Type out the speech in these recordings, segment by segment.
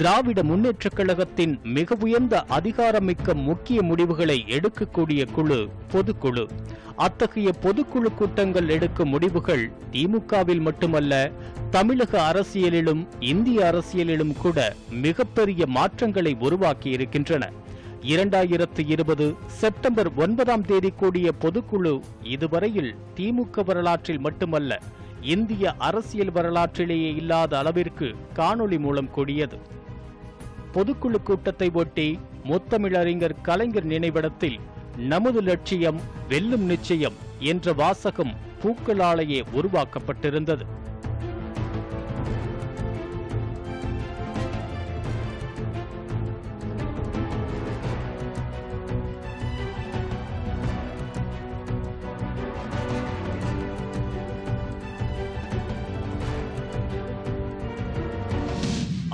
திராவிட முன்னேற்றக் கழகத்தின் மிக உயர்ந்த அதிகாரமிக்க முக்கிய முடிவுகளை எடுக்கக்கூடிய குழு பொதுக்குழு அத்தகைய பொதுக்குழு கூட்டங்கள் எடுக்கும் முடிவுகள் திமுகவில் மட்டுமல்ல தமிழக அரசியலிலும் இந்திய அரசியலிலும் கூட மிகப்பெரிய மாற்றங்களை உருவாக்கி இருக்கின்றன இரண்டாயிரத்து இருபது செப்டம்பர் ஒன்பதாம் தேதி கூடிய பொதுக்குழு இதுவரையில் திமுக வரலாற்றில் மட்டுமல்ல இந்திய அரசியல் வரலாற்றிலேயே இல்லாத அளவிற்கு காணொலி மூலம் கூடியது பொதுக்குழு கூட்டத்தை ஒட்டி முத்தமிழறிஞர் கலைஞர் நினைவிடத்தில் நமது லட்சியம் வெல்லும் நிச்சயம் என்ற வாசகம் பூக்களாலேயே உருவாக்கப்பட்டிருந்தது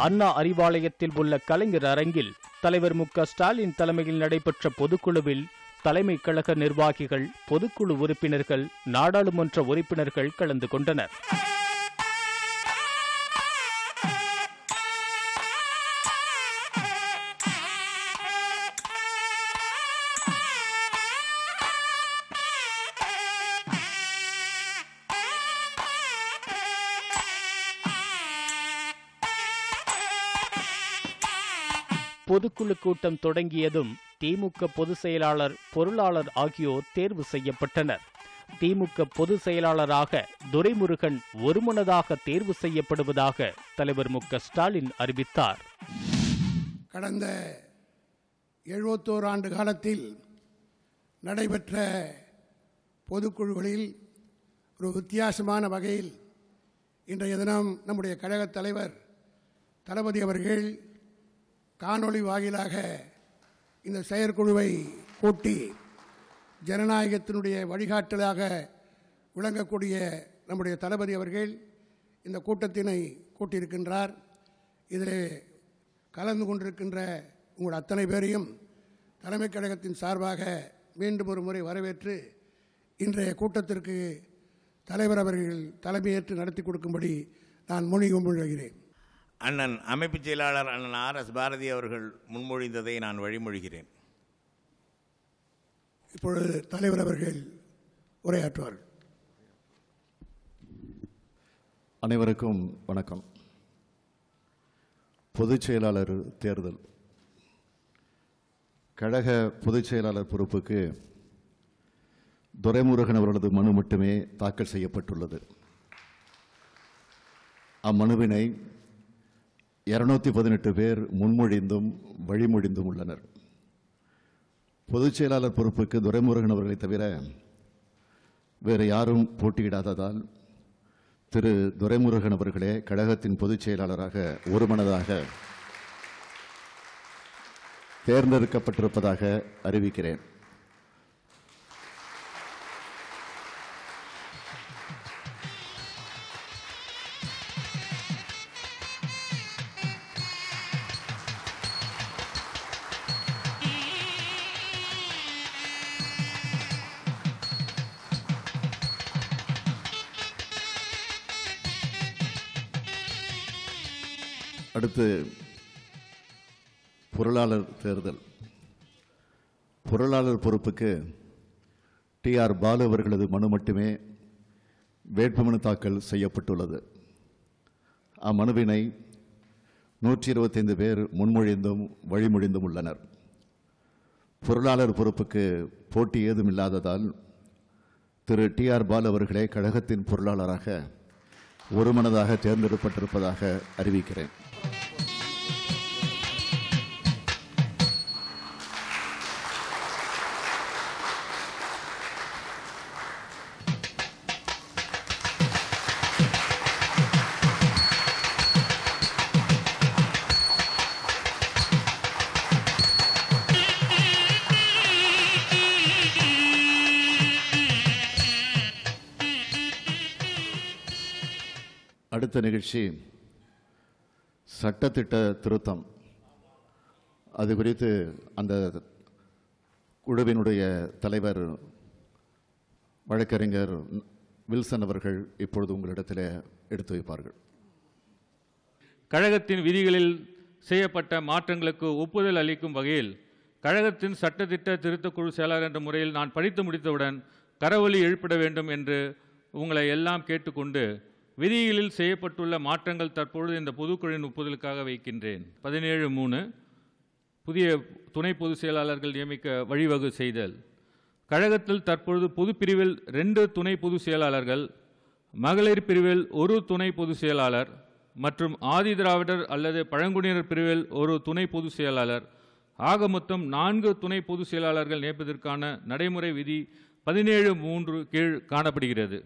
அண்ணா அறிவாலயத்தில் உள்ள கலைஞர் அரங்கில் தலைவர் மு ஸ்டாலின் தலைமையில் நடைபெற்ற பொதுக்குழுவில் தலைமை கழக நிர்வாகிகள் பொதுக்குழு உறுப்பினர்கள் நாடாளுமன்ற உறுப்பினர்கள் கலந்து கொண்டனர் பொதுக்குழு கூட்டம் தொடங்கியதும் திமுக பொதுச் செயலாளர் பொருளாளர் ஆகியோர் தேர்வு செய்யப்பட்டனர் திமுக பொதுச் செயலாளராக துரைமுருகன் ஒருமனதாக தேர்வு செய்யப்படுவதாக தலைவர் மு ஸ்டாலின் அறிவித்தார் கடந்த எழுபத்தோரு ஆண்டு காலத்தில் நடைபெற்ற பொதுக்குழுகளில் ஒரு வித்தியாசமான வகையில் இன்றைய தினம் நம்முடைய கழகத் தலைவர் தளபதி அவர்கள் காணொளி வாயிலாக இந்த செயற்குழுவை கூட்டி ஜனநாயகத்தினுடைய வழிகாட்டலாக விளங்கக்கூடிய நம்முடைய தளபதி அவர்கள் இந்த கூட்டத்தினை கூட்டியிருக்கின்றார் இதில் கலந்து கொண்டிருக்கின்ற உங்கள் அத்தனை பேரையும் தலைமைக் கழகத்தின் சார்பாக மீண்டும் ஒரு முறை வரவேற்று இன்றைய கூட்டத்திற்கு தலைவர் அவர்கள் தலைமையேற்று நடத்தி கொடுக்கும்படி நான் முனிவு முழுகிறேன் அண்ணன் அமைப்பு செயலாளர் அண்ணன் ஆர் எஸ் பாரதி அவர்கள் முன்மொழிந்ததை நான் வழிமொழிகிறேன் இப்பொழுது தலைவர் அவர்கள் உரையாற்றுவார்கள் அனைவருக்கும் வணக்கம் பொதுச் செயலாளர் தேர்தல் கழக பொதுச் செயலாளர் பொறுப்புக்கு துரைமுருகன் அவர்களது மனு மட்டுமே தாக்கல் செய்யப்பட்டுள்ளது அம்மனுவினை இரநூத்தி பதினெட்டு பேர் முன்மொழிந்தும் வழிமொழிந்தும் உள்ளனர் பொதுச் செயலாளர் பொறுப்புக்கு துரைமுருகன் அவர்களை தவிர வேறு யாரும் போட்டியிடாததால் திரு துரைமுருகன் அவர்களே கழகத்தின் பொதுச் செயலாளராக ஒருமனதாக தேர்ந்தெடுக்கப்பட்டிருப்பதாக அறிவிக்கிறேன் தேர்தல் பொருளாளர் பொறுப்புக்கு டி ஆர் பாலு அவர்களது மனு மட்டுமே வேட்புமனு தாக்கல் செய்யப்பட்டுள்ளது அம்மனுவினை நூற்றி இருபத்தைந்து பேர் முன்மொழிந்தும் வழிமொழிந்தும் உள்ளனர் பொருளாளர் பொறுப்புக்கு போட்டி ஏதும் இல்லாததால் திரு டி ஆர் பாலு அவர்களே கழகத்தின் பொருளாளராக ஒருமனதாக தேர்ந்தெடுப்பட்டிருப்பதாக அறிவிக்கிறேன் நிகழ்ச்சி சட்டத்திட்ட திருத்தம் அது குறித்து அந்த குழுவினுடைய தலைவர் வழக்கறிஞர் வில்சன் அவர்கள் இப்பொழுது உங்களிடத்தில் எடுத்து வைப்பார்கள் கழகத்தின் விதிகளில் செய்யப்பட்ட மாற்றங்களுக்கு ஒப்புதல் அளிக்கும் வகையில் கழகத்தின் சட்டத்திட்ட திருத்தக்குழு செயலாளர் என்ற முறையில் நான் படித்து முடித்தவுடன் கரவொலி எழுப்பிட வேண்டும் என்று உங்களை எல்லாம் கேட்டுக்கொண்டு விதிகளில் செய்யப்பட்டுள்ள மாற்றங்கள் தற்பொழுது இந்த பொதுக்குழுவின் ஒப்புதலுக்காக வைக்கின்றேன் பதினேழு மூணு புதிய துணை பொதுச் செயலாளர்கள் நியமிக்க வழிவகு செய்தல் கழகத்தில் தற்பொழுது பொது பிரிவில் ரெண்டு துணை பொதுச் செயலாளர்கள் மகளிர் பிரிவில் ஒரு துணை பொதுச் செயலாளர் மற்றும் ஆதி திராவிடர் அல்லது பழங்குடியினர் பிரிவில் ஒரு துணை பொதுச் செயலாளர் ஆக மொத்தம் நான்கு துணை பொதுச் செயலாளர்கள் நியமிப்பதற்கான நடைமுறை விதி பதினேழு மூன்று கீழ் காணப்படுகிறது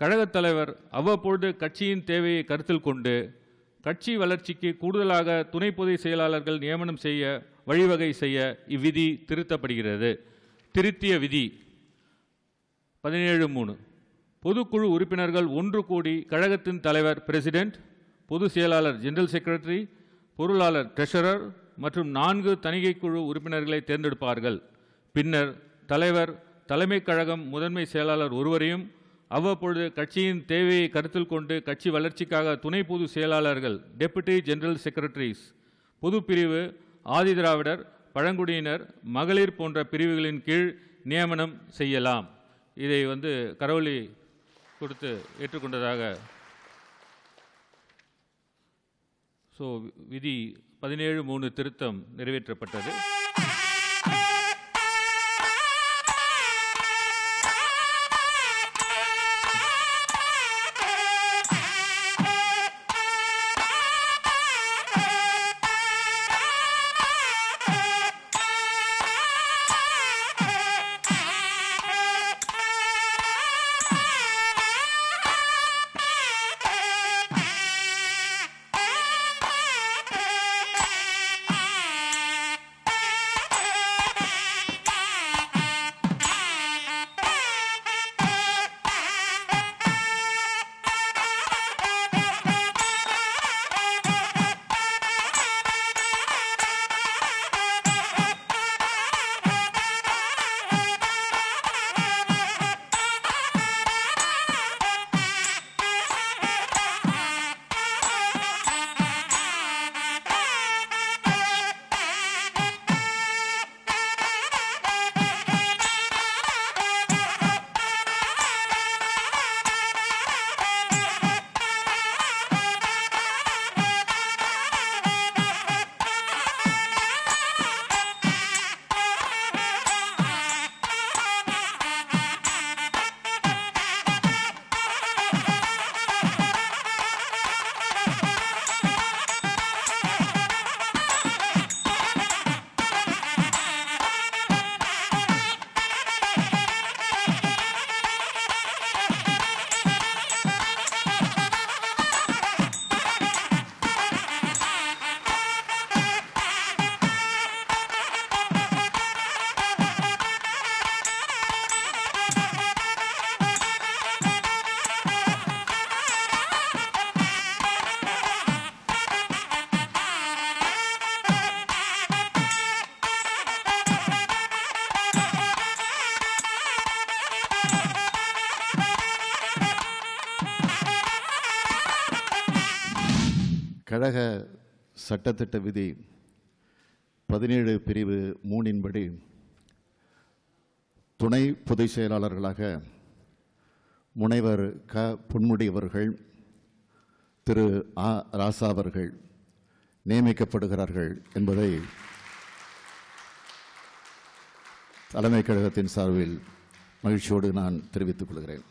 கழகத் தலைவர் அவ்வப்பொழுது கட்சியின் தேவையை கருத்தில் கொண்டு கட்சி வளர்ச்சிக்கு கூடுதலாக துணை பொதுச் செயலாளர்கள் நியமனம் செய்ய வழிவகை செய்ய இவ்விதி திருத்தப்படுகிறது திருத்திய விதி பதினேழு மூணு பொதுக்குழு உறுப்பினர்கள் ஒன்று கூடி கழகத்தின் தலைவர் பிரசிடென்ட் பொதுச் செயலாளர் ஜெனரல் செக்ரட்டரி பொருளாளர் ட்ரெஷரர் மற்றும் நான்கு தணிகை குழு உறுப்பினர்களை தேர்ந்தெடுப்பார்கள் பின்னர் தலைவர் தலைமை கழகம் முதன்மை செயலாளர் ஒருவரையும் அவ்வப்பொழுது கட்சியின் தேவையை கருத்தில் கொண்டு கட்சி வளர்ச்சிக்காக துணை பொது செயலாளர்கள் டெபுட்டி ஜெனரல் செக்ரட்டரிஸ் பொதுப்பிரிவு ஆதிதிராவிடர் பழங்குடியினர் மகளிர் போன்ற பிரிவுகளின் கீழ் நியமனம் செய்யலாம் இதை வந்து கரவலி கொடுத்து ஏற்றுக்கொண்டதாக ஸோ விதி பதினேழு மூணு திருத்தம் நிறைவேற்றப்பட்டது சட்டத்திட்ட விதி பதினேழு பிரிவு மூணின்படி துணை பொதுச் செயலாளர்களாக முனைவர் க பொன்முடி அவர்கள் திரு ஆ ராசா அவர்கள் நியமிக்கப்படுகிறார்கள் என்பதை தலைமை கழகத்தின் சார்பில் மகிழ்ச்சியோடு நான் தெரிவித்துக் கொள்கிறேன்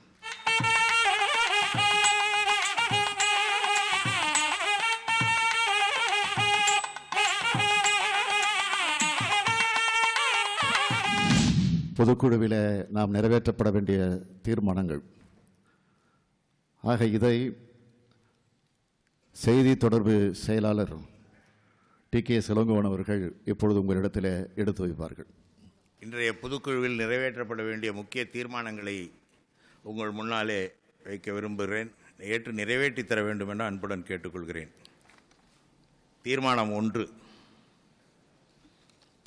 பொதுக்குழுவில் நாம் நிறைவேற்றப்பட வேண்டிய தீர்மானங்கள் ஆக இதை செய்தி தொடர்பு செயலாளர் டி கே சிலங்குவன் அவர்கள் இப்பொழுது உங்களிடத்தில் எடுத்து வைப்பார்கள் இன்றைய பொதுக்குழுவில் நிறைவேற்றப்பட வேண்டிய முக்கிய தீர்மானங்களை உங்கள் முன்னாலே வைக்க விரும்புகிறேன் ஏற்று நிறைவேற்றி தர வேண்டும் என அன்புடன் கேட்டுக்கொள்கிறேன் தீர்மானம் ஒன்று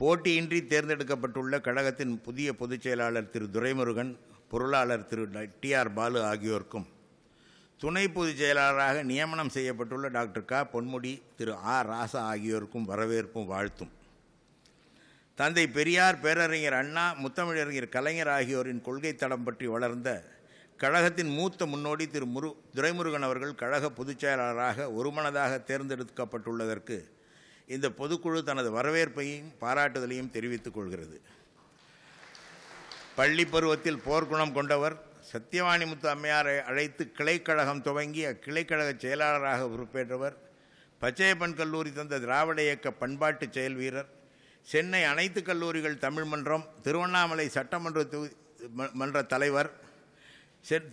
போட்டியின்றி தேர்ந்தெடுக்கப்பட்டுள்ள கழகத்தின் புதிய பொதுச் செயலாளர் திரு துரைமுருகன் பொருளாளர் திரு டி ஆர் பாலு ஆகியோருக்கும் துணை பொதுச் செயலாளராக நியமனம் செய்யப்பட்டுள்ள டாக்டர் க பொன்முடி திரு ஆர் ராசா ஆகியோருக்கும் வரவேற்பும் வாழ்த்தும் தந்தை பெரியார் பேரறிஞர் அண்ணா முத்தமிழறிஞர் கலைஞர் ஆகியோரின் கொள்கை தடம் பற்றி வளர்ந்த கழகத்தின் மூத்த முன்னோடி திரு முரு துரைமுருகன் அவர்கள் கழக பொதுச் செயலாளராக ஒருமனதாக தேர்ந்தெடுக்கப்பட்டுள்ளதற்கு இந்த பொதுக்குழு தனது வரவேற்பையும் பாராட்டுதலையும் தெரிவித்துக் கொள்கிறது பள்ளி பருவத்தில் போர்க்குணம் கொண்டவர் சத்தியவாணி முத்து அம்மையாரை அழைத்து கிளைக்கழகம் துவங்கி அக்கிளைக்கழக செயலாளராக பொறுப்பேற்றவர் பச்சையப்பன் கல்லூரி தந்த திராவிட இயக்க பண்பாட்டு செயல் வீரர் சென்னை அனைத்து கல்லூரிகள் தமிழ் மன்றம் திருவண்ணாமலை சட்டமன்ற தொகுதி மன்ற தலைவர்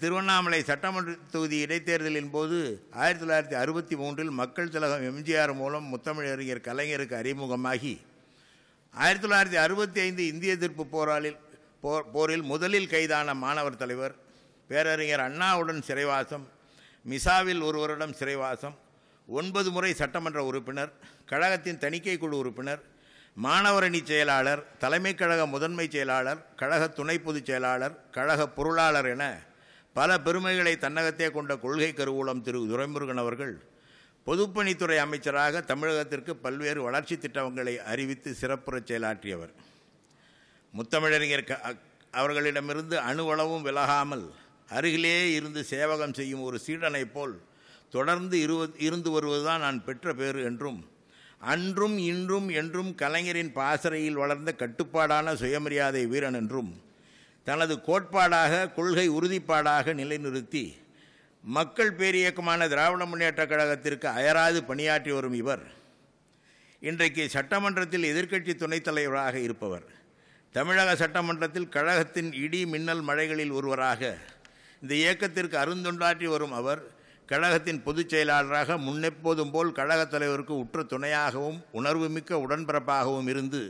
திருவண்ணாமலை சட்டமன்ற தொகுதி இடைத்தேர்தலின் போது ஆயிரத்தி தொள்ளாயிரத்தி அறுபத்தி மூன்றில் மக்கள் திலகம் எம்ஜிஆர் மூலம் முத்தமிழறிஞர் கலைஞருக்கு அறிமுகமாகி ஆயிரத்தி தொள்ளாயிரத்தி அறுபத்தி ஐந்து இந்திய எதிர்ப்பு போராளில் போர் போரில் முதலில் கைதான மாணவர் தலைவர் பேரறிஞர் அண்ணாவுடன் சிறைவாசம் மிசாவில் ஒருவரிடம் சிறைவாசம் ஒன்பது முறை சட்டமன்ற உறுப்பினர் கழகத்தின் தணிக்கை குழு உறுப்பினர் மாணவரணி செயலாளர் தலைமை கழக முதன்மை செயலாளர் கழக துணை பொதுச் செயலாளர் கழக பொருளாளர் என பல பெருமைகளை தன்னகத்தே கொண்ட கொள்கை கருவூலம் திரு துரைமுருகன் அவர்கள் பொதுப்பணித்துறை அமைச்சராக தமிழகத்திற்கு பல்வேறு வளர்ச்சி திட்டங்களை அறிவித்து சிறப்புறச் செயலாற்றியவர் முத்தமிழறிஞர் அவர்களிடமிருந்து அணுவளவும் விலகாமல் அருகிலே இருந்து சேவகம் செய்யும் ஒரு சீடனைப் போல் தொடர்ந்து இருந்து வருவதுதான் நான் பெற்ற பேறு என்றும் அன்றும் இன்றும் என்றும் கலைஞரின் பாசறையில் வளர்ந்த கட்டுப்பாடான சுயமரியாதை வீரன் என்றும் தனது கோட்பாடாக கொள்கை உறுதிப்பாடாக நிலைநிறுத்தி மக்கள் பேரியக்கமான திராவிட முன்னேற்றக் கழகத்திற்கு அயராது பணியாற்றி வரும் இவர் இன்றைக்கு சட்டமன்றத்தில் எதிர்க்கட்சி துணைத் தலைவராக இருப்பவர் தமிழக சட்டமன்றத்தில் கழகத்தின் இடி மின்னல் மழைகளில் ஒருவராக இந்த இயக்கத்திற்கு அருந்தொண்டாற்றி வரும் அவர் கழகத்தின் பொதுச் செயலாளராக முன்னெப்போதும் போல் கழகத் தலைவருக்கு உற்ற துணையாகவும் உணர்வுமிக்க உடன்பிறப்பாகவும் இருந்து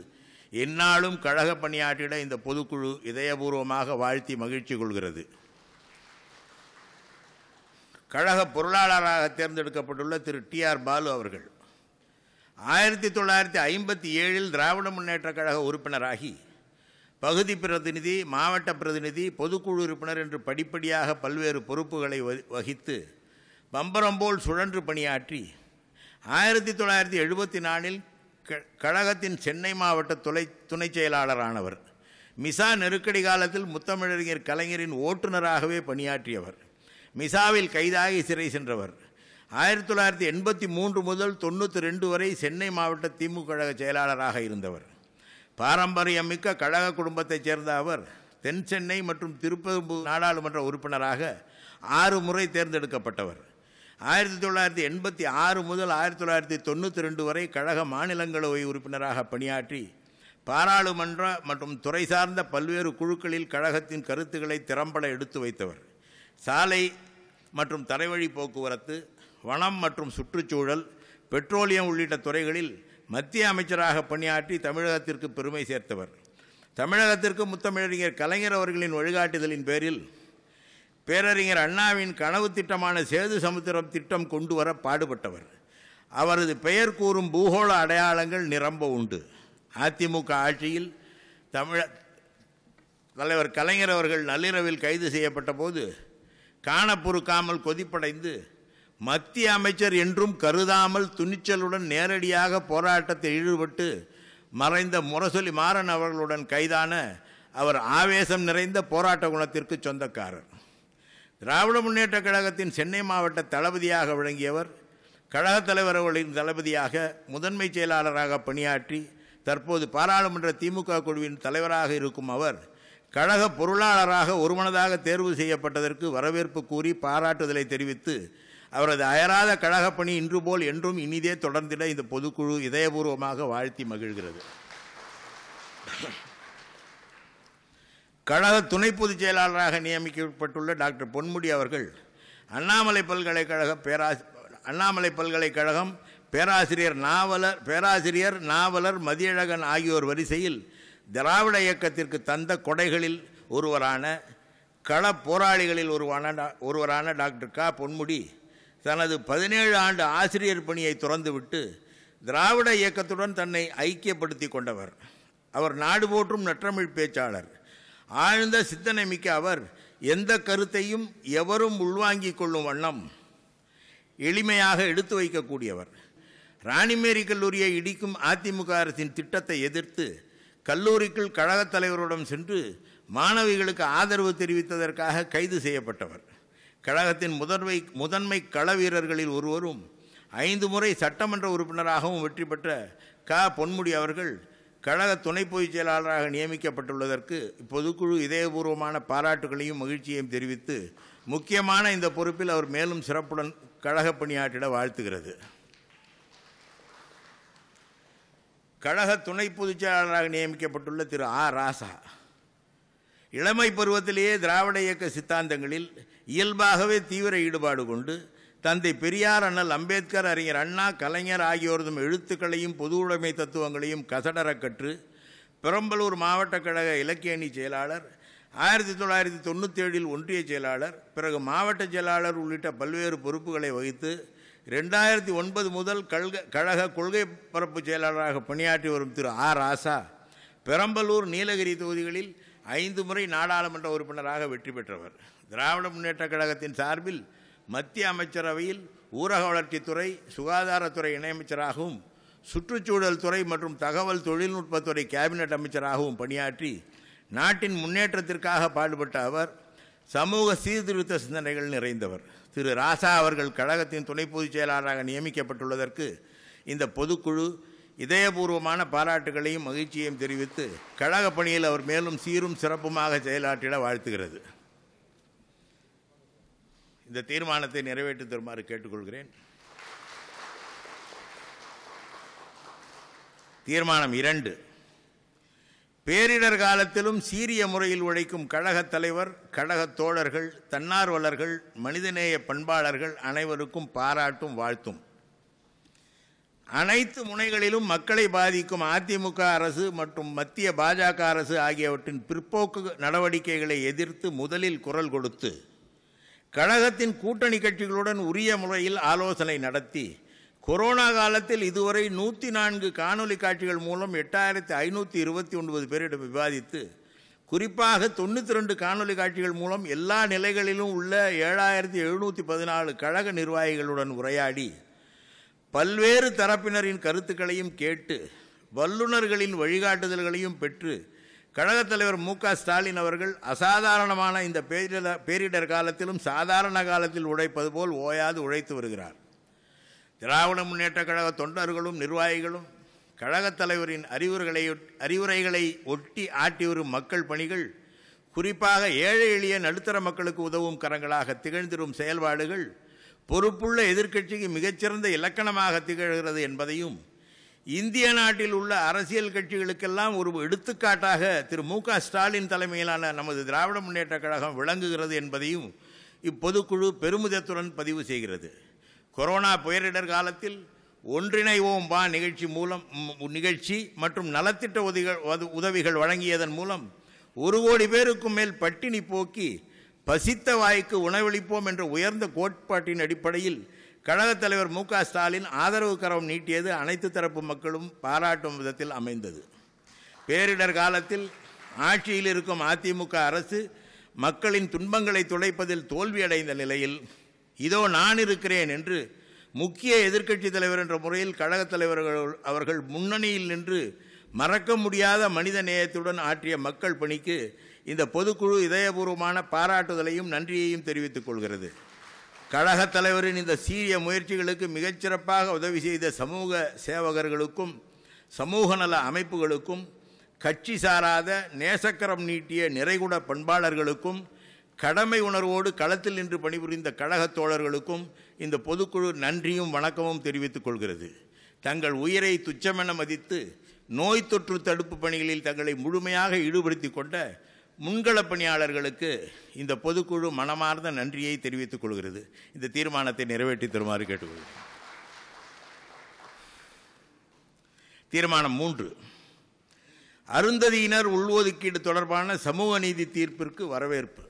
என்னாலும் கழக பணியாற்றிட இந்த பொதுக்குழு இதயபூர்வமாக வாழ்த்தி மகிழ்ச்சி கொள்கிறது கழக பொருளாளராக தேர்ந்தெடுக்கப்பட்டுள்ள திரு டி ஆர் பாலு அவர்கள் ஆயிரத்தி தொள்ளாயிரத்தி ஐம்பத்தி ஏழில் திராவிட முன்னேற்றக் கழக உறுப்பினராகி பகுதி பிரதிநிதி மாவட்ட பிரதிநிதி பொதுக்குழு உறுப்பினர் என்று படிப்படியாக பல்வேறு பொறுப்புகளை வகித்து பம்பரம்போல் சுழன்று பணியாற்றி ஆயிரத்தி தொள்ளாயிரத்தி எழுபத்தி நாலில் கழகத்தின் சென்னை மாவட்ட துளை துணைச் செயலாளரானவர் மிசா நெருக்கடி காலத்தில் முத்தமிழறிஞர் கலைஞரின் ஓட்டுநராகவே பணியாற்றியவர் மிசாவில் கைதாகி சிறை சென்றவர் ஆயிரத்தி தொள்ளாயிரத்தி எண்பத்தி மூன்று முதல் தொண்ணூற்றி ரெண்டு வரை சென்னை மாவட்ட திமுக கழக செயலாளராக இருந்தவர் பாரம்பரியமிக்க கழக குடும்பத்தைச் சேர்ந்த அவர் தென் சென்னை மற்றும் திருப்பெரும்பு நாடாளுமன்ற உறுப்பினராக ஆறு முறை தேர்ந்தெடுக்கப்பட்டவர் ஆயிரத்தி தொள்ளாயிரத்தி எண்பத்தி ஆறு முதல் ஆயிரத்தி தொள்ளாயிரத்தி தொண்ணூற்றி ரெண்டு வரை கழக மாநிலங்களவை உறுப்பினராக பணியாற்றி பாராளுமன்ற மற்றும் துறை சார்ந்த பல்வேறு குழுக்களில் கழகத்தின் கருத்துக்களை திறம்பட எடுத்து வைத்தவர் சாலை மற்றும் தரைவழி போக்குவரத்து வனம் மற்றும் சுற்றுச்சூழல் பெட்ரோலியம் உள்ளிட்ட துறைகளில் மத்திய அமைச்சராக பணியாற்றி தமிழகத்திற்கு பெருமை சேர்த்தவர் தமிழகத்திற்கு முத்தமிழறிஞர் கலைஞர் அவர்களின் வழிகாட்டுதலின் பேரில் பேரறிஞர் அண்ணாவின் கனவு திட்டமான சேது சமுத்திரம் திட்டம் கொண்டு வர பாடுபட்டவர் அவரது பெயர் கூறும் பூகோள அடையாளங்கள் நிரம்ப உண்டு அதிமுக ஆட்சியில் தமிழ தலைவர் கலைஞர் அவர்கள் நள்ளிரவில் கைது செய்யப்பட்ட போது காணப்பொறுக்காமல் கொதிப்படைந்து மத்திய அமைச்சர் என்றும் கருதாமல் துணிச்சலுடன் நேரடியாக போராட்டத்தில் ஈடுபட்டு மறைந்த முரசொலி மாறன் அவர்களுடன் கைதான அவர் ஆவேசம் நிறைந்த போராட்ட குணத்திற்கு சொந்தக்காரர் திராவிட முன்னேற்ற கழகத்தின் சென்னை மாவட்ட தளபதியாக விளங்கியவர் கழகத் தலைவர்களின் தளபதியாக முதன்மை செயலாளராக பணியாற்றி தற்போது பாராளுமன்ற திமுக குழுவின் தலைவராக இருக்கும் அவர் கழக பொருளாளராக ஒருமனதாக தேர்வு செய்யப்பட்டதற்கு வரவேற்பு கூறி பாராட்டுதலை தெரிவித்து அவரது அயராத பணி இன்று போல் என்றும் இனிதே தொடர்ந்திட இந்த பொதுக்குழு இதயபூர்வமாக வாழ்த்தி மகிழ்கிறது கழக துணை பொதுச் செயலாளராக நியமிக்கப்பட்டுள்ள டாக்டர் பொன்முடி அவர்கள் அண்ணாமலை பல்கலைக்கழக பேராசி அண்ணாமலை பல்கலைக்கழகம் பேராசிரியர் நாவலர் பேராசிரியர் நாவலர் மதியழகன் ஆகியோர் வரிசையில் திராவிட இயக்கத்திற்கு தந்த கொடைகளில் ஒருவரான கள போராளிகளில் ஒருவான ஒருவரான டாக்டர் க பொன்முடி தனது பதினேழு ஆண்டு ஆசிரியர் பணியை துறந்துவிட்டு திராவிட இயக்கத்துடன் தன்னை ஐக்கியப்படுத்தி கொண்டவர் அவர் நாடு போற்றும் நற்றமிழ் பேச்சாளர் ஆழ்ந்த சித்தனை மிக்க அவர் எந்த கருத்தையும் எவரும் உள்வாங்கிக் கொள்ளும் வண்ணம் எளிமையாக எடுத்து வைக்கக்கூடியவர் ராணிமேரி கல்லூரியை இடிக்கும் அதிமுக அரசின் திட்டத்தை எதிர்த்து கல்லூரிக்குள் கழகத் தலைவருடன் சென்று மாணவிகளுக்கு ஆதரவு தெரிவித்ததற்காக கைது செய்யப்பட்டவர் கழகத்தின் முதன்மை முதன்மை கள வீரர்களில் ஒருவரும் ஐந்து முறை சட்டமன்ற உறுப்பினராகவும் வெற்றி பெற்ற க பொன்முடி அவர்கள் கழக துணை பொதுச் செயலாளராக நியமிக்கப்பட்டுள்ளதற்கு பொதுக்குழு இதயபூர்வமான பாராட்டுகளையும் மகிழ்ச்சியையும் தெரிவித்து முக்கியமான இந்த பொறுப்பில் அவர் மேலும் சிறப்புடன் கழக பணியாற்றிட வாழ்த்துகிறது கழக துணை பொதுச் செயலாளராக நியமிக்கப்பட்டுள்ள திரு ஆ ராசா இளமை பருவத்திலேயே திராவிட இயக்க சித்தாந்தங்களில் இயல்பாகவே தீவிர ஈடுபாடு கொண்டு தந்தை பெரியார் அண்ணல் அம்பேத்கர் அறிஞர் அண்ணா கலைஞர் ஆகியோரதும் எழுத்துக்களையும் பொது உடைமை தத்துவங்களையும் கசடர கற்று பெரம்பலூர் மாவட்ட கழக இலக்கிய அணி செயலாளர் ஆயிரத்தி தொள்ளாயிரத்தி தொண்ணூத்தேழில் ஏழில் ஒன்றிய செயலாளர் பிறகு மாவட்ட செயலாளர் உள்ளிட்ட பல்வேறு பொறுப்புகளை வகித்து ரெண்டாயிரத்தி ஒன்பது முதல் கல்க கழக கொள்கை பரப்பு செயலாளராக பணியாற்றி வரும் திரு ஆ ராசா பெரம்பலூர் நீலகிரி தொகுதிகளில் ஐந்து முறை நாடாளுமன்ற உறுப்பினராக வெற்றி பெற்றவர் திராவிட முன்னேற்றக் கழகத்தின் சார்பில் மத்திய அமைச்சரவையில் ஊரக வளர்ச்சித்துறை சுகாதாரத்துறை இணையமைச்சராகவும் சுற்றுச்சூழல் துறை மற்றும் தகவல் தொழில்நுட்பத்துறை கேபினட் அமைச்சராகவும் பணியாற்றி நாட்டின் முன்னேற்றத்திற்காக பாடுபட்ட அவர் சமூக சீர்திருத்த சிந்தனைகள் நிறைந்தவர் திரு ராசா அவர்கள் கழகத்தின் துணை பொதுச் செயலாளராக நியமிக்கப்பட்டுள்ளதற்கு இந்த பொதுக்குழு இதயபூர்வமான பாராட்டுகளையும் மகிழ்ச்சியையும் தெரிவித்து கழக பணியில் அவர் மேலும் சீரும் சிறப்புமாக செயலாற்றிட வாழ்த்துகிறது இந்த தீர்மானத்தை நிறைவேற்றி தருமாறு கேட்டுக்கொள்கிறேன் தீர்மானம் இரண்டு பேரிடர் காலத்திலும் சீரிய முறையில் உழைக்கும் கழகத் தலைவர் கழகத் தோழர்கள் தன்னார்வலர்கள் மனிதநேய பண்பாளர்கள் அனைவருக்கும் பாராட்டும் வாழ்த்தும் அனைத்து முனைகளிலும் மக்களை பாதிக்கும் அதிமுக அரசு மற்றும் மத்திய பாஜக அரசு ஆகியவற்றின் பிற்போக்கு நடவடிக்கைகளை எதிர்த்து முதலில் குரல் கொடுத்து கழகத்தின் கூட்டணி கட்சிகளுடன் உரிய முறையில் ஆலோசனை நடத்தி கொரோனா காலத்தில் இதுவரை நூற்றி நான்கு காணொலி காட்சிகள் மூலம் எட்டாயிரத்தி ஐநூற்றி இருபத்தி ஒன்பது பேரிடம் விவாதித்து குறிப்பாக தொண்ணூற்றி ரெண்டு காணொலி காட்சிகள் மூலம் எல்லா நிலைகளிலும் உள்ள ஏழாயிரத்தி எழுநூற்றி பதினாலு கழக நிர்வாகிகளுடன் உரையாடி பல்வேறு தரப்பினரின் கருத்துக்களையும் கேட்டு வல்லுநர்களின் வழிகாட்டுதல்களையும் பெற்று கழகத் தலைவர் மு க ஸ்டாலின் அவர்கள் அசாதாரணமான இந்த பேரிடர் பேரிடர் காலத்திலும் சாதாரண காலத்தில் உழைப்பது போல் ஓயாது உழைத்து வருகிறார் திராவிட முன்னேற்ற கழக தொண்டர்களும் நிர்வாகிகளும் கழகத் தலைவரின் அறிவுரைகளை அறிவுரைகளை ஒட்டி ஆட்டி வரும் மக்கள் பணிகள் குறிப்பாக ஏழை எளிய நடுத்தர மக்களுக்கு உதவும் கரங்களாக திகழ்ந்திரும் செயல்பாடுகள் பொறுப்புள்ள எதிர்க்கட்சிக்கு மிகச்சிறந்த இலக்கணமாக திகழ்கிறது என்பதையும் இந்திய நாட்டில் உள்ள அரசியல் கட்சிகளுக்கெல்லாம் ஒரு எடுத்துக்காட்டாக திரு மு க ஸ்டாலின் தலைமையிலான நமது திராவிட முன்னேற்ற கழகம் விளங்குகிறது என்பதையும் இப்பொதுக்குழு பெருமிதத்துடன் பதிவு செய்கிறது கொரோனா பேரிடர் காலத்தில் ஒன்றிணைவோம் பா நிகழ்ச்சி மூலம் நிகழ்ச்சி மற்றும் நலத்திட்ட உதவிகள் உதவிகள் வழங்கியதன் மூலம் ஒரு கோடி பேருக்கும் மேல் பட்டினி போக்கி பசித்த வாய்க்கு உணவளிப்போம் என்ற உயர்ந்த கோட்பாட்டின் அடிப்படையில் கழகத் தலைவர் மு க ஸ்டாலின் ஆதரவு கரம் நீட்டியது அனைத்து தரப்பு மக்களும் பாராட்டும் விதத்தில் அமைந்தது பேரிடர் காலத்தில் ஆட்சியில் இருக்கும் அதிமுக அரசு மக்களின் துன்பங்களை துளைப்பதில் தோல்வியடைந்த நிலையில் இதோ நான் இருக்கிறேன் என்று முக்கிய எதிர்க்கட்சித் தலைவர் என்ற முறையில் கழகத் தலைவர்கள் அவர்கள் முன்னணியில் நின்று மறக்க முடியாத மனித நேயத்துடன் ஆற்றிய மக்கள் பணிக்கு இந்த பொதுக்குழு இதயபூர்வமான பாராட்டுதலையும் நன்றியையும் தெரிவித்துக் கொள்கிறது கழகத் தலைவரின் இந்த சீரிய முயற்சிகளுக்கு மிகச்சிறப்பாக உதவி செய்த சமூக சேவகர்களுக்கும் சமூக நல அமைப்புகளுக்கும் கட்சி சாராத நேசக்கரம் நீட்டிய நிறைகுட பண்பாளர்களுக்கும் கடமை உணர்வோடு களத்தில் நின்று பணிபுரிந்த கழகத் தோழர்களுக்கும் இந்த பொதுக்குழு நன்றியும் வணக்கமும் தெரிவித்துக் கொள்கிறது தங்கள் உயிரை துச்சமென மதித்து நோய் தொற்று தடுப்பு பணிகளில் தங்களை முழுமையாக ஈடுபடுத்தி கொண்ட முன்கள பணியாளர்களுக்கு இந்த பொதுக்குழு மனமார்ந்த நன்றியை தெரிவித்துக் கொள்கிறது இந்த தீர்மானத்தை நிறைவேற்றி தருமாறு கேட்டுக்கொள்கிறேன் தீர்மானம் மூன்று அருந்ததியினர் உள்ஒதுக்கீடு தொடர்பான சமூக நீதி தீர்ப்பிற்கு வரவேற்பு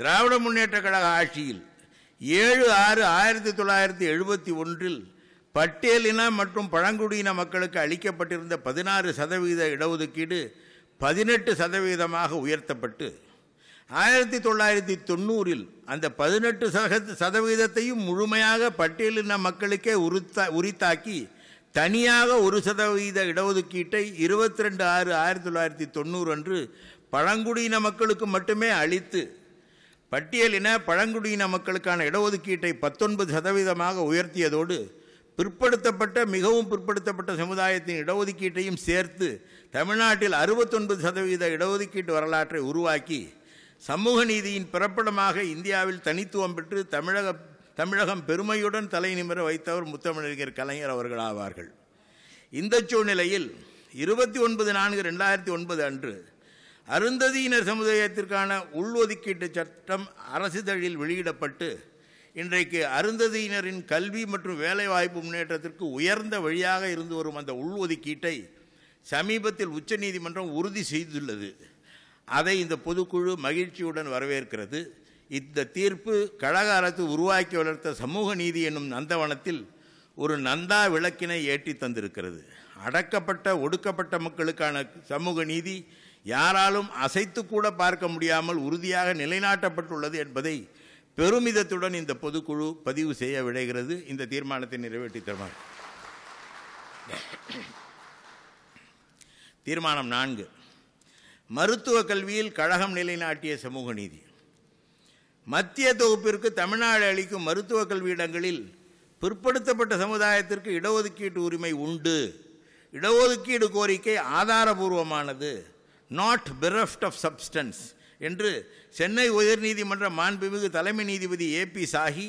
திராவிட முன்னேற்ற கழக ஆட்சியில் ஏழு ஆறு ஆயிரத்தி தொள்ளாயிரத்தி எழுபத்தி ஒன்றில் பட்டியலின மற்றும் பழங்குடியின மக்களுக்கு அளிக்கப்பட்டிருந்த பதினாறு சதவீத இடஒதுக்கீடு பதினெட்டு சதவீதமாக உயர்த்தப்பட்டு ஆயிரத்தி தொள்ளாயிரத்தி தொண்ணூறில் அந்த பதினெட்டு சதவீதத்தையும் முழுமையாக பட்டியலின மக்களுக்கே உருத்தா உரித்தாக்கி தனியாக ஒரு சதவீத இடஒதுக்கீட்டை இருபத்தி ரெண்டு ஆறு ஆயிரத்தி தொள்ளாயிரத்தி தொண்ணூறு அன்று பழங்குடியின மக்களுக்கு மட்டுமே அளித்து பட்டியலின பழங்குடியின மக்களுக்கான இடஒதுக்கீட்டை பத்தொன்பது சதவீதமாக உயர்த்தியதோடு பிற்படுத்தப்பட்ட மிகவும் பிற்படுத்தப்பட்ட சமுதாயத்தின் இடஒதுக்கீட்டையும் சேர்த்து தமிழ்நாட்டில் அறுபத்தொன்பது சதவீத இடஒதுக்கீட்டு வரலாற்றை உருவாக்கி சமூக நீதியின் பிறப்பிடமாக இந்தியாவில் தனித்துவம் பெற்று தமிழக தமிழகம் பெருமையுடன் தலை நிமிர வைத்தவர் முத்தமிழறிஞர் கலைஞர் அவர்கள் ஆவார்கள் இந்த சூழ்நிலையில் இருபத்தி ஒன்பது நான்கு ரெண்டாயிரத்தி ஒன்பது அன்று அருந்ததியினர் சமுதாயத்திற்கான உள்ஒதுக்கீட்டு சட்டம் அரசிதழில் வெளியிடப்பட்டு இன்றைக்கு அருந்ததியினரின் கல்வி மற்றும் வேலைவாய்ப்பு முன்னேற்றத்திற்கு உயர்ந்த வழியாக இருந்து வரும் அந்த உள்ஒதுக்கீட்டை சமீபத்தில் உச்சநீதிமன்றம் உறுதி செய்துள்ளது அதை இந்த பொதுக்குழு மகிழ்ச்சியுடன் வரவேற்கிறது இந்த தீர்ப்பு கழக அரசு உருவாக்கி வளர்த்த சமூக நீதி என்னும் நந்தவனத்தில் ஒரு நந்தா விளக்கினை ஏற்றி தந்திருக்கிறது அடக்கப்பட்ட ஒடுக்கப்பட்ட மக்களுக்கான சமூக நீதி யாராலும் அசைத்து கூட பார்க்க முடியாமல் உறுதியாக நிலைநாட்டப்பட்டுள்ளது என்பதை பெருமிதத்துடன் இந்த பொதுக்குழு பதிவு செய்ய விடைகிறது இந்த தீர்மானத்தை நிறைவேற்றி தருமாறு தீர்மானம் நான்கு மருத்துவ கல்வியில் கழகம் நிலைநாட்டிய சமூக நீதி மத்திய தொகுப்பிற்கு தமிழ்நாடு அளிக்கும் மருத்துவ கல்வியிடங்களில் பிற்படுத்தப்பட்ட சமுதாயத்திற்கு இடஒதுக்கீட்டு உரிமை உண்டு இடஒதுக்கீடு கோரிக்கை ஆதாரபூர்வமானது நாட் பெரஃப்ட் ஆஃப் சப்ஸ்டன்ஸ் என்று சென்னை உயர்நீதிமன்ற மாண்புமிகு தலைமை நீதிபதி ஏ பி சாஹி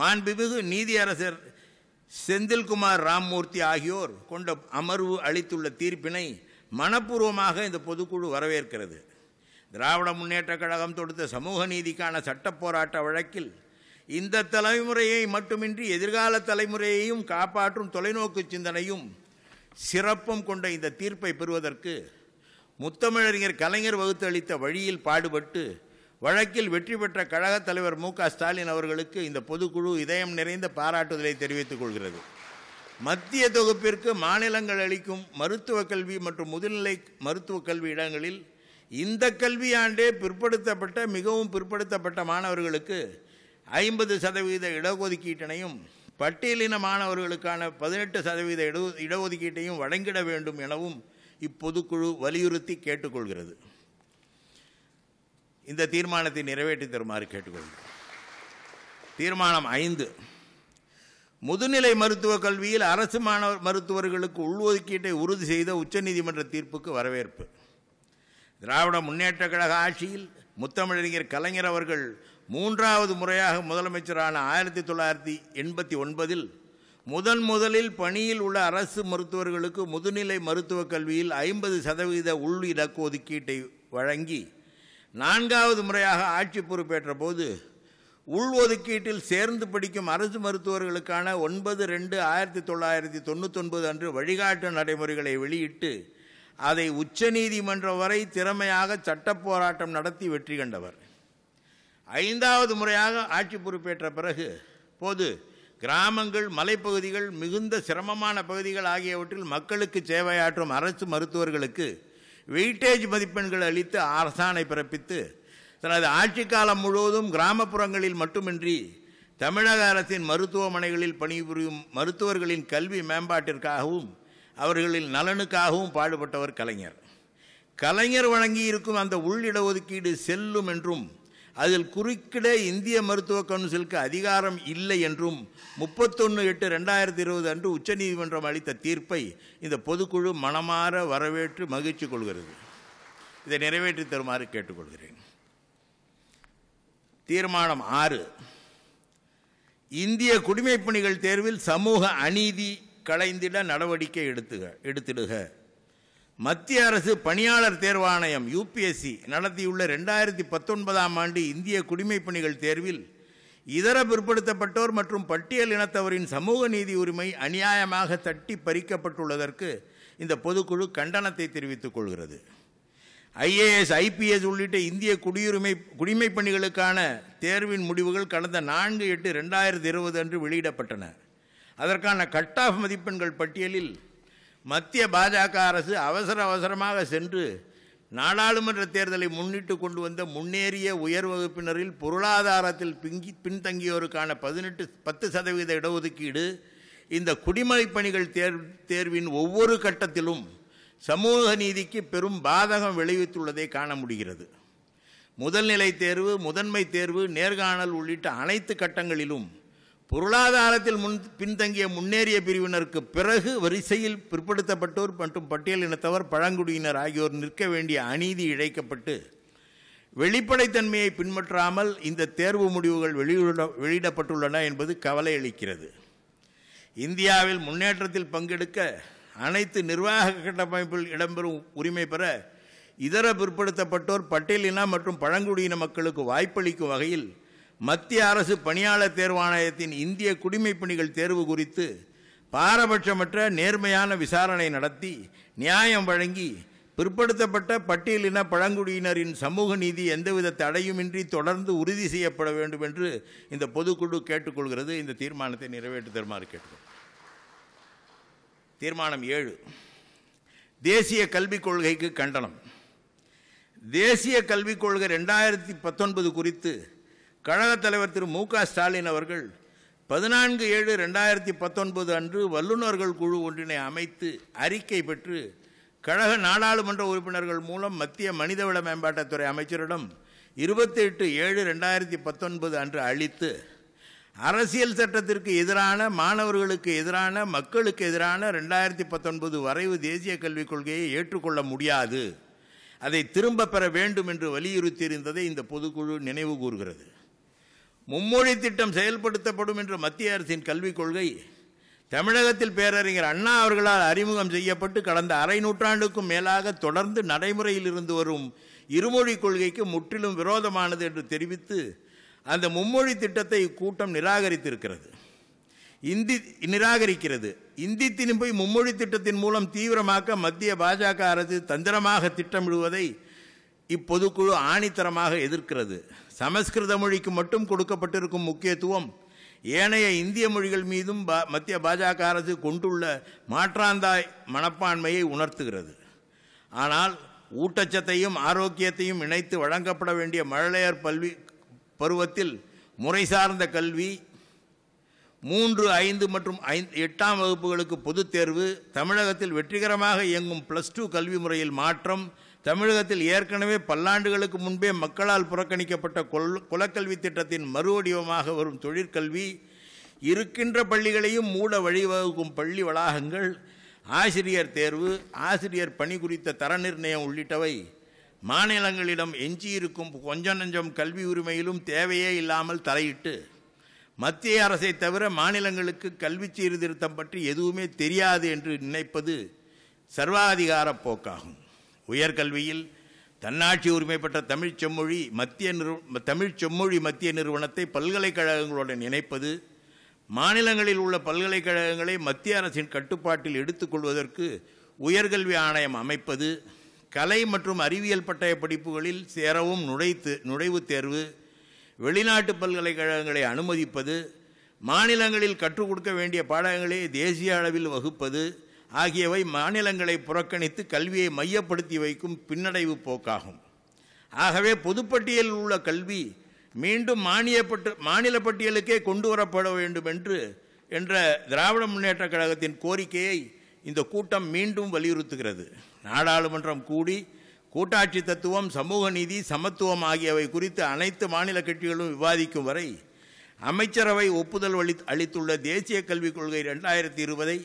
மாண்புமிகு நீதியரசர் செந்தில்குமார் ராம்மூர்த்தி ஆகியோர் கொண்ட அமர்வு அளித்துள்ள தீர்ப்பினை மனப்பூர்வமாக இந்த பொதுக்குழு வரவேற்கிறது திராவிட முன்னேற்றக் கழகம் தொடுத்த சமூக நீதிக்கான சட்ட போராட்ட வழக்கில் இந்த தலைமுறையை மட்டுமின்றி எதிர்கால தலைமுறையையும் காப்பாற்றும் தொலைநோக்கு சிந்தனையும் சிறப்பும் கொண்ட இந்த தீர்ப்பை பெறுவதற்கு முத்தமிழறிஞர் கலைஞர் வகுத்தளித்த வழியில் பாடுபட்டு வழக்கில் வெற்றி பெற்ற கழகத் தலைவர் மு க ஸ்டாலின் அவர்களுக்கு இந்த பொதுக்குழு இதயம் நிறைந்த பாராட்டுதலை தெரிவித்துக் கொள்கிறது மத்திய தொகுப்பிற்கு மாநிலங்கள் அளிக்கும் மருத்துவ கல்வி மற்றும் முதுநிலை மருத்துவ கல்வி இடங்களில் இந்த கல்வியாண்டே பிற்படுத்தப்பட்ட மிகவும் பிற்படுத்தப்பட்ட மாணவர்களுக்கு ஐம்பது சதவீத இடஒதுக்கீட்டினையும் பட்டியலின மாணவர்களுக்கான பதினெட்டு சதவீத இட இடஒதுக்கீட்டையும் வழங்கிட வேண்டும் எனவும் இப்பொதுக்குழு வலியுறுத்தி கேட்டுக்கொள்கிறது இந்த தீர்மானத்தை நிறைவேற்றி தருமாறு கேட்டுக்கொள்கிறோம் தீர்மானம் ஐந்து முதுநிலை மருத்துவக் கல்வியில் அரசு மாணவர் மருத்துவர்களுக்கு உள்ஒதுக்கீட்டை உறுதி செய்த உச்சநீதிமன்ற தீர்ப்புக்கு வரவேற்பு திராவிட முன்னேற்றக் கழக ஆட்சியில் முத்தமிழறிஞர் கலைஞர் அவர்கள் மூன்றாவது முறையாக முதலமைச்சரான ஆயிரத்தி தொள்ளாயிரத்தி எண்பத்தி ஒன்பதில் முதன் முதலில் பணியில் உள்ள அரசு மருத்துவர்களுக்கு முதுநிலை மருத்துவக் கல்வியில் ஐம்பது சதவீத உள் இடஒதுக்கீட்டை வழங்கி நான்காவது முறையாக ஆட்சி பொறுப்பேற்ற போது உள்ஒதுக்கீட்டில் சேர்ந்து படிக்கும் அரசு மருத்துவர்களுக்கான ஒன்பது ரெண்டு ஆயிரத்தி தொள்ளாயிரத்தி தொண்ணூத்தொன்பது அன்று வழிகாட்டு நடைமுறைகளை வெளியிட்டு அதை உச்சநீதிமன்றம் வரை திறமையாக சட்ட போராட்டம் நடத்தி வெற்றி கண்டவர் ஐந்தாவது முறையாக ஆட்சி பொறுப்பேற்ற பிறகு போது கிராமங்கள் மலைப்பகுதிகள் மிகுந்த சிரமமான பகுதிகள் ஆகியவற்றில் மக்களுக்கு சேவையாற்றும் அரசு மருத்துவர்களுக்கு வெயிட்டேஜ் மதிப்பெண்கள் அளித்து அரசாணை பிறப்பித்து தனது ஆட்சி காலம் முழுவதும் கிராமப்புறங்களில் மட்டுமின்றி தமிழக அரசின் மருத்துவமனைகளில் பணிபுரியும் மருத்துவர்களின் கல்வி மேம்பாட்டிற்காகவும் அவர்களின் நலனுக்காகவும் பாடுபட்டவர் கலைஞர் கலைஞர் வழங்கியிருக்கும் அந்த உள்ளிட ஒதுக்கீடு செல்லும் என்றும் அதில் குறுக்கிட இந்திய மருத்துவ கவுன்சிலுக்கு அதிகாரம் இல்லை என்றும் முப்பத்தொன்று எட்டு ரெண்டாயிரத்தி இருபது அன்று உச்சநீதிமன்றம் அளித்த தீர்ப்பை இந்த பொதுக்குழு மனமாற வரவேற்று மகிழ்ச்சி கொள்கிறது இதை நிறைவேற்றி தருமாறு கேட்டுக்கொள்கிறேன் தீர்மானம் ஆறு இந்திய குடிமை பணிகள் தேர்வில் சமூக அநீதி களைந்திட நடவடிக்கை எடுத்துக எடுத்திடுக மத்திய அரசு பணியாளர் தேர்வாணையம் யூபிஎஸ்சி நடத்தியுள்ள ரெண்டாயிரத்தி பத்தொன்பதாம் ஆண்டு இந்திய குடிமை பணிகள் தேர்வில் இதர பிற்படுத்தப்பட்டோர் மற்றும் பட்டியல் இனத்தவரின் சமூக நீதி உரிமை அநியாயமாக தட்டி பறிக்கப்பட்டுள்ளதற்கு இந்த பொதுக்குழு கண்டனத்தை தெரிவித்துக் கொள்கிறது ஐஏஎஸ் ஐபிஎஸ் உள்ளிட்ட இந்திய குடியுரிமை குடிமை பணிகளுக்கான தேர்வின் முடிவுகள் கடந்த நான்கு எட்டு ரெண்டாயிரத்தி இருபது அன்று வெளியிடப்பட்டன அதற்கான கட் ஆஃப் மதிப்பெண்கள் பட்டியலில் மத்திய பாஜக அரசு அவசர அவசரமாக சென்று நாடாளுமன்ற தேர்தலை முன்னிட்டு கொண்டு வந்த முன்னேறிய உயர் வகுப்பினரில் பொருளாதாரத்தில் பிங்கி பின்தங்கியோருக்கான பதினெட்டு பத்து சதவீத இடஒதுக்கீடு இந்த குடிமைப் பணிகள் தேர் தேர்வின் ஒவ்வொரு கட்டத்திலும் சமூக நீதிக்கு பெரும் பாதகம் விளைவித்துள்ளதை காண முடிகிறது முதல்நிலை தேர்வு முதன்மை தேர்வு நேர்காணல் உள்ளிட்ட அனைத்து கட்டங்களிலும் பொருளாதாரத்தில் முன் பின்தங்கிய முன்னேறிய பிரிவினருக்கு பிறகு வரிசையில் பிற்படுத்தப்பட்டோர் மற்றும் பட்டியலினத்தவர் பழங்குடியினர் ஆகியோர் நிற்க வேண்டிய அநீதி இழைக்கப்பட்டு வெளிப்படைத்தன்மையை பின்பற்றாமல் இந்த தேர்வு முடிவுகள் வெளியிட வெளியிடப்பட்டுள்ளன என்பது கவலை அளிக்கிறது இந்தியாவில் முன்னேற்றத்தில் பங்கெடுக்க அனைத்து நிர்வாக கட்டமைப்பில் இடம்பெறும் உரிமை பெற இதர பிற்படுத்தப்பட்டோர் பட்டியலின மற்றும் பழங்குடியின மக்களுக்கு வாய்ப்பளிக்கும் வகையில் மத்திய அரசு பணியாளர் தேர்வாணையத்தின் இந்திய பணிகள் தேர்வு குறித்து பாரபட்சமற்ற நேர்மையான விசாரணை நடத்தி நியாயம் வழங்கி பிற்படுத்தப்பட்ட பட்டியலின பழங்குடியினரின் சமூக நீதி எந்தவித தடையுமின்றி தொடர்ந்து உறுதி செய்யப்பட வேண்டும் என்று இந்த பொதுக்குழு கேட்டுக்கொள்கிறது இந்த தீர்மானத்தை நிறைவேற்று தருமாறு கேட்டுக்கொள்கிறேன் தீர்மானம் ஏழு தேசிய கல்விக் கொள்கைக்கு கண்டனம் தேசிய கல்விக் கொள்கை ரெண்டாயிரத்தி பத்தொன்பது குறித்து கழகத் தலைவர் திரு மு க ஸ்டாலின் அவர்கள் பதினான்கு ஏழு ரெண்டாயிரத்தி பத்தொன்பது அன்று வல்லுநர்கள் குழு ஒன்றினை அமைத்து அறிக்கை பெற்று கழக நாடாளுமன்ற உறுப்பினர்கள் மூலம் மத்திய மனிதவள மேம்பாட்டுத்துறை அமைச்சரிடம் இருபத்தி எட்டு ஏழு ரெண்டாயிரத்தி பத்தொன்பது அன்று அளித்து அரசியல் சட்டத்திற்கு எதிரான மாணவர்களுக்கு எதிரான மக்களுக்கு எதிரான ரெண்டாயிரத்தி பத்தொன்பது வரைவு தேசிய கல்விக் கொள்கையை ஏற்றுக்கொள்ள முடியாது அதை திரும்ப பெற வேண்டும் என்று வலியுறுத்தியிருந்ததை இந்த பொதுக்குழு நினைவு கூறுகிறது மும்மொழி திட்டம் செயல்படுத்தப்படும் என்ற மத்திய அரசின் கல்விக் கொள்கை தமிழகத்தில் பேரறிஞர் அண்ணா அவர்களால் அறிமுகம் செய்யப்பட்டு கடந்த அரை நூற்றாண்டுக்கும் மேலாக தொடர்ந்து நடைமுறையில் இருந்து வரும் இருமொழிக் கொள்கைக்கு முற்றிலும் விரோதமானது என்று தெரிவித்து அந்த மும்மொழி திட்டத்தை இக்கூட்டம் நிராகரித்திருக்கிறது இந்தி நிராகரிக்கிறது இந்தி திணிப்பை மும்மொழி திட்டத்தின் மூலம் தீவிரமாக்க மத்திய பாஜக அரசு தந்திரமாக திட்டமிடுவதை இப்பொதுக்குழு ஆணித்தரமாக எதிர்க்கிறது சமஸ்கிருத மொழிக்கு மட்டும் கொடுக்கப்பட்டிருக்கும் முக்கியத்துவம் ஏனைய இந்திய மொழிகள் மீதும் மத்திய பாஜக அரசு கொண்டுள்ள மாற்றாந்தாய் மனப்பான்மையை உணர்த்துகிறது ஆனால் ஊட்டச்சத்தையும் ஆரோக்கியத்தையும் இணைத்து வழங்கப்பட வேண்டிய மழலையர் பல்வி பருவத்தில் முறை சார்ந்த கல்வி மூன்று ஐந்து மற்றும் ஐந்து எட்டாம் வகுப்புகளுக்கு பொதுத் தேர்வு தமிழகத்தில் வெற்றிகரமாக இயங்கும் ப்ளஸ் டூ கல்வி முறையில் மாற்றம் தமிழகத்தில் ஏற்கனவே பல்லாண்டுகளுக்கு முன்பே மக்களால் புறக்கணிக்கப்பட்ட கொல் குலக்கல்வி திட்டத்தின் மறுவடிவமாக வரும் தொழிற்கல்வி இருக்கின்ற பள்ளிகளையும் மூட வழிவகுக்கும் பள்ளி வளாகங்கள் ஆசிரியர் தேர்வு ஆசிரியர் பணி குறித்த தர நிர்ணயம் உள்ளிட்டவை மாநிலங்களிடம் எஞ்சியிருக்கும் கொஞ்சம் நஞ்சம் கல்வி உரிமையிலும் தேவையே இல்லாமல் தலையிட்டு மத்திய அரசை தவிர மாநிலங்களுக்கு கல்வி சீர்திருத்தம் பற்றி எதுவுமே தெரியாது என்று நினைப்பது சர்வாதிகார போக்காகும் உயர்கல்வியில் தன்னாட்சி உரிமை பெற்ற தமிழ் செம்மொழி மத்திய நிறு தமிழ் செம்மொழி மத்திய நிறுவனத்தை பல்கலைக்கழகங்களுடன் இணைப்பது மாநிலங்களில் உள்ள பல்கலைக்கழகங்களை மத்திய அரசின் கட்டுப்பாட்டில் எடுத்துக்கொள்வதற்கு உயர்கல்வி ஆணையம் அமைப்பது கலை மற்றும் அறிவியல் பட்டய படிப்புகளில் சேரவும் நுழைத்து நுழைவுத் தேர்வு வெளிநாட்டு பல்கலைக்கழகங்களை அனுமதிப்பது மாநிலங்களில் கற்றுக் கொடுக்க வேண்டிய பாடங்களை தேசிய அளவில் வகுப்பது ஆகியவை மாநிலங்களை புறக்கணித்து கல்வியை மையப்படுத்தி வைக்கும் பின்னடைவு போக்காகும் ஆகவே பொதுப்பட்டியலில் உள்ள கல்வி மீண்டும் மானியப்பட்டு மாநில பட்டியலுக்கே கொண்டு வரப்பட வேண்டும் என்று என்ற திராவிட முன்னேற்றக் கழகத்தின் கோரிக்கையை இந்த கூட்டம் மீண்டும் வலியுறுத்துகிறது நாடாளுமன்றம் கூடி கூட்டாட்சி தத்துவம் சமூக நீதி சமத்துவம் ஆகியவை குறித்து அனைத்து மாநில கட்சிகளும் விவாதிக்கும் வரை அமைச்சரவை ஒப்புதல் அளி அளித்துள்ள தேசிய கல்விக் கொள்கை ரெண்டாயிரத்தி இருபதை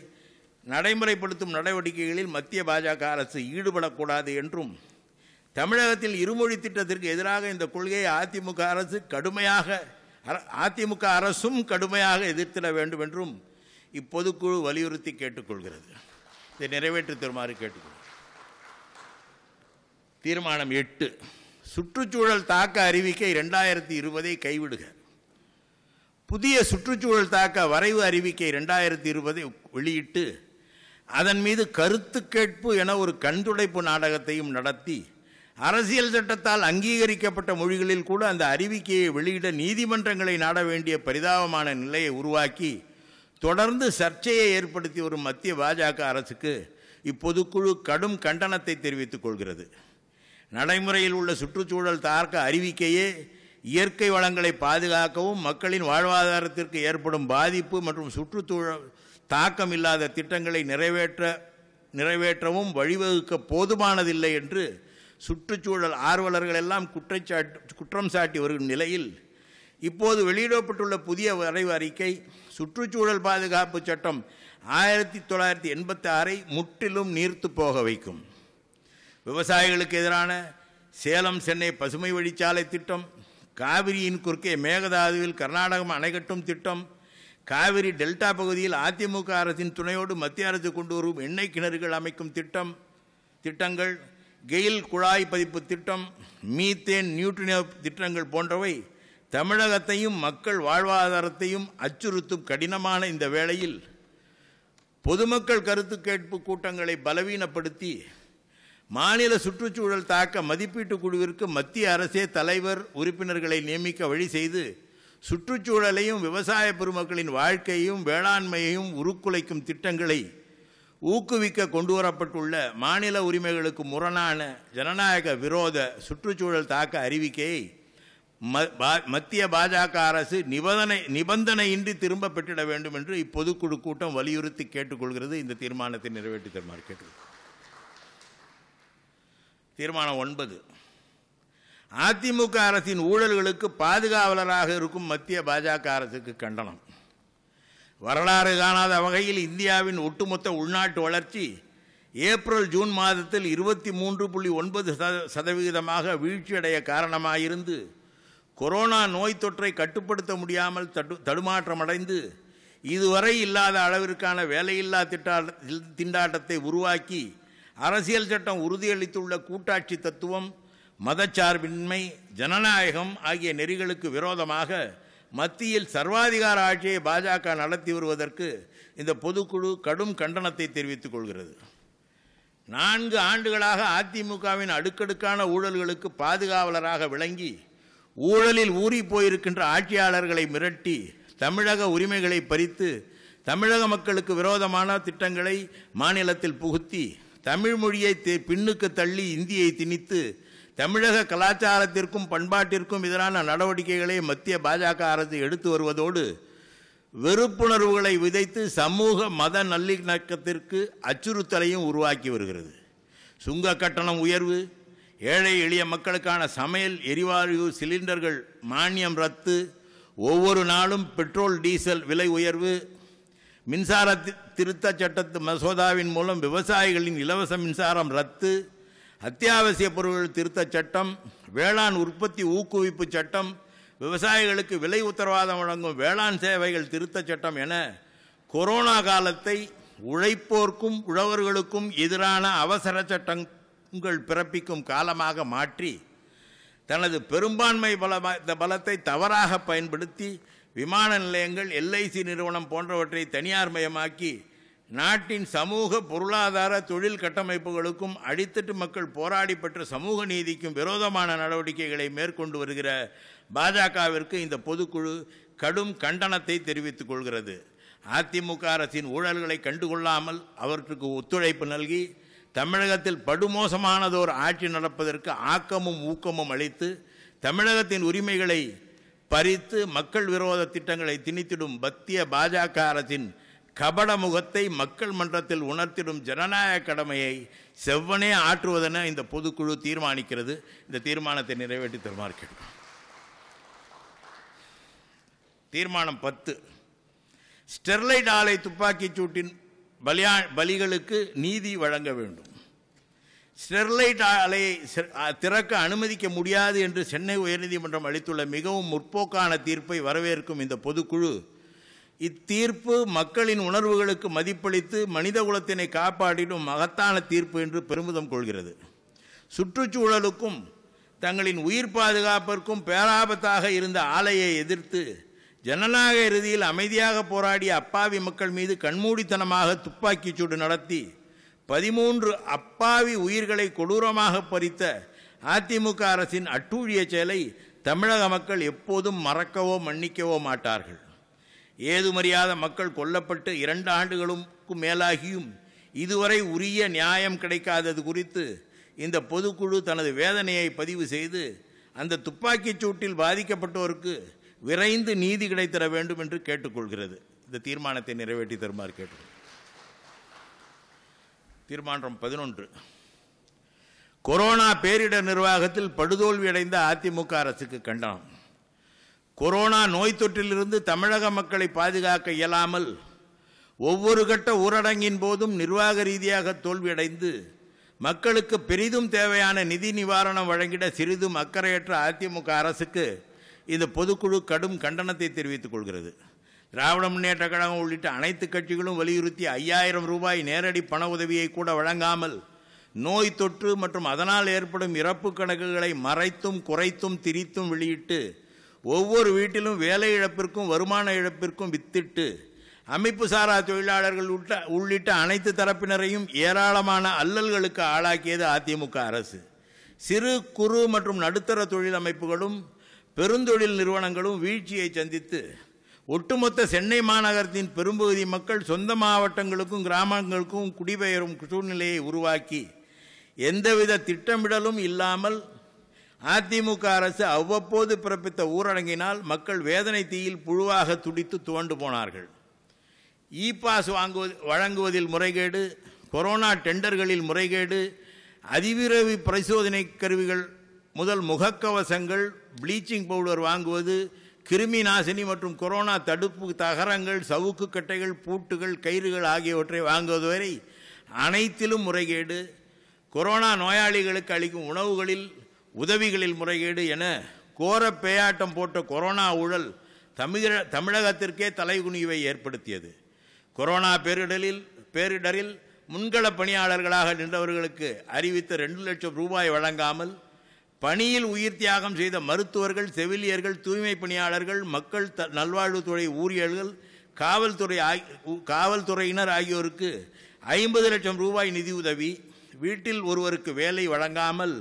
நடைமுறைப்படுத்தும் நடவடிக்கைகளில் மத்திய பாஜக அரசு ஈடுபடக்கூடாது என்றும் தமிழகத்தில் இருமொழி திட்டத்திற்கு எதிராக இந்த கொள்கையை அதிமுக அரசு கடுமையாக அதிமுக அரசும் கடுமையாக எதிர்த்திட வேண்டும் என்றும் இப்பொதுக்குழு வலியுறுத்தி கேட்டுக்கொள்கிறது இதை நிறைவேற்றி தருமாறு கேட்டுக்கொள்கிறது தீர்மானம் எட்டு சுற்றுச்சூழல் தாக்க அறிவிக்கை ரெண்டாயிரத்தி இருபதை கைவிடுக புதிய சுற்றுச்சூழல் தாக்க வரைவு அறிவிக்கை ரெண்டாயிரத்தி இருபதை வெளியிட்டு அதன் மீது கருத்து கேட்பு என ஒரு கண்துடைப்பு நாடகத்தையும் நடத்தி அரசியல் சட்டத்தால் அங்கீகரிக்கப்பட்ட மொழிகளில் கூட அந்த அறிவிக்கையை வெளியிட நீதிமன்றங்களை நாட வேண்டிய பரிதாபமான நிலையை உருவாக்கி தொடர்ந்து சர்ச்சையை ஏற்படுத்தி வரும் மத்திய பாஜக அரசுக்கு இப்பொதுக்குழு கடும் கண்டனத்தை தெரிவித்துக் கொள்கிறது நடைமுறையில் உள்ள சுற்றுச்சூழல் தாக்க அறிவிக்கையே இயற்கை வளங்களை பாதுகாக்கவும் மக்களின் வாழ்வாதாரத்திற்கு ஏற்படும் பாதிப்பு மற்றும் சுற்றுச்சூழல் தாக்கம் இல்லாத திட்டங்களை நிறைவேற்ற நிறைவேற்றவும் வழிவகுக்க போதுமானதில்லை என்று சுற்றுச்சூழல் ஆர்வலர்கள் எல்லாம் குற்றச்சாட்டு குற்றம் சாட்டி வரும் நிலையில் இப்போது வெளியிடப்பட்டுள்ள புதிய வரைவு அறிக்கை சுற்றுச்சூழல் பாதுகாப்பு சட்டம் ஆயிரத்தி தொள்ளாயிரத்தி எண்பத்தி ஆறை முற்றிலும் நீர்த்து போக வைக்கும் விவசாயிகளுக்கு எதிரான சேலம் சென்னை பசுமை வழிச்சாலை திட்டம் காவிரியின் குறுக்கே மேகதாதுவில் கர்நாடகம் அணை கட்டும் திட்டம் காவிரி டெல்டா பகுதியில் அதிமுக அரசின் துணையோடு மத்திய அரசு கொண்டு வரும் எண்ணெய் கிணறுகள் அமைக்கும் திட்டம் திட்டங்கள் கெயில் குழாய் பதிப்பு திட்டம் மீத்தேன் நியூட்ரினோ திட்டங்கள் போன்றவை தமிழகத்தையும் மக்கள் வாழ்வாதாரத்தையும் அச்சுறுத்தும் கடினமான இந்த வேளையில் பொதுமக்கள் கருத்து கேட்பு கூட்டங்களை பலவீனப்படுத்தி மாநில சுற்றுச்சூழல் தாக்க மதிப்பீட்டு குழுவிற்கு மத்திய அரசே தலைவர் உறுப்பினர்களை நியமிக்க வழி செய்து சுற்றுச்சூழலையும் விவசாய பெருமக்களின் வாழ்க்கையையும் வேளாண்மையையும் உருக்குலைக்கும் திட்டங்களை ஊக்குவிக்க கொண்டு வரப்பட்டுள்ள மாநில உரிமைகளுக்கு முரணான ஜனநாயக விரோத சுற்றுச்சூழல் தாக்க அறிவிக்கையை மத்திய பாஜக அரசு நிபந்தனை நிபந்தனையின்றி திரும்ப பெற்றிட வேண்டும் என்று இப்பொதுக்குழு கூட்டம் வலியுறுத்தி கேட்டுக்கொள்கிறது இந்த தீர்மானத்தை நிறைவேற்றி தருமாறு கேட்டுக்கொள்கிறது தீர்மானம் ஒன்பது அதிமுக அரசின் ஊழல்களுக்கு பாதுகாவலராக இருக்கும் மத்திய பாஜக அரசுக்கு கண்டனம் வரலாறு காணாத வகையில் இந்தியாவின் ஒட்டுமொத்த உள்நாட்டு வளர்ச்சி ஏப்ரல் ஜூன் மாதத்தில் இருபத்தி மூன்று புள்ளி ஒன்பது சதவிகிதமாக வீழ்ச்சியடைய காரணமாயிருந்து கொரோனா நோய் தொற்றை கட்டுப்படுத்த முடியாமல் தடு தடுமாற்றமடைந்து இதுவரை இல்லாத அளவிற்கான வேலையில்லா திட்டா திண்டாட்டத்தை உருவாக்கி அரசியல் சட்டம் உறுதியளித்துள்ள கூட்டாட்சி தத்துவம் மதச்சார்பின்மை ஜனநாயகம் ஆகிய நெறிகளுக்கு விரோதமாக மத்தியில் சர்வாதிகார ஆட்சியை பாஜக நடத்தி வருவதற்கு இந்த பொதுக்குழு கடும் கண்டனத்தை தெரிவித்துக் கொள்கிறது நான்கு ஆண்டுகளாக அதிமுகவின் அடுக்கடுக்கான ஊழல்களுக்கு பாதுகாவலராக விளங்கி ஊழலில் ஊறி போயிருக்கின்ற ஆட்சியாளர்களை மிரட்டி தமிழக உரிமைகளை பறித்து தமிழக மக்களுக்கு விரோதமான திட்டங்களை மாநிலத்தில் புகுத்தி தமிழ் மொழியை பின்னுக்கு தள்ளி இந்தியை திணித்து தமிழக கலாச்சாரத்திற்கும் பண்பாட்டிற்கும் எதிரான நடவடிக்கைகளை மத்திய பாஜக அரசு எடுத்து வருவதோடு வெறுப்புணர்வுகளை விதைத்து சமூக மத நல்லிணக்கத்திற்கு அச்சுறுத்தலையும் உருவாக்கி வருகிறது சுங்க கட்டணம் உயர்வு ஏழை எளிய மக்களுக்கான சமையல் எரிவாயு சிலிண்டர்கள் மானியம் ரத்து ஒவ்வொரு நாளும் பெட்ரோல் டீசல் விலை உயர்வு மின்சார திருத்த சட்டத்து மசோதாவின் மூலம் விவசாயிகளின் இலவச மின்சாரம் ரத்து அத்தியாவசிய பொருட்கள் திருத்த சட்டம் வேளாண் உற்பத்தி ஊக்குவிப்பு சட்டம் விவசாயிகளுக்கு விலை உத்தரவாதம் வழங்கும் வேளாண் சேவைகள் திருத்த சட்டம் என கொரோனா காலத்தை உழைப்போர்க்கும் உழவர்களுக்கும் எதிரான அவசர சட்டங்கள் பிறப்பிக்கும் காலமாக மாற்றி தனது பெரும்பான்மை பல பலத்தை தவறாக பயன்படுத்தி விமான நிலையங்கள் எல்ஐசி நிறுவனம் போன்றவற்றை தனியார் மயமாக்கி நாட்டின் சமூக பொருளாதார தொழில் கட்டமைப்புகளுக்கும் அடித்தட்டு மக்கள் போராடி பெற்ற சமூக நீதிக்கும் விரோதமான நடவடிக்கைகளை மேற்கொண்டு வருகிற பாஜகவிற்கு இந்த பொதுக்குழு கடும் கண்டனத்தை தெரிவித்துக் கொள்கிறது அதிமுக அரசின் ஊழல்களை கண்டுகொள்ளாமல் அவற்றுக்கு ஒத்துழைப்பு நல்கி தமிழகத்தில் படுமோசமானதோர் ஆட்சி நடப்பதற்கு ஆக்கமும் ஊக்கமும் அளித்து தமிழகத்தின் உரிமைகளை பறித்து மக்கள் விரோத திட்டங்களை திணித்திடும் பத்திய பாஜக அரசின் கபட முகத்தை மக்கள் மன்றத்தில் உணர்த்திடும் ஜனநாயக கடமையை செவ்வனே ஆற்றுவதென இந்த பொதுக்குழு தீர்மானிக்கிறது இந்த தீர்மானத்தை நிறைவேற்றி தருமாறு தீர்மானம் பத்து ஸ்டெர்லைட் ஆலை துப்பாக்கிச் சூட்டின் பலியா பலிகளுக்கு நீதி வழங்க வேண்டும் ஸ்டெர்லைட் ஆலை திறக்க அனுமதிக்க முடியாது என்று சென்னை உயர்நீதிமன்றம் அளித்துள்ள மிகவும் முற்போக்கான தீர்ப்பை வரவேற்கும் இந்த பொதுக்குழு இத்தீர்ப்பு மக்களின் உணர்வுகளுக்கு மதிப்பளித்து மனித குலத்தினை காப்பாற்றிடும் மகத்தான தீர்ப்பு என்று பெருமிதம் கொள்கிறது சுற்றுச்சூழலுக்கும் தங்களின் உயிர் பாதுகாப்பிற்கும் பேராபத்தாக இருந்த ஆலையை எதிர்த்து ஜனநாயக இறுதியில் அமைதியாக போராடிய அப்பாவி மக்கள் மீது கண்மூடித்தனமாக துப்பாக்கிச்சூடு நடத்தி பதிமூன்று அப்பாவி உயிர்களை கொடூரமாக பறித்த அதிமுக அரசின் அட்டூழிய செயலை தமிழக மக்கள் எப்போதும் மறக்கவோ மன்னிக்கவோ மாட்டார்கள் ஏதுமறியாத மக்கள் கொல்லப்பட்டு இரண்டு ஆண்டுகளுக்கும் மேலாகியும் இதுவரை உரிய நியாயம் கிடைக்காதது குறித்து இந்த பொதுக்குழு தனது வேதனையை பதிவு செய்து அந்த துப்பாக்கிச் சூட்டில் பாதிக்கப்பட்டோருக்கு விரைந்து நீதி கிடைத்தர வேண்டும் என்று கேட்டுக்கொள்கிறது இந்த தீர்மானத்தை நிறைவேற்றி தருமாறு கேட்டு தீர்மானம் பதினொன்று கொரோனா பேரிடர் நிர்வாகத்தில் படுதோல்வி அடைந்த அதிமுக அரசுக்கு கண்டனம் கொரோனா நோய் தொற்றிலிருந்து தமிழக மக்களை பாதுகாக்க இயலாமல் ஒவ்வொரு கட்ட ஊரடங்கின் போதும் நிர்வாக ரீதியாக தோல்வியடைந்து மக்களுக்கு பெரிதும் தேவையான நிதி நிவாரணம் வழங்கிட சிறிதும் அக்கறையற்ற அதிமுக அரசுக்கு இந்த பொதுக்குழு கடும் கண்டனத்தை தெரிவித்துக் கொள்கிறது திராவிட முன்னேற்ற கழகம் உள்ளிட்ட அனைத்து கட்சிகளும் வலியுறுத்தி ஐயாயிரம் ரூபாய் நேரடி பண உதவியை கூட வழங்காமல் நோய் தொற்று மற்றும் அதனால் ஏற்படும் இறப்பு கணக்குகளை மறைத்தும் குறைத்தும் திரித்தும் வெளியிட்டு ஒவ்வொரு வீட்டிலும் வேலை இழப்பிற்கும் வருமான இழப்பிற்கும் வித்திட்டு அமைப்பு சாரா தொழிலாளர்கள் உள்ள உள்ளிட்ட அனைத்து தரப்பினரையும் ஏராளமான அல்லல்களுக்கு ஆளாக்கியது அதிமுக அரசு சிறு குறு மற்றும் நடுத்தர தொழில் அமைப்புகளும் பெருந்தொழில் நிறுவனங்களும் வீழ்ச்சியை சந்தித்து ஒட்டுமொத்த சென்னை மாநகரத்தின் பெரும்பகுதி மக்கள் சொந்த மாவட்டங்களுக்கும் கிராமங்களுக்கும் குடிபெயரும் சூழ்நிலையை உருவாக்கி எந்தவித திட்டமிடலும் இல்லாமல் அதிமுக அரசு அவ்வப்போது பிறப்பித்த ஊரடங்கினால் மக்கள் வேதனை தீயில் புழுவாக துடித்து துவண்டு போனார்கள் இ பாஸ் வாங்குவது வழங்குவதில் முறைகேடு கொரோனா டெண்டர்களில் முறைகேடு அதிவிரவி பரிசோதனை கருவிகள் முதல் முகக்கவசங்கள் ப்ளீச்சிங் பவுடர் வாங்குவது கிருமி நாசினி மற்றும் கொரோனா தடுப்பு தகரங்கள் சவுக்கு கட்டைகள் பூட்டுகள் கயிறுகள் ஆகியவற்றை வாங்குவது வரை அனைத்திலும் முறைகேடு கொரோனா நோயாளிகளுக்கு அளிக்கும் உணவுகளில் உதவிகளில் முறைகேடு என கோர பேயாட்டம் போட்ட கொரோனா ஊழல் தமிழ தமிழகத்திற்கே தலைகுனிவை ஏற்படுத்தியது கொரோனா பேரிடலில் பேரிடரில் முன்கள பணியாளர்களாக நின்றவர்களுக்கு அறிவித்த ரெண்டு லட்சம் ரூபாய் வழங்காமல் பணியில் உயிர் தியாகம் செய்த மருத்துவர்கள் செவிலியர்கள் தூய்மை பணியாளர்கள் மக்கள் த நல்வாழ்வுத்துறை ஊழியர்கள் காவல்துறை ஆகி காவல்துறையினர் ஆகியோருக்கு ஐம்பது லட்சம் ரூபாய் நிதி உதவி வீட்டில் ஒருவருக்கு வேலை வழங்காமல்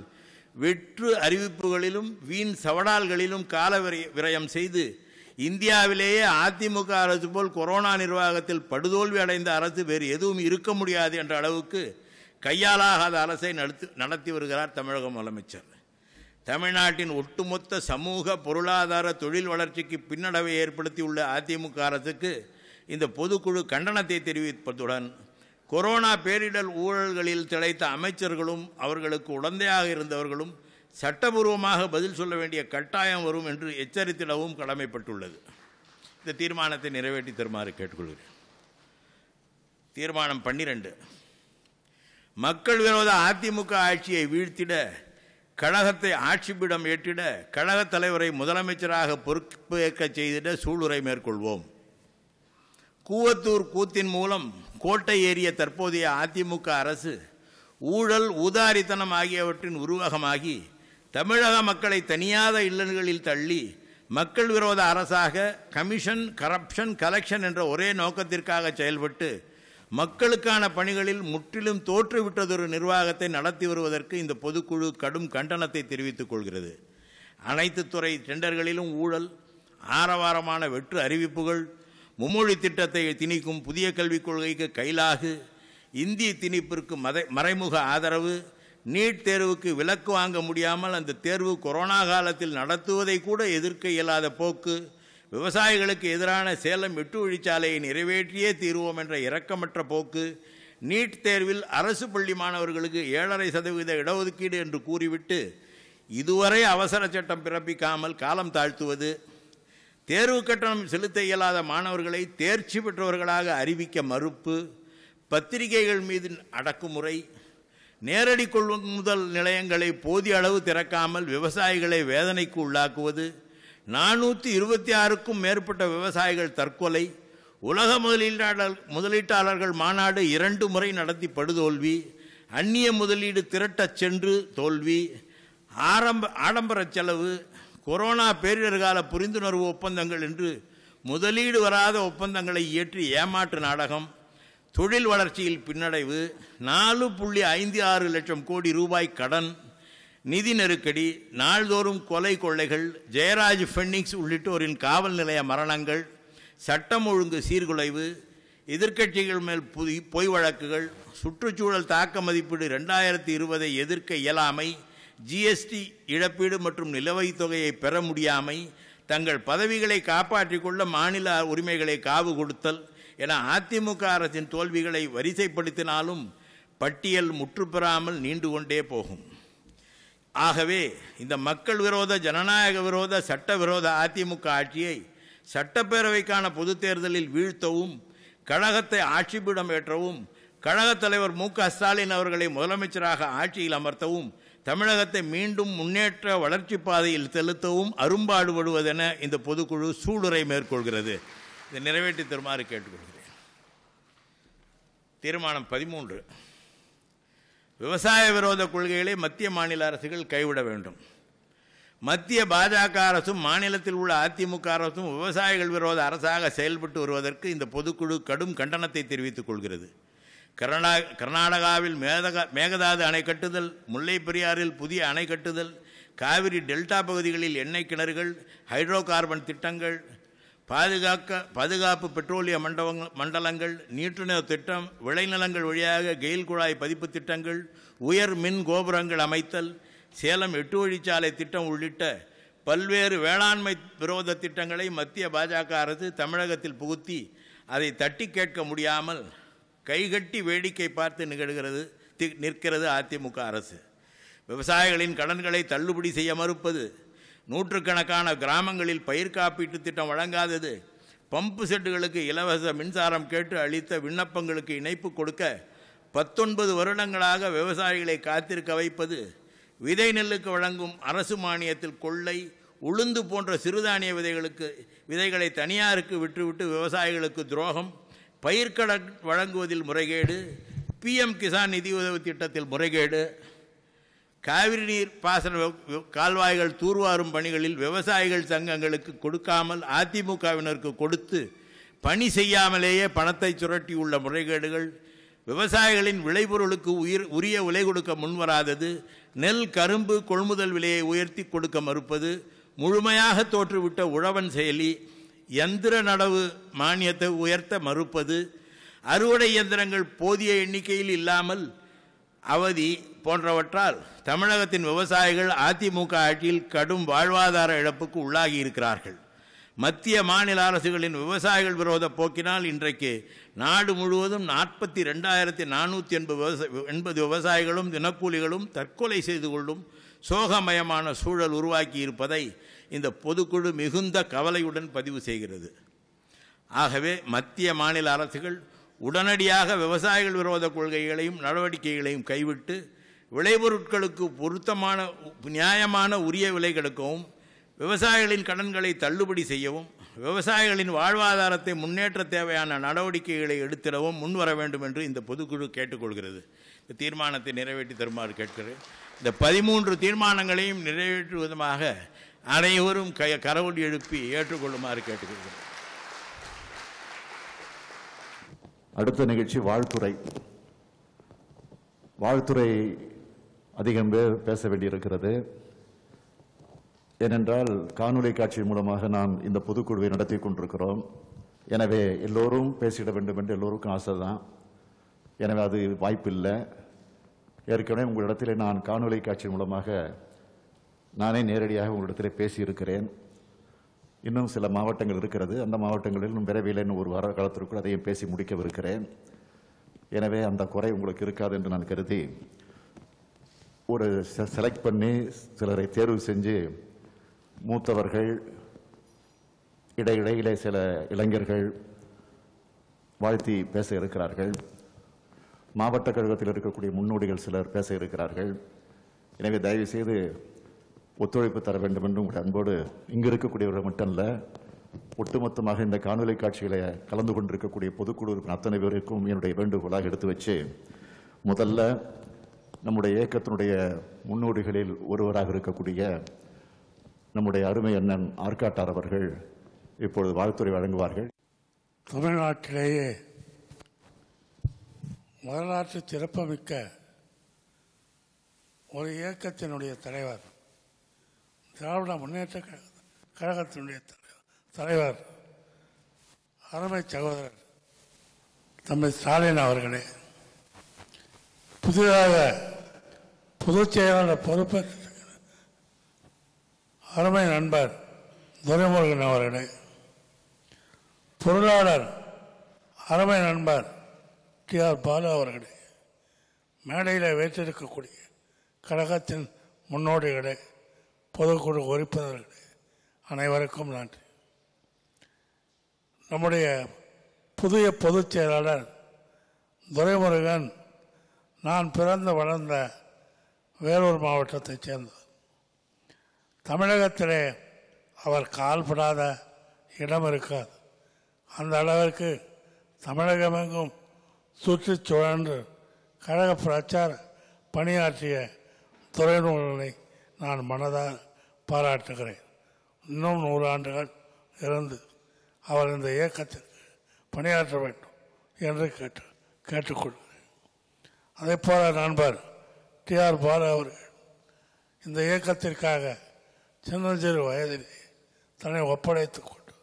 வெற்று அறிவிப்புகளிலும் வீண் சவடால்களிலும் கால விரயம் செய்து இந்தியாவிலேயே அதிமுக அரசு போல் கொரோனா நிர்வாகத்தில் படுதோல்வி அடைந்த அரசு வேறு எதுவும் இருக்க முடியாது என்ற அளவுக்கு கையாலாகாத அரசை நடத்தி நடத்தி வருகிறார் தமிழக முதலமைச்சர் தமிழ்நாட்டின் ஒட்டுமொத்த சமூக பொருளாதார தொழில் வளர்ச்சிக்கு பின்னடைவை ஏற்படுத்தியுள்ள அதிமுக அரசுக்கு இந்த பொதுக்குழு கண்டனத்தை தெரிவிப்பதுடன் கொரோனா பேரிடர் ஊழல்களில் திளைத்த அமைச்சர்களும் அவர்களுக்கு உடந்தையாக இருந்தவர்களும் சட்டபூர்வமாக பதில் சொல்ல வேண்டிய கட்டாயம் வரும் என்று எச்சரித்திடவும் கடமைப்பட்டுள்ளது இந்த தீர்மானத்தை நிறைவேற்றி தருமாறு கேட்டுக்கொள்கிறேன் தீர்மானம் பன்னிரண்டு மக்கள் விரோத அதிமுக ஆட்சியை வீழ்த்திட கழகத்தை ஆட்சிப்பிடம் ஏற்றிட கழகத் தலைவரை முதலமைச்சராக பொறுப்பேற்க செய்திட சூளுரை மேற்கொள்வோம் கூவத்தூர் கூத்தின் மூலம் கோட்டை ஏறிய தற்போதைய அதிமுக அரசு ஊழல் ஊதாரித்தனம் ஆகியவற்றின் உருவகமாகி தமிழக மக்களை தனியாத இல்லங்களில் தள்ளி மக்கள் விரோத அரசாக கமிஷன் கரப்ஷன் கலெக்ஷன் என்ற ஒரே நோக்கத்திற்காக செயல்பட்டு மக்களுக்கான பணிகளில் முற்றிலும் தோற்றுவிட்டதொரு நிர்வாகத்தை நடத்தி வருவதற்கு இந்த பொதுக்குழு கடும் கண்டனத்தை தெரிவித்துக் கொள்கிறது அனைத்து துறை டெண்டர்களிலும் ஊழல் ஆரவாரமான வெற்று அறிவிப்புகள் மும்மொழி திட்டத்தை திணிக்கும் புதிய கல்விக் கொள்கைக்கு கைலாகு இந்திய திணிப்பிற்கு மதை மறைமுக ஆதரவு நீட் தேர்வுக்கு விலக்கு வாங்க முடியாமல் அந்த தேர்வு கொரோனா காலத்தில் நடத்துவதை கூட எதிர்க்க இயலாத போக்கு விவசாயிகளுக்கு எதிரான சேலம் எட்டு வழிச்சாலையை நிறைவேற்றியே தீர்வோம் என்ற இரக்கமற்ற போக்கு நீட் தேர்வில் அரசு பள்ளி மாணவர்களுக்கு ஏழரை சதவீத இடஒதுக்கீடு என்று கூறிவிட்டு இதுவரை அவசர சட்டம் பிறப்பிக்காமல் காலம் தாழ்த்துவது தேர்வு கட்டணம் செலுத்த இயலாத மாணவர்களை தேர்ச்சி பெற்றவர்களாக அறிவிக்க மறுப்பு பத்திரிகைகள் மீது அடக்குமுறை நேரடி கொள்முதல் நிலையங்களை போதிய அளவு திறக்காமல் விவசாயிகளை வேதனைக்கு உள்ளாக்குவது நானூற்றி இருபத்தி ஆறுக்கும் மேற்பட்ட விவசாயிகள் தற்கொலை உலக முதலீட்டாளர் முதலீட்டாளர்கள் மாநாடு இரண்டு முறை நடத்தி படுதோல்வி அந்நிய முதலீடு திரட்டச் சென்று தோல்வி ஆரம்ப ஆடம்பர செலவு கொரோனா பேரிடர் கால புரிந்துணர்வு ஒப்பந்தங்கள் என்று முதலீடு வராத ஒப்பந்தங்களை இயற்றி ஏமாற்று நாடகம் தொழில் வளர்ச்சியில் பின்னடைவு நாலு புள்ளி ஐந்து ஆறு லட்சம் கோடி ரூபாய் கடன் நிதி நெருக்கடி நாள்தோறும் கொலை கொள்ளைகள் ஜெயராஜ் ஃபென்னிக்ஸ் உள்ளிட்டோரின் காவல் நிலைய மரணங்கள் சட்டம் ஒழுங்கு சீர்குலைவு எதிர்க்கட்சிகள் மேல் புதி பொய் வழக்குகள் சுற்றுச்சூழல் தாக்க மதிப்பீடு ரெண்டாயிரத்தி இருபதை எதிர்க்க இயலாமை ஜிஎஸ்டி இழப்பீடு மற்றும் நிலவைத் தொகையை பெற முடியாமை தங்கள் பதவிகளை காப்பாற்றிக் கொள்ள மாநில உரிமைகளை காவு கொடுத்தல் என அதிமுக அரசின் தோல்விகளை வரிசைப்படுத்தினாலும் பட்டியல் முற்றுப்பெறாமல் நீண்டு கொண்டே போகும் ஆகவே இந்த மக்கள் விரோத ஜனநாயக விரோத சட்ட விரோத அதிமுக ஆட்சியை சட்டப்பேரவைக்கான பொது தேர்தலில் வீழ்த்தவும் கழகத்தை ஆட்சிபீடம் ஏற்றவும் கழகத் தலைவர் மு க ஸ்டாலின் அவர்களை முதலமைச்சராக ஆட்சியில் அமர்த்தவும் தமிழகத்தை மீண்டும் முன்னேற்ற வளர்ச்சி பாதையில் செலுத்தவும் அரும்பாடுபடுவதென இந்த பொதுக்குழு சூளுரை மேற்கொள்கிறது இதை நிறைவேற்றி தருமாறு கேட்டுக்கொள்கிறேன் தீர்மானம் பதிமூன்று விவசாய விரோத கொள்கைகளை மத்திய மாநில அரசுகள் கைவிட வேண்டும் மத்திய பாஜக அரசும் மாநிலத்தில் உள்ள அதிமுக அரசும் விவசாயிகள் விரோத அரசாக செயல்பட்டு வருவதற்கு இந்த பொதுக்குழு கடும் கண்டனத்தை தெரிவித்துக் கொள்கிறது கர்நா கர்நாடகாவில் மேதகா மேகதாது அணை கட்டுதல் முல்லை பெரியாறில் புதிய அணை கட்டுதல் காவிரி டெல்டா பகுதிகளில் எண்ணெய் கிணறுகள் ஹைட்ரோ கார்பன் திட்டங்கள் பாதுகாக்க பாதுகாப்பு பெட்ரோலிய மண்டபங்கள் மண்டலங்கள் நீட்டுநீர் திட்டம் விளைநிலங்கள் வழியாக கெயில் குழாய் பதிப்பு திட்டங்கள் உயர் மின் கோபுரங்கள் அமைத்தல் சேலம் எட்டு வழிச்சாலை திட்டம் உள்ளிட்ட பல்வேறு வேளாண்மை விரோத திட்டங்களை மத்திய பாஜக அரசு தமிழகத்தில் புகுத்தி அதை தட்டி கேட்க முடியாமல் கைகட்டி வேடிக்கை பார்த்து நிகழ்கிறது நிற்கிறது அதிமுக அரசு விவசாயிகளின் கடன்களை தள்ளுபடி செய்ய மறுப்பது நூற்றுக்கணக்கான கிராமங்களில் பயிர் காப்பீட்டு திட்டம் வழங்காதது பம்பு செட்டுகளுக்கு இலவச மின்சாரம் கேட்டு அளித்த விண்ணப்பங்களுக்கு இணைப்பு கொடுக்க பத்தொன்பது வருடங்களாக விவசாயிகளை காத்திருக்க வைப்பது விதை நெல்லுக்கு வழங்கும் அரசு மானியத்தில் கொள்ளை உளுந்து போன்ற சிறுதானிய விதைகளுக்கு விதைகளை தனியாருக்கு விட்டுவிட்டு விவசாயிகளுக்கு துரோகம் பயிர்க்கடன் வழங்குவதில் முறைகேடு பிஎம் கிசான் நிதியுதவி திட்டத்தில் முறைகேடு காவிரி நீர் பாசன கால்வாய்கள் தூர்வாரும் பணிகளில் விவசாயிகள் சங்கங்களுக்கு கொடுக்காமல் அதிமுகவினருக்கு கொடுத்து பணி செய்யாமலேயே பணத்தை சுரட்டியுள்ள முறைகேடுகள் விவசாயிகளின் விளைபொருளுக்கு உயிர் உரிய விலை கொடுக்க முன்வராதது நெல் கரும்பு கொள்முதல் விலையை உயர்த்தி கொடுக்க மறுப்பது முழுமையாக தோற்றுவிட்ட உழவன் செயலி எந்திர நடவு மானியத்தை உயர்த்த மறுப்பது அறுவடை இயந்திரங்கள் போதிய எண்ணிக்கையில் இல்லாமல் அவதி போன்றவற்றால் தமிழகத்தின் விவசாயிகள் அதிமுக ஆட்சியில் கடும் வாழ்வாதார இழப்புக்கு உள்ளாகி இருக்கிறார்கள் மத்திய மாநில அரசுகளின் விவசாயிகள் விரோத போக்கினால் இன்றைக்கு நாடு முழுவதும் நாற்பத்தி ரெண்டாயிரத்தி நானூற்றி எண்பது விவசாய எண்பது விவசாயிகளும் தினக்கூலிகளும் தற்கொலை செய்து கொள்ளும் சோகமயமான சூழல் உருவாக்கி இருப்பதை இந்த பொதுக்குழு மிகுந்த கவலையுடன் பதிவு செய்கிறது ஆகவே மத்திய மாநில அரசுகள் உடனடியாக விவசாயிகள் விரோத கொள்கைகளையும் நடவடிக்கைகளையும் கைவிட்டு விளைபொருட்களுக்கு பொருத்தமான நியாயமான உரிய விலை கிடைக்கவும் விவசாயிகளின் கடன்களை தள்ளுபடி செய்யவும் விவசாயிகளின் வாழ்வாதாரத்தை முன்னேற்ற தேவையான நடவடிக்கைகளை எடுத்திடவும் முன்வர வேண்டும் என்று இந்த பொதுக்குழு கேட்டுக்கொள்கிறது இந்த தீர்மானத்தை நிறைவேற்றி தருமாறு கேட்கிறேன் இந்த பதிமூன்று தீர்மானங்களையும் நிறைவேற்றுவதமாக அனைவரும் க கரவொலி எழுப்பி ஏற்றுக்கொள்ளுமாறு கேட்டுக்கொள்கிறேன் அடுத்த நிகழ்ச்சி வாழ்த்துறை வாழ்த்துறை அதிகம் பேர் பேச வேண்டியிருக்கிறது ஏனென்றால் காணொலி காட்சி மூலமாக நாம் இந்த பொதுக்குழுவை நடத்தி கொண்டிருக்கிறோம் எனவே எல்லோரும் பேசிட வேண்டும் என்று எல்லோருக்கும் ஆசை தான் எனவே அது வாய்ப்பில்லை ஏற்கனவே உங்களிடத்தில் நான் காணொலி காட்சி மூலமாக நானே நேரடியாக உங்களிடத்தில் பேசியிருக்கிறேன் இன்னும் சில மாவட்டங்கள் இருக்கிறது அந்த மாவட்டங்களில் இன்னும் விரைவில் இன்னும் ஒரு வார காலத்திற்குள் அதையும் பேசி முடிக்கவிருக்கிறேன் எனவே அந்த குறை உங்களுக்கு இருக்காது என்று நான் கருதி ஒரு செலக்ட் பண்ணி சிலரை தேர்வு செஞ்சு மூத்தவர்கள் இடையிடையிலே சில இளைஞர்கள் வாழ்த்தி பேச இருக்கிறார்கள் மாவட்ட கழகத்தில் இருக்கக்கூடிய முன்னோடிகள் சிலர் பேச இருக்கிறார்கள் எனவே தயவுசெய்து ஒத்துழைப்பு தர வேண்டும் என்றும் உங்களுடைய அன்போடு இங்கே இருக்கக்கூடியவர்கள் மட்டும் இல்லை ஒட்டுமொத்தமாக இந்த காணொலி காட்சிகளை கலந்து கொண்டிருக்கக்கூடிய பொதுக்குழு அத்தனை பேருக்கும் என்னுடைய வேண்டுகோளாக எடுத்து வச்சு முதல்ல நம்முடைய இயக்கத்தினுடைய முன்னோடிகளில் ஒருவராக இருக்கக்கூடிய நம்முடைய அருமை அண்ணன் ஆர்காட்டார் அவர்கள் இப்பொழுது வாழ்த்துறை வழங்குவார்கள் தமிழ்நாட்டிலேயே வரலாற்று சிறப்புமிக்க ஒரு இயக்கத்தினுடைய தலைவர் திராவிட முன்னேற்ற கழகத்தினுடைய தலைவர் அருமை சகோதரர் தம்பி ஸ்டாலின் அவர்களே புதிதாக பொதுச் செயலாளர் பொறுப்பை அருமை நண்பர் துரைமுருகன் அவர்களே பொருளாளர் அருமை நண்பர் டி ஆர் பாலு அவர்களே மேடையில் வைத்திருக்கக்கூடிய கழகத்தின் முன்னோடிகளை பொதுக்குழு உறுப்பினர்கள் அனைவருக்கும் நன்றி நம்முடைய புதிய பொதுச் செயலாளர் துரைமுருகன் நான் பிறந்து வளர்ந்த வேலூர் மாவட்டத்தைச் சேர்ந்தவர் தமிழகத்திலே அவர் கால்படாத இடம் இருக்காது அந்த அளவிற்கு தமிழகமெங்கும் சுற்றி சுழன்று கழக பிரச்சார பணியாற்றிய துறைநூல்களை நான் மனதாக பாராட்டுகிறேன் இன்னும் நூறாண்டுகள் இருந்து அவர் இந்த இயக்கத்திற்கு பணியாற்ற வேண்டும் என்று கேட்டு கேட்டுக்கொள்கிறேன் அதே போல நண்பர் டிஆர் பாலு அவர்கள் இந்த இயக்கத்திற்காக சின்னஞ்சிறு வயதிலே தன்னை ஒப்படைத்து கொண்டு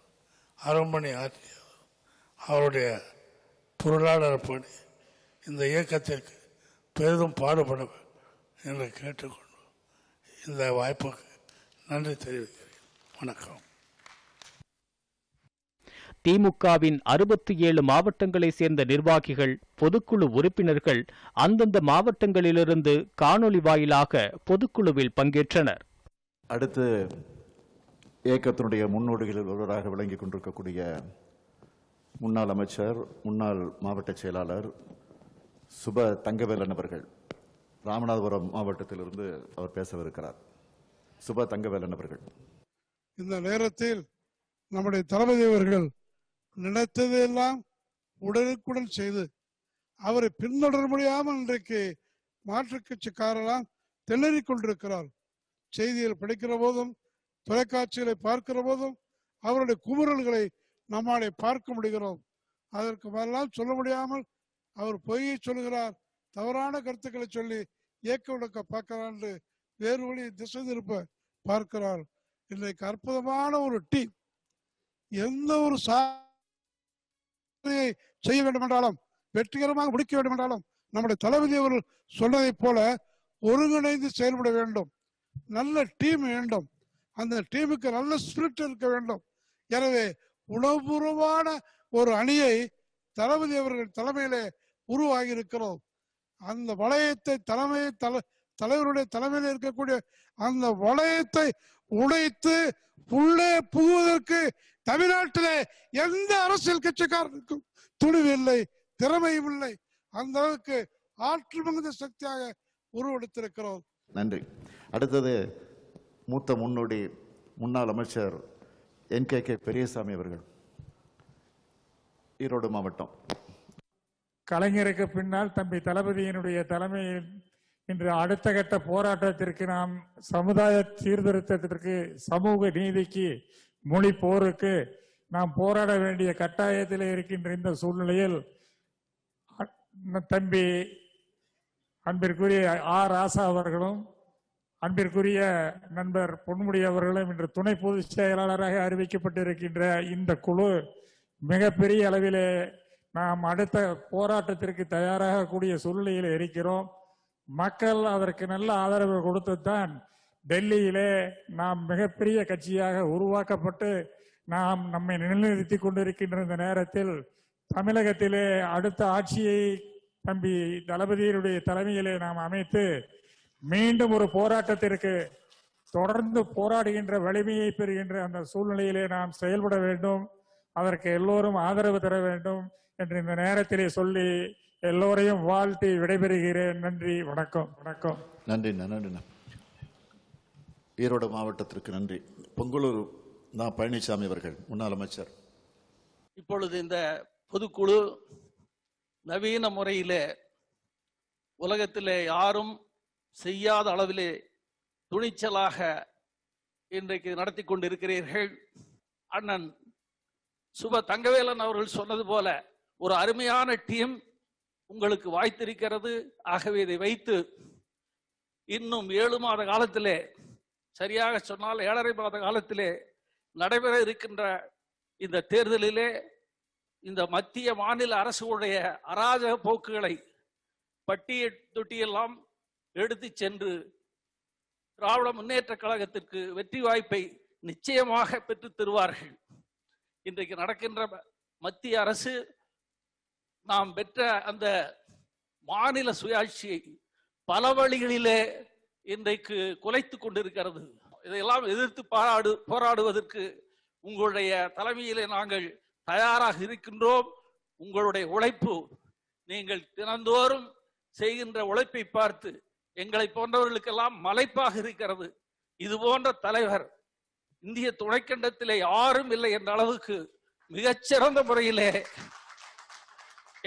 அரண்மனை ஆற்றியவர் அவருடைய பொருளாளர் பணி இந்த இயக்கத்திற்கு பெரிதும் பாடுபட என்று கேட்டுக்கொண்டு இந்த வாய்ப்புக்கு நன்றி தெரிவிக்கிறேன் வணக்கம் திமுகவின் அறுபத்தி ஏழு மாவட்டங்களை சேர்ந்த நிர்வாகிகள் பொதுக்குழு உறுப்பினர்கள் அந்தந்த மாவட்டங்களிலிருந்து காணொலி வாயிலாக பொதுக்குழுவில் பங்கேற்றனர் அடுத்து இயக்கத்தினுடைய முன்னோடிகளில் ஒருவராக விளங்கிக் கொண்டிருக்கக்கூடிய முன்னாள் அமைச்சர் முன்னாள் மாவட்ட செயலாளர் சுப தங்கவேலன் அவர்கள் ராமநாதபுரம் மாவட்டத்திலிருந்து அவர் பேசவிருக்கிறார் சுபா தங்கவேலன் அவர்கள் இந்த நேரத்தில் நம்முடைய தளபதி அவர்கள் நினைத்ததெல்லாம் உடனுக்குடன் செய்து அவரை பின்தொடர முடியாமல் இன்றைக்கு மாற்றுக் கட்சிக்காரெல்லாம் திணறிக் கொண்டிருக்கிறார் செய்தியில் படிக்கிற போதும் தொலைக்காட்சிகளை பார்க்கிற போதும் அவருடைய குமுறல்களை நம்மாலே பார்க்க முடிகிறோம் அதற்கு வரலாம் சொல்ல முடியாமல் அவர் பொய்யை சொல்கிறார் தவறான கருத்துக்களை சொல்லி இயக்க விளக்க பார்க்கிறார் என்று வேறு வழியை திசை திருப்ப பார்க்கிறார் இன்றைக்கு அற்புதமான ஒரு டீம் எந்த ஒரு சாதனையை செய்ய வேண்டும் என்றாலும் வெற்றிகரமாக முடிக்க வேண்டும் என்றாலும் நம்முடைய தளபதி அவர்கள் சொன்னதை போல ஒருங்கிணைந்து செயல்பட வேண்டும் நல்ல டீம் வேண்டும் அந்த டீமுக்கு நல்ல ஸ்பிரிட் இருக்க வேண்டும் எனவே உணவுபூர்வமான ஒரு அணியை தளபதி அவர்கள் தலைமையிலே உருவாகி இருக்கிறோம் அந்த வளையத்தை தலைமையை தலை தலைவருடைய தலைமையில் இருக்கக்கூடிய அந்த வளையத்தை உடைத்து உள்ளே புகுவதற்கு தமிழ்நாட்டிலே எந்த அரசியல் கட்சிக்காரனுக்கும் துணிவு இல்லை திறமையும் இல்லை அந்த அளவுக்கு ஆற்றல் மிகுந்த சக்தியாக உருவெடுத்திருக்கிறோம் நன்றி அடுத்தது மூத்த முன்னோடி முன்னாள் அமைச்சர் என் கே கே பெரியசாமி அவர்கள் ஈரோடு மாவட்டம் கலைஞருக்கு பின்னால் தம்பி தளபதியினுடைய தலைமையில் இன்று அடுத்த கட்ட போராட்டத்திற்கு நாம் சமுதாய சீர்திருத்தத்திற்கு சமூக நீதிக்கு மொழி போருக்கு நாம் போராட வேண்டிய கட்டாயத்தில் இருக்கின்ற இந்த சூழ்நிலையில் தம்பி அன்பிற்குரிய ஆர் ராசா அவர்களும் அன்பிற்குரிய நண்பர் பொன்முடி அவர்களும் இன்று துணை பொதுச் செயலாளராக அறிவிக்கப்பட்டிருக்கின்ற இந்த குழு மிகப்பெரிய அளவிலே நாம் அடுத்த போராட்டத்திற்கு தயாராகக்கூடிய சூழ்நிலையில் இருக்கிறோம் மக்கள் அதற்கு நல்ல ஆதரவு கொடுத்துத்தான் டெல்லியிலே நாம் மிகப்பெரிய கட்சியாக உருவாக்கப்பட்டு நாம் நம்மை நிலைநிறுத்தி கொண்டிருக்கின்ற இந்த நேரத்தில் தமிழகத்திலே அடுத்த ஆட்சியை தம்பி தளபதியினுடைய தலைமையிலே நாம் அமைத்து மீண்டும் ஒரு போராட்டத்திற்கு தொடர்ந்து போராடுகின்ற வலிமையை பெறுகின்ற அந்த சூழ்நிலையிலே நாம் செயல்பட வேண்டும் அதற்கு எல்லோரும் ஆதரவு தர வேண்டும் என்று இந்த நேரத்திலே சொல்லி எல்லோரையும் வாழ்த்தி விடைபெறுகிறேன் நன்றி வணக்கம் வணக்கம் நன்றி நன்றி ஈரோடு மாவட்டத்திற்கு நன்றி பொங்கலூர் நான் பழனிசாமி அவர்கள் முன்னாள் அமைச்சர் இப்பொழுது இந்த பொதுக்குழு நவீன முறையிலே உலகத்திலே யாரும் செய்யாத அளவிலே துணிச்சலாக இன்றைக்கு நடத்தி கொண்டிருக்கிறீர்கள் அண்ணன் சுப தங்கவேலன் அவர்கள் சொன்னது போல ஒரு அருமையான டீம் உங்களுக்கு வாய்த்திருக்கிறது ஆகவே இதை வைத்து இன்னும் ஏழு மாத காலத்திலே சரியாக சொன்னால் ஏழரை மாத காலத்திலே நடைபெற இருக்கின்ற இந்த தேர்தலிலே இந்த மத்திய மாநில அரசுடைய அராஜக போக்குகளை பட்டிய தொட்டியெல்லாம் எடுத்து சென்று திராவிட முன்னேற்ற கழகத்திற்கு வெற்றி வாய்ப்பை நிச்சயமாக பெற்று தருவார்கள் இன்றைக்கு நடக்கின்ற மத்திய அரசு நாம் பெற்ற அந்த மாநில சுயாட்சியை பல வழிகளிலே இன்றைக்கு குலைத்து கொண்டிருக்கிறது இதையெல்லாம் எதிர்த்து பாராடு போராடுவதற்கு உங்களுடைய தலைமையிலே நாங்கள் தயாராக இருக்கின்றோம் உங்களுடைய உழைப்பு நீங்கள் தினந்தோறும் செய்கின்ற உழைப்பை பார்த்து எங்களை போன்றவர்களுக்கெல்லாம் மலைப்பாக இருக்கிறது இது போன்ற தலைவர் இந்திய துணைக்கண்டத்திலே யாரும் இல்லை என்ற அளவுக்கு மிகச்சிறந்த முறையிலே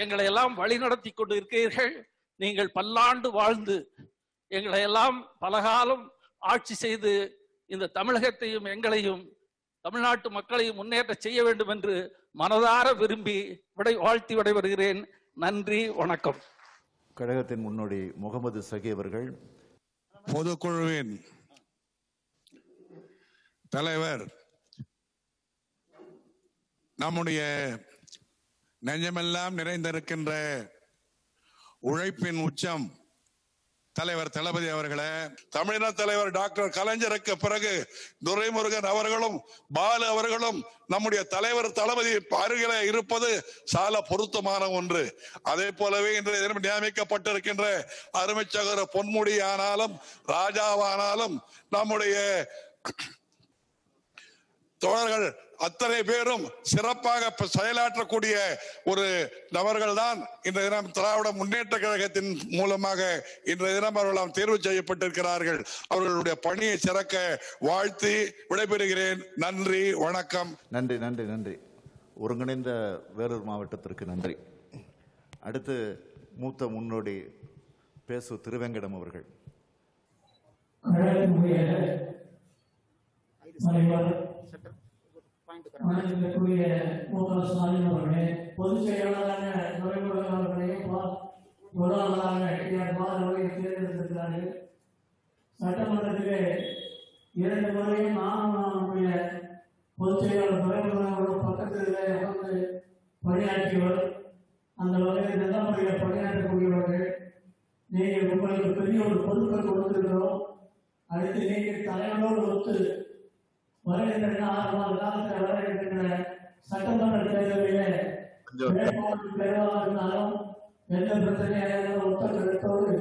எங்களை எல்லாம் வழி நடத்தி கொண்டு இருக்கிறீர்கள் நீங்கள் பல்லாண்டு வாழ்ந்து எங்களை எல்லாம் பலகாலம் ஆட்சி செய்து இந்த தமிழகத்தையும் எங்களையும் தமிழ்நாட்டு மக்களையும் முன்னேற்ற செய்ய வேண்டும் என்று மனதார விரும்பி விடை வாழ்த்தி விடைபெறுகிறேன் நன்றி வணக்கம் கழகத்தின் முன்னோடி முகமது சகி அவர்கள் பொதுக்குழுவின் தலைவர் நம்முடைய நெஞ்சமெல்லாம் நிறைந்திருக்கின்ற உழைப்பின் உச்சம் தலைவர் தளபதி அவர்களே தமிழின தலைவர் டாக்டர் கலைஞருக்கு பிறகு துரைமுருகன் அவர்களும் பாலு அவர்களும் நம்முடைய தலைவர் தளபதி அருகில இருப்பது சால பொருத்தமான ஒன்று அதே போலவே இன்றைய நியமிக்கப்பட்டிருக்கின்ற அருமை பொன்முடி ஆனாலும் ராஜாவானாலும் நம்முடைய தோழர்கள் அத்தனை பேரும் சிறப்பாக செயலாற்றக்கூடிய ஒரு நபர்கள் தான் இன்றைய தினம் திராவிட முன்னேற்ற கழகத்தின் மூலமாக இன்றைய தினம் அவர்கள் தேர்வு செய்யப்பட்டிருக்கிறார்கள் அவர்களுடைய பணியை சிறக்க வாழ்த்தி விடைபெறுகிறேன் நன்றி வணக்கம் நன்றி நன்றி நன்றி ஒருங்கிணைந்த வேலூர் மாவட்டத்திற்கு நன்றி அடுத்து மூத்த முன்னோடி பேசு திருவேங்கடம் அவர்கள் மறைவர் இருக்கக்கூடிய மூவர் ஸ்டாலின் அவர்களே பொதுச் செயலாளராக துறைமுருகன் அவர்களையும் பொருளாளராக ஏற்பாடு அவர்களை தேர்ந்தெடுத்திருக்கிறார்கள் சட்டமன்றத்திலே இரண்டு முறையும் நானும் நம்முடைய பொதுச் செயலாளர் துறைமுருகன் அவர்கள் பக்கத்திலே அமர்ந்து பணியாற்றியவர் அந்த வகையில் நல்ல முறையில் நீங்கள் பெரிய ஒரு பொருட்கள் கொடுத்திருக்கிறோம் அடுத்து நீங்கள் தலைவரோடு ஒத்து வருகின்ற ஆறு காலத்தில் வருகின்ற சட்டமன்ற தேர்தலிலே வேட்பாளர் தேர்வாக இருந்தாலும் எந்த பிரச்சனையாக ஒத்த கருத்தோடு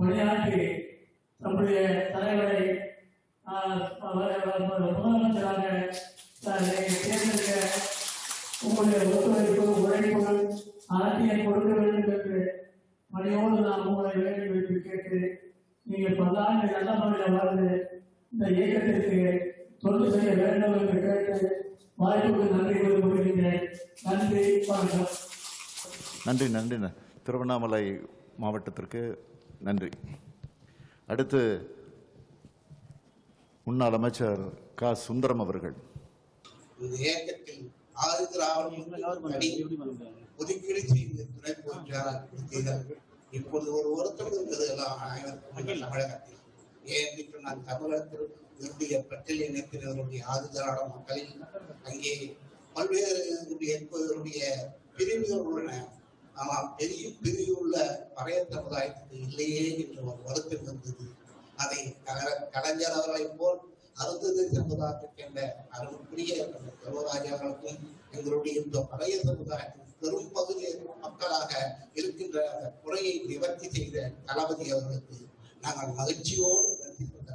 பணியாற்றி நம்முடைய தலைவரை முதலமைச்சராக தேர்ந்தெடுக்க உங்களுடைய ஒத்துழைப்பு உழைப்பு கொடுக்க வேண்டும் என்று நான் உங்களை வேண்டி வைத்து கேட்டு நீங்கள் பல்லாண்டு நல்ல முறையில் வாழ்ந்து இந்த இயக்கத்திற்கு தொண்டு செய்ய வேண்டும் என்று கேட்டு வாய்ப்புக்கு நன்றி நன்றி வணக்கம் நன்றி நன்றி திருவண்ணாமலை மாவட்டத்திற்கு நன்றி அடுத்து முன்னாள் அமைச்சர் க சுந்தரம் அவர்கள் இந்த இப்பொழுது ஒரு ஒருத்தர் இருந்தது எல்லாம் தமிழகத்தில் ஏன் நான் தமிழகத்தில் என்னுடைய பட்டியல் இணைப்பினருடைய ஆறுதலான மக்களில் அங்கே பல்வேறு என்பதனுடைய பிரிவுகள் உள்ளன ஆனால் பெரிய பிரிவுள்ள பழைய சமுதாயத்துக்கு இல்லையே என்று ஒரு வருத்தம் இருந்தது அதை கலைஞர் அவர்களை போல் அறுந்தது சமுதாயத்துக்கு என்ற அருள்புரிய எங்களுடைய இந்த பழைய சமுதாயத்தின் பெரும் பகுதியில் மக்களாக இருக்கின்ற அந்த குறையை நிவர்த்தி செய்த தளபதி அவர்களுக்கு நாங்கள் மகிழ்ச்சியோடு நன்றி சொல்ல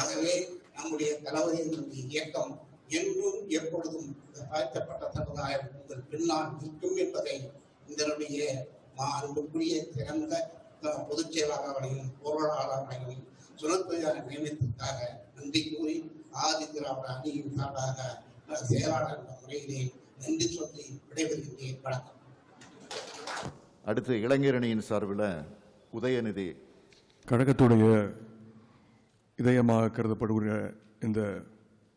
ஆகவே நம்முடைய தளபதியினுடைய இயக்கம் என்றும் எப்பொழுதும் தாழ்த்தப்பட்ட சமுதாயம் உங்கள் பின்னால் நிற்கும் என்பதை இதனுடைய அன்புக்குரிய சிறந்த பொதுச் செயலாளர்களையும் பொருளாளர்களையும் சுனத்துறையாக நியமித்திற்காக நன்றி கூறி ஆதி திராவிட அணியின் சார்பாக செயலாளர் என்ற முறையிலே நன்றி சொல்லி விடைபெறுகின்றேன் வணக்கம் அடுத்து இளைஞரணியின் சார்பில் உதயநிதி கழகத்துடைய இதயமாக கருதப்படுகிற இந்த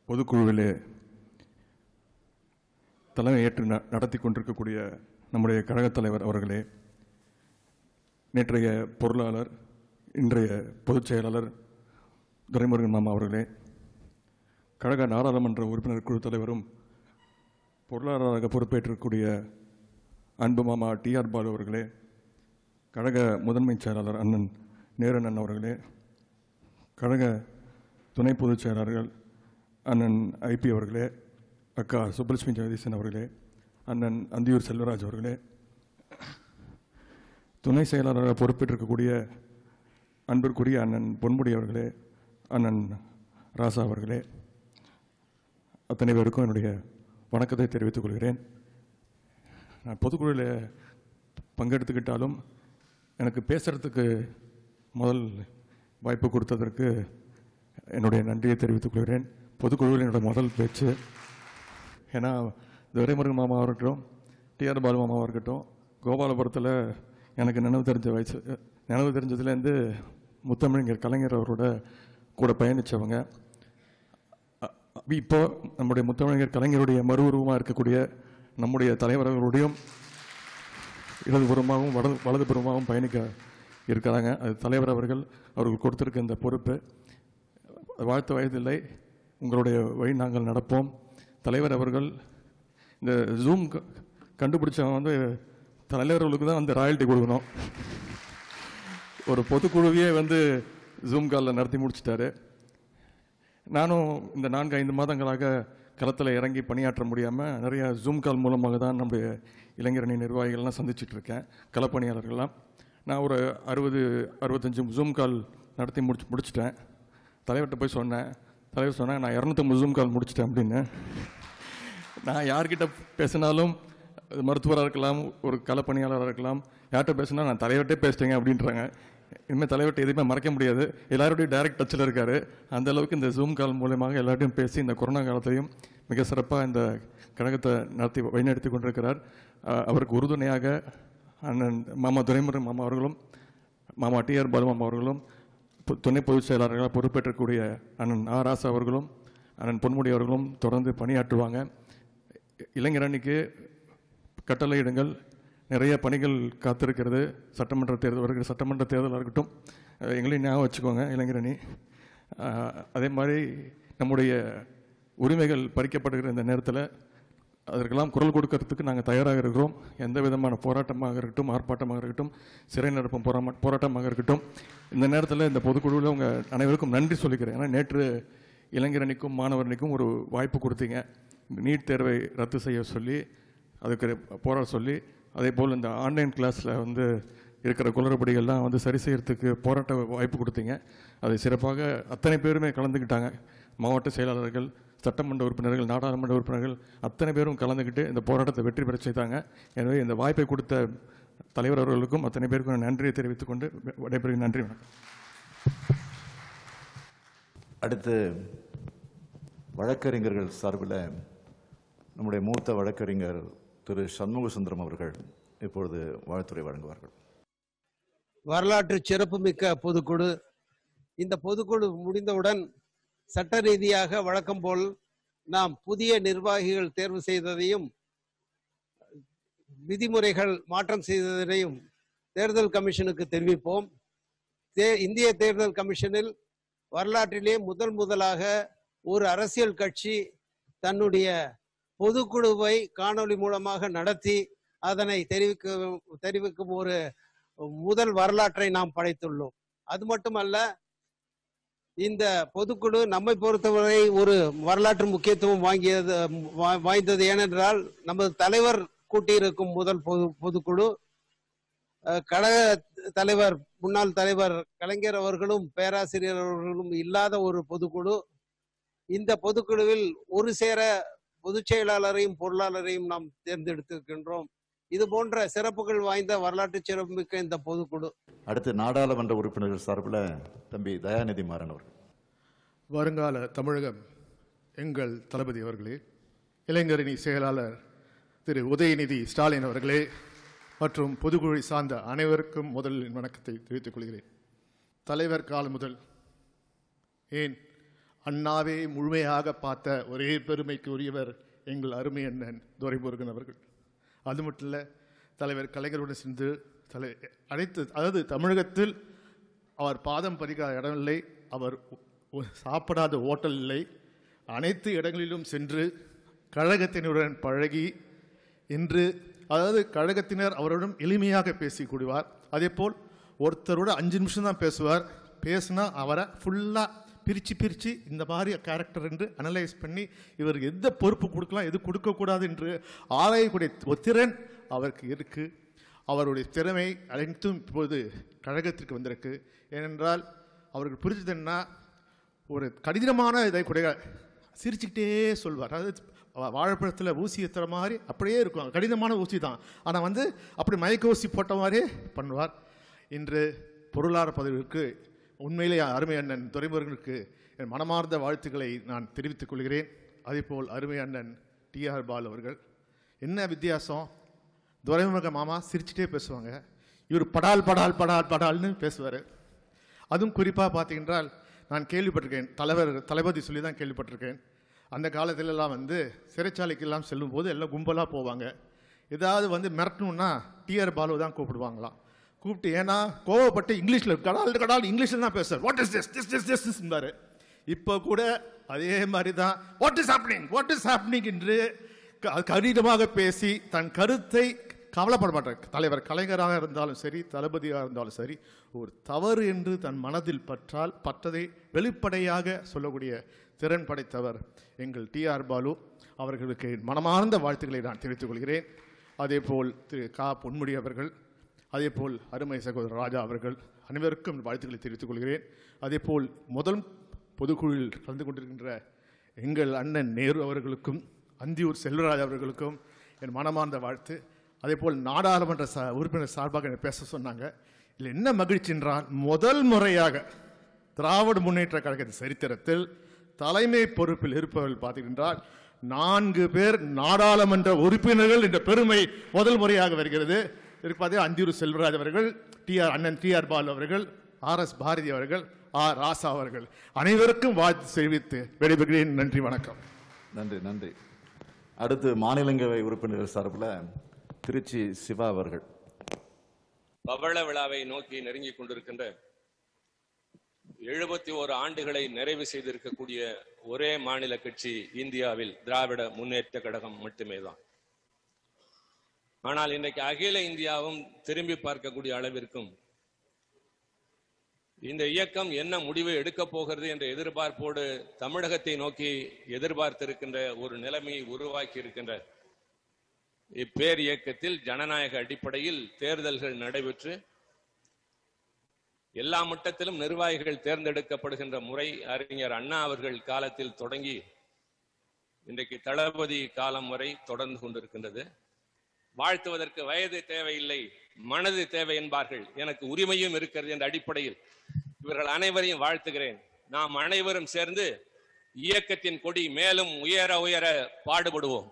பொதுக்குழுவிலே தலைமை ஏற்று நடத்தி கொண்டிருக்கக்கூடிய நம்முடைய கழகத் தலைவர் அவர்களே நேற்றைய பொருளாளர் இன்றைய பொதுச் செயலாளர் துரைமுருகன் மாமா அவர்களே கழக நாடாளுமன்ற உறுப்பினர் குழு தலைவரும் பொருளாளராக பொறுப்பேற்றக்கூடிய அன்பு மாமா டி ஆர் பாலு அவர்களே கழக முதன்மைச் செயலாளர் அண்ணன் அண்ணன் அவர்களே கழக துணை பொதுச் செயலாளர்கள் அண்ணன் ஐபி அவர்களே அக்கா சுப்பலட்சுமி ஜெகதீசன் அவர்களே அண்ணன் அந்தியூர் செல்வராஜ் அவர்களே துணை செயலாளராக பொறுப்பேற்றிருக்கக்கூடிய அன்பிற்குரிய அண்ணன் பொன்முடி அவர்களே அண்ணன் ராசா அவர்களே அத்தனை பேருக்கும் என்னுடைய வணக்கத்தை தெரிவித்துக் கொள்கிறேன் நான் பொதுக்குழுவில் பங்கெடுத்துக்கிட்டாலும் எனக்கு பேசுகிறதுக்கு முதல் வாய்ப்பு கொடுத்ததற்கு என்னுடைய நன்றியை தெரிவித்துக் கொள்கிறேன் பொதுக்குழுவில் என்னோட முதல் பேச்சு ஏன்னா துரைமுருகன் மாமாவாக இருக்கட்டும் டிஆர் பாலு மாமாவாக இருக்கட்டும் கோபாலபுரத்தில் எனக்கு நினைவு தெரிஞ்ச வயசு நினைவு தெரிஞ்சதுலேருந்து முத்தமிழிங்கர் கலைஞர் அவரோட கூட பயணித்தவங்க இப்போ நம்முடைய முத்தமிழங்கர் கலைஞருடைய மறு உருவமாக இருக்கக்கூடிய நம்முடைய தலைவர்களுடையும் இடதுபுறமாகவும் வலது வலதுபுறமாகவும் பயணிக்க இருக்கிறாங்க அது தலைவர் அவர்கள் அவர்கள் கொடுத்துருக்க இந்த பொறுப்பு வாழ்த்து வயதில்லை உங்களுடைய வழி நாங்கள் நடப்போம் தலைவர் அவர்கள் இந்த ஜூம் கண்டுபிடிச்சவன் வந்து தலைவர்களுக்கு தான் வந்து ராயல்ட்டி கொடுக்கணும் ஒரு பொதுக்குழுவையே வந்து ஜூம் காலில் நடத்தி முடிச்சிட்டாரு நானும் இந்த நான்கு ஐந்து மாதங்களாக களத்தில் இறங்கி பணியாற்ற முடியாமல் நிறையா ஜூம் கால் மூலமாக தான் நம்முடைய இளைஞரணி நிர்வாகிகள்லாம் சந்திச்சிட்ருக்கேன் களப்பணியாளர்கள்லாம் நான் ஒரு அறுபது அறுபத்தஞ்சு ஜூம் கால் நடத்தி முடிச்சு முடிச்சிட்டேன் தலைவர்கிட்ட போய் சொன்னேன் தலைவர் சொன்னேன் நான் இரநூத்தம்பது ஜூம் கால் முடிச்சிட்டேன் அப்படின்னு நான் யார்கிட்ட பேசினாலும் மருத்துவராக இருக்கலாம் ஒரு கலப்பணியாளராக இருக்கலாம் யார்கிட்ட பேசினா நான் தலைவர்கிட்டே பேசிட்டேங்க அப்படின்றாங்க இனிமேல் தலைவர்கிட்ட எதுவுமே மறக்க முடியாது எல்லாருடைய டைரக்ட் டச்சில் இருக்கார் அந்த அளவுக்கு இந்த ஜூம் கால் மூலயமாக எல்லார்ட்டையும் பேசி இந்த கொரோனா காலத்தையும் மிக சிறப்பாக இந்த கழகத்தை நடத்தி வழிநடத்தி கொண்டிருக்கிறார் அவருக்கு உறுதுணையாக அண்ணன் மாமா துரைமுருகன் மாமா அவர்களும் மாமா டிஆர் பாலு மாமா அவர்களும் துணை பொதுச் செயலாளர்களாக பொறுப்பேற்றக்கூடிய அண்ணன் ஆர் ராசா அவர்களும் அண்ணன் பொன்முடி அவர்களும் தொடர்ந்து பணியாற்றுவாங்க இளைஞர் அணிக்கு கட்டளையிடுங்கள் நிறைய பணிகள் காத்திருக்கிறது சட்டமன்ற தேர்தல் வருகிற சட்டமன்ற தேர்தலாக இருக்கட்டும் எங்களையும் ஞாபகம் வச்சுக்கோங்க இளைஞரணி அதே மாதிரி நம்முடைய உரிமைகள் பறிக்கப்படுகிற இந்த நேரத்தில் அதற்கெல்லாம் குரல் கொடுக்கறதுக்கு நாங்கள் தயாராக இருக்கிறோம் எந்த விதமான போராட்டமாக இருக்கட்டும் ஆர்ப்பாட்டமாக இருக்கட்டும் சிறை நடப்பும் போராம போராட்டமாக இருக்கட்டும் இந்த நேரத்தில் இந்த பொதுக்குழுவில் உங்கள் அனைவருக்கும் நன்றி சொல்லிக்கிறேன் ஏன்னா நேற்று இளைஞரணிக்கும் மாணவரணிக்கும் ஒரு வாய்ப்பு கொடுத்தீங்க நீட் தேர்வை ரத்து செய்ய சொல்லி அதுக்கு போராட சொல்லி அதே போல் இந்த ஆன்லைன் கிளாஸில் வந்து இருக்கிற குளறுபடிகள்லாம் வந்து சரி செய்கிறதுக்கு போராட்ட வாய்ப்பு கொடுத்தீங்க அதை சிறப்பாக அத்தனை பேருமே கலந்துக்கிட்டாங்க மாவட்ட செயலாளர்கள் சட்டமன்ற உறுப்பினர்கள் நாடாளுமன்ற உறுப்பினர்கள் அத்தனை பேரும் கலந்துக்கிட்டு இந்த போராட்டத்தை வெற்றி பெற செய்தாங்க எனவே இந்த வாய்ப்பை கொடுத்த தலைவர் அவர்களுக்கும் அத்தனை பேருக்கும் நன்றியை தெரிவித்துக் கொண்டு விடைபெறும் நன்றி வணக்கம் அடுத்து வழக்கறிஞர்கள் சார்பில் நம்முடைய மூத்த வழக்கறிஞர் திரு சண்முகசுந்தரம் அவர்கள் இப்பொழுது வாழ்த்துறை வழங்குவார்கள் வரலாற்று சிறப்புமிக்க பொதுக்குழு இந்த பொதுக்குழு முடிந்தவுடன் சட்ட ரீதியாக வழக்கம் போல் நாம் புதிய நிர்வாகிகள் தேர்வு செய்ததையும் விதிமுறைகள் மாற்றம் செய்ததையும் தேர்தல் கமிஷனுக்கு தெரிவிப்போம் தே இந்திய தேர்தல் கமிஷனில் வரலாற்றிலே முதல் முதலாக ஒரு அரசியல் கட்சி தன்னுடைய பொதுக்குழுவை காணொளி மூலமாக நடத்தி அதனை தெரிவிக்க தெரிவிக்கும் ஒரு முதல் வரலாற்றை நாம் படைத்துள்ளோம் அது மட்டுமல்ல இந்த பொதுக்குழு நம்மை பொறுத்தவரை ஒரு வரலாற்று முக்கியத்துவம் வாங்கியது வாய்ந்தது ஏனென்றால் நமது தலைவர் கூட்டியிருக்கும் முதல் பொது பொதுக்குழு கழக தலைவர் முன்னாள் தலைவர் கலைஞர் அவர்களும் பேராசிரியர் அவர்களும் இல்லாத ஒரு பொதுக்குழு இந்த பொதுக்குழுவில் ஒரு சேர பொதுச் செயலாளரையும் பொருளாளரையும் நாம் தேர்ந்தெடுத்திருக்கின்றோம் இது போன்ற சிறப்புகள் வாய்ந்த வரலாற்று சிறப்புமிக்க இந்த பொதுக்குழு அடுத்து நாடாளுமன்ற உறுப்பினர்கள் சார்பில் தம்பி தயாநிதி மாறன் அவர்கள் வருங்கால தமிழகம் எங்கள் தளபதி அவர்களே இளைஞரணி செயலாளர் திரு உதயநிதி ஸ்டாலின் அவர்களே மற்றும் பொதுக்குழு சார்ந்த அனைவருக்கும் முதலில் வணக்கத்தை தெரிவித்துக் கொள்கிறேன் தலைவர் காலம் முதல் ஏன் அண்ணாவே முழுமையாக பார்த்த ஒரே பெருமைக்கு உரியவர் எங்கள் அருமை அண்ணன் துரைமுருகன் அவர்கள் அது மட்டும் இல்லை தலைவர் கலைஞருடன் சென்று தலை அனைத்து அதாவது தமிழகத்தில் அவர் பாதம் பறிக்காத இடம் இல்லை அவர் சாப்பிடாத ஓட்டல் இல்லை அனைத்து இடங்களிலும் சென்று கழகத்தினருடன் பழகி இன்று அதாவது கழகத்தினர் அவருடன் எளிமையாக பேசி கூடுவார் அதே போல் ஒருத்தரோட அஞ்சு நிமிஷம் தான் பேசுவார் பேசுனா அவரை ஃபுல்லாக பிரித்து பிரித்து இந்த மாதிரி கேரக்டர் என்று அனலைஸ் பண்ணி இவருக்கு எந்த பொறுப்பு கொடுக்கலாம் எது கொடுக்கக்கூடாது என்று ஆராயக்கூடிய திறன் அவருக்கு இருக்குது அவருடைய திறமை அனைத்தும் இப்போது கழகத்திற்கு வந்திருக்கு ஏனென்றால் அவருக்கு புரிஞ்சதுன்னா ஒரு கடினமான இதை கூட சிரிச்சுக்கிட்டே சொல்வார் அதாவது வாழைப்பழத்தில் ஊசி ஏற்றுற மாதிரி அப்படியே இருக்கும் கடினமான ஊசி தான் ஆனால் வந்து அப்படி மயக்க ஊசி போட்ட மாதிரியே பண்ணுவார் இன்று பொருளாதார பதவிக்கு உண்மையிலே அருமை அண்ணன் துறைமுருகனுக்கு என் மனமார்ந்த வாழ்த்துக்களை நான் தெரிவித்துக் கொள்கிறேன் அதேபோல் அருமை அண்ணன் டிஆர் பால் அவர்கள் என்ன வித்தியாசம் துறைமுருக மாமா சிரிச்சுட்டே பேசுவாங்க இவர் படால் படால் படால் படால்னு பேசுவார் அதுவும் குறிப்பாக பார்த்தீங்கன்றால் நான் கேள்விப்பட்டிருக்கேன் தலைவர் தளபதி சொல்லி தான் கேள்விப்பட்டிருக்கேன் அந்த காலத்திலலாம் வந்து சிறைச்சாலைக்கெல்லாம் செல்லும்போது எல்லாம் கும்பலாக போவாங்க ஏதாவது வந்து மிரட்டணுன்னா டிஆர் பாலு தான் கூப்பிடுவாங்களாம் கூப்பிட்டு ஏன்னா கோவப்பட்டு இங்கிலீஷில் கடால் கடால் இங்கிலீஷில் தான் பேசுறார் what is this this this this திஸ்ம்பாரு இப்போ கூட அதே மாதிரி தான் what is happening what is happening என்று கடினமாக பேசி தன் கருத்தை கவலைப்பட மாட்டார் தலைவர் கலைஞராக இருந்தாலும் சரி தளபதியாக இருந்தாலும் சரி ஒரு தவறு என்று தன் மனதில் பற்றால் பற்றதை வெளிப்படையாக சொல்லக்கூடிய திறன் படைத்தவர் எங்கள் டி ஆர் பாலு அவர்களுக்கு மனமார்ந்த வாழ்த்துக்களை நான் தெரிவித்துக் கொள்கிறேன் அதேபோல் திரு கா பொன்முடி அவர்கள் அதே போல் அருமை சகோதரர் ராஜா அவர்கள் அனைவருக்கும் வாழ்த்துக்களை தெரிவித்துக் கொள்கிறேன் அதேபோல் முதல் பொதுக்குழுவில் கலந்து கொண்டிருக்கின்ற எங்கள் அண்ணன் நேரு அவர்களுக்கும் அந்தியூர் செல்வராஜ் அவர்களுக்கும் என் மனமார்ந்த வாழ்த்து அதேபோல் நாடாளுமன்ற ச உறுப்பினர் சார்பாக என்னை பேச சொன்னாங்க இதில் என்ன மகிழ்ச்சி என்றால் முதல் முறையாக திராவிட முன்னேற்ற கழகத்தின் சரித்திரத்தில் தலைமை பொறுப்பில் இருப்பவர்கள் பார்த்துக்கின்றால் நான்கு பேர் நாடாளுமன்ற உறுப்பினர்கள் என்ற பெருமை முதல் முறையாக வருகிறது இருக்கு பார்த்தீங்க அந்தியூர் செல்வராஜ் அவர்கள் டி ஆர் அண்ணன் டி ஆர் பால் அவர்கள் ஆர் எஸ் பாரதி அவர்கள் ஆர் ராசா அவர்கள் அனைவருக்கும் வாழ்த்து தெரிவித்து விடைபெறுகிறேன் நன்றி வணக்கம் நன்றி நன்றி அடுத்து மாநிலங்களவை உறுப்பினர் சார்பில் திருச்சி சிவா அவர்கள் பவள விழாவை நோக்கி நெருங்கிக் கொண்டிருக்கின்ற எழுபத்தி ஓரு ஆண்டுகளை நிறைவு செய்திருக்கக்கூடிய ஒரே மாநில கட்சி இந்தியாவில் திராவிட முன்னேற்ற கழகம் மட்டுமே தான் ஆனால் இன்றைக்கு அகில இந்தியாவும் திரும்பி பார்க்கக்கூடிய அளவிற்கும் இந்த இயக்கம் என்ன முடிவு எடுக்கப் போகிறது என்ற எதிர்பார்ப்போடு தமிழகத்தை நோக்கி எதிர்பார்த்திருக்கின்ற ஒரு நிலைமையை உருவாக்கி இருக்கின்ற இப்பேர் இயக்கத்தில் ஜனநாயக அடிப்படையில் தேர்தல்கள் நடைபெற்று எல்லா மட்டத்திலும் நிர்வாகிகள் தேர்ந்தெடுக்கப்படுகின்ற முறை அறிஞர் அண்ணா அவர்கள் காலத்தில் தொடங்கி இன்றைக்கு தளபதி காலம் வரை தொடர்ந்து கொண்டிருக்கின்றது வாழ்த்துவதற்கு வயது தேவையில்லை மனது தேவை என்பார்கள் எனக்கு உரிமையும் இருக்கிறது என்ற அடிப்படையில் இவர்கள் அனைவரையும் வாழ்த்துகிறேன் நாம் அனைவரும் சேர்ந்து இயக்கத்தின் கொடி மேலும் உயர உயர பாடுபடுவோம்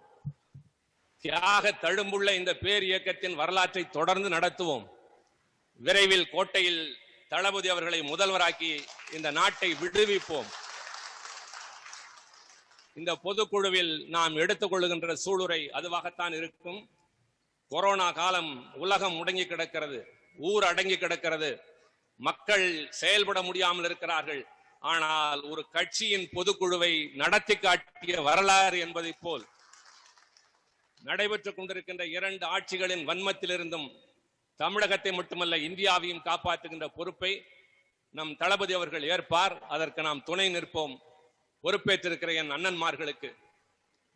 தியாக தழும்புள்ள இந்த பேர் இயக்கத்தின் வரலாற்றை தொடர்ந்து நடத்துவோம் விரைவில் கோட்டையில் தளபதி அவர்களை முதல்வராக்கி இந்த நாட்டை விடுவிப்போம் இந்த பொதுக்குழுவில் நாம் எடுத்துக் கொள்ளுகின்ற சூளுரை அதுவாகத்தான் இருக்கும் கொரோனா காலம் உலகம் முடங்கி கிடக்கிறது ஊர் அடங்கி கிடக்கிறது மக்கள் செயல்பட முடியாமல் இருக்கிறார்கள் ஆனால் ஒரு கட்சியின் பொதுக்குழுவை நடத்தி காட்டிய வரலாறு என்பதை போல் நடைபெற்றுக் கொண்டிருக்கின்ற இரண்டு ஆட்சிகளின் வன்மத்திலிருந்தும் தமிழகத்தை மட்டுமல்ல இந்தியாவையும் காப்பாற்றுகின்ற பொறுப்பை நம் தளபதி அவர்கள் ஏற்பார் அதற்கு நாம் துணை நிற்போம் பொறுப்பேற்றிருக்கிற என் அண்ணன்மார்களுக்கு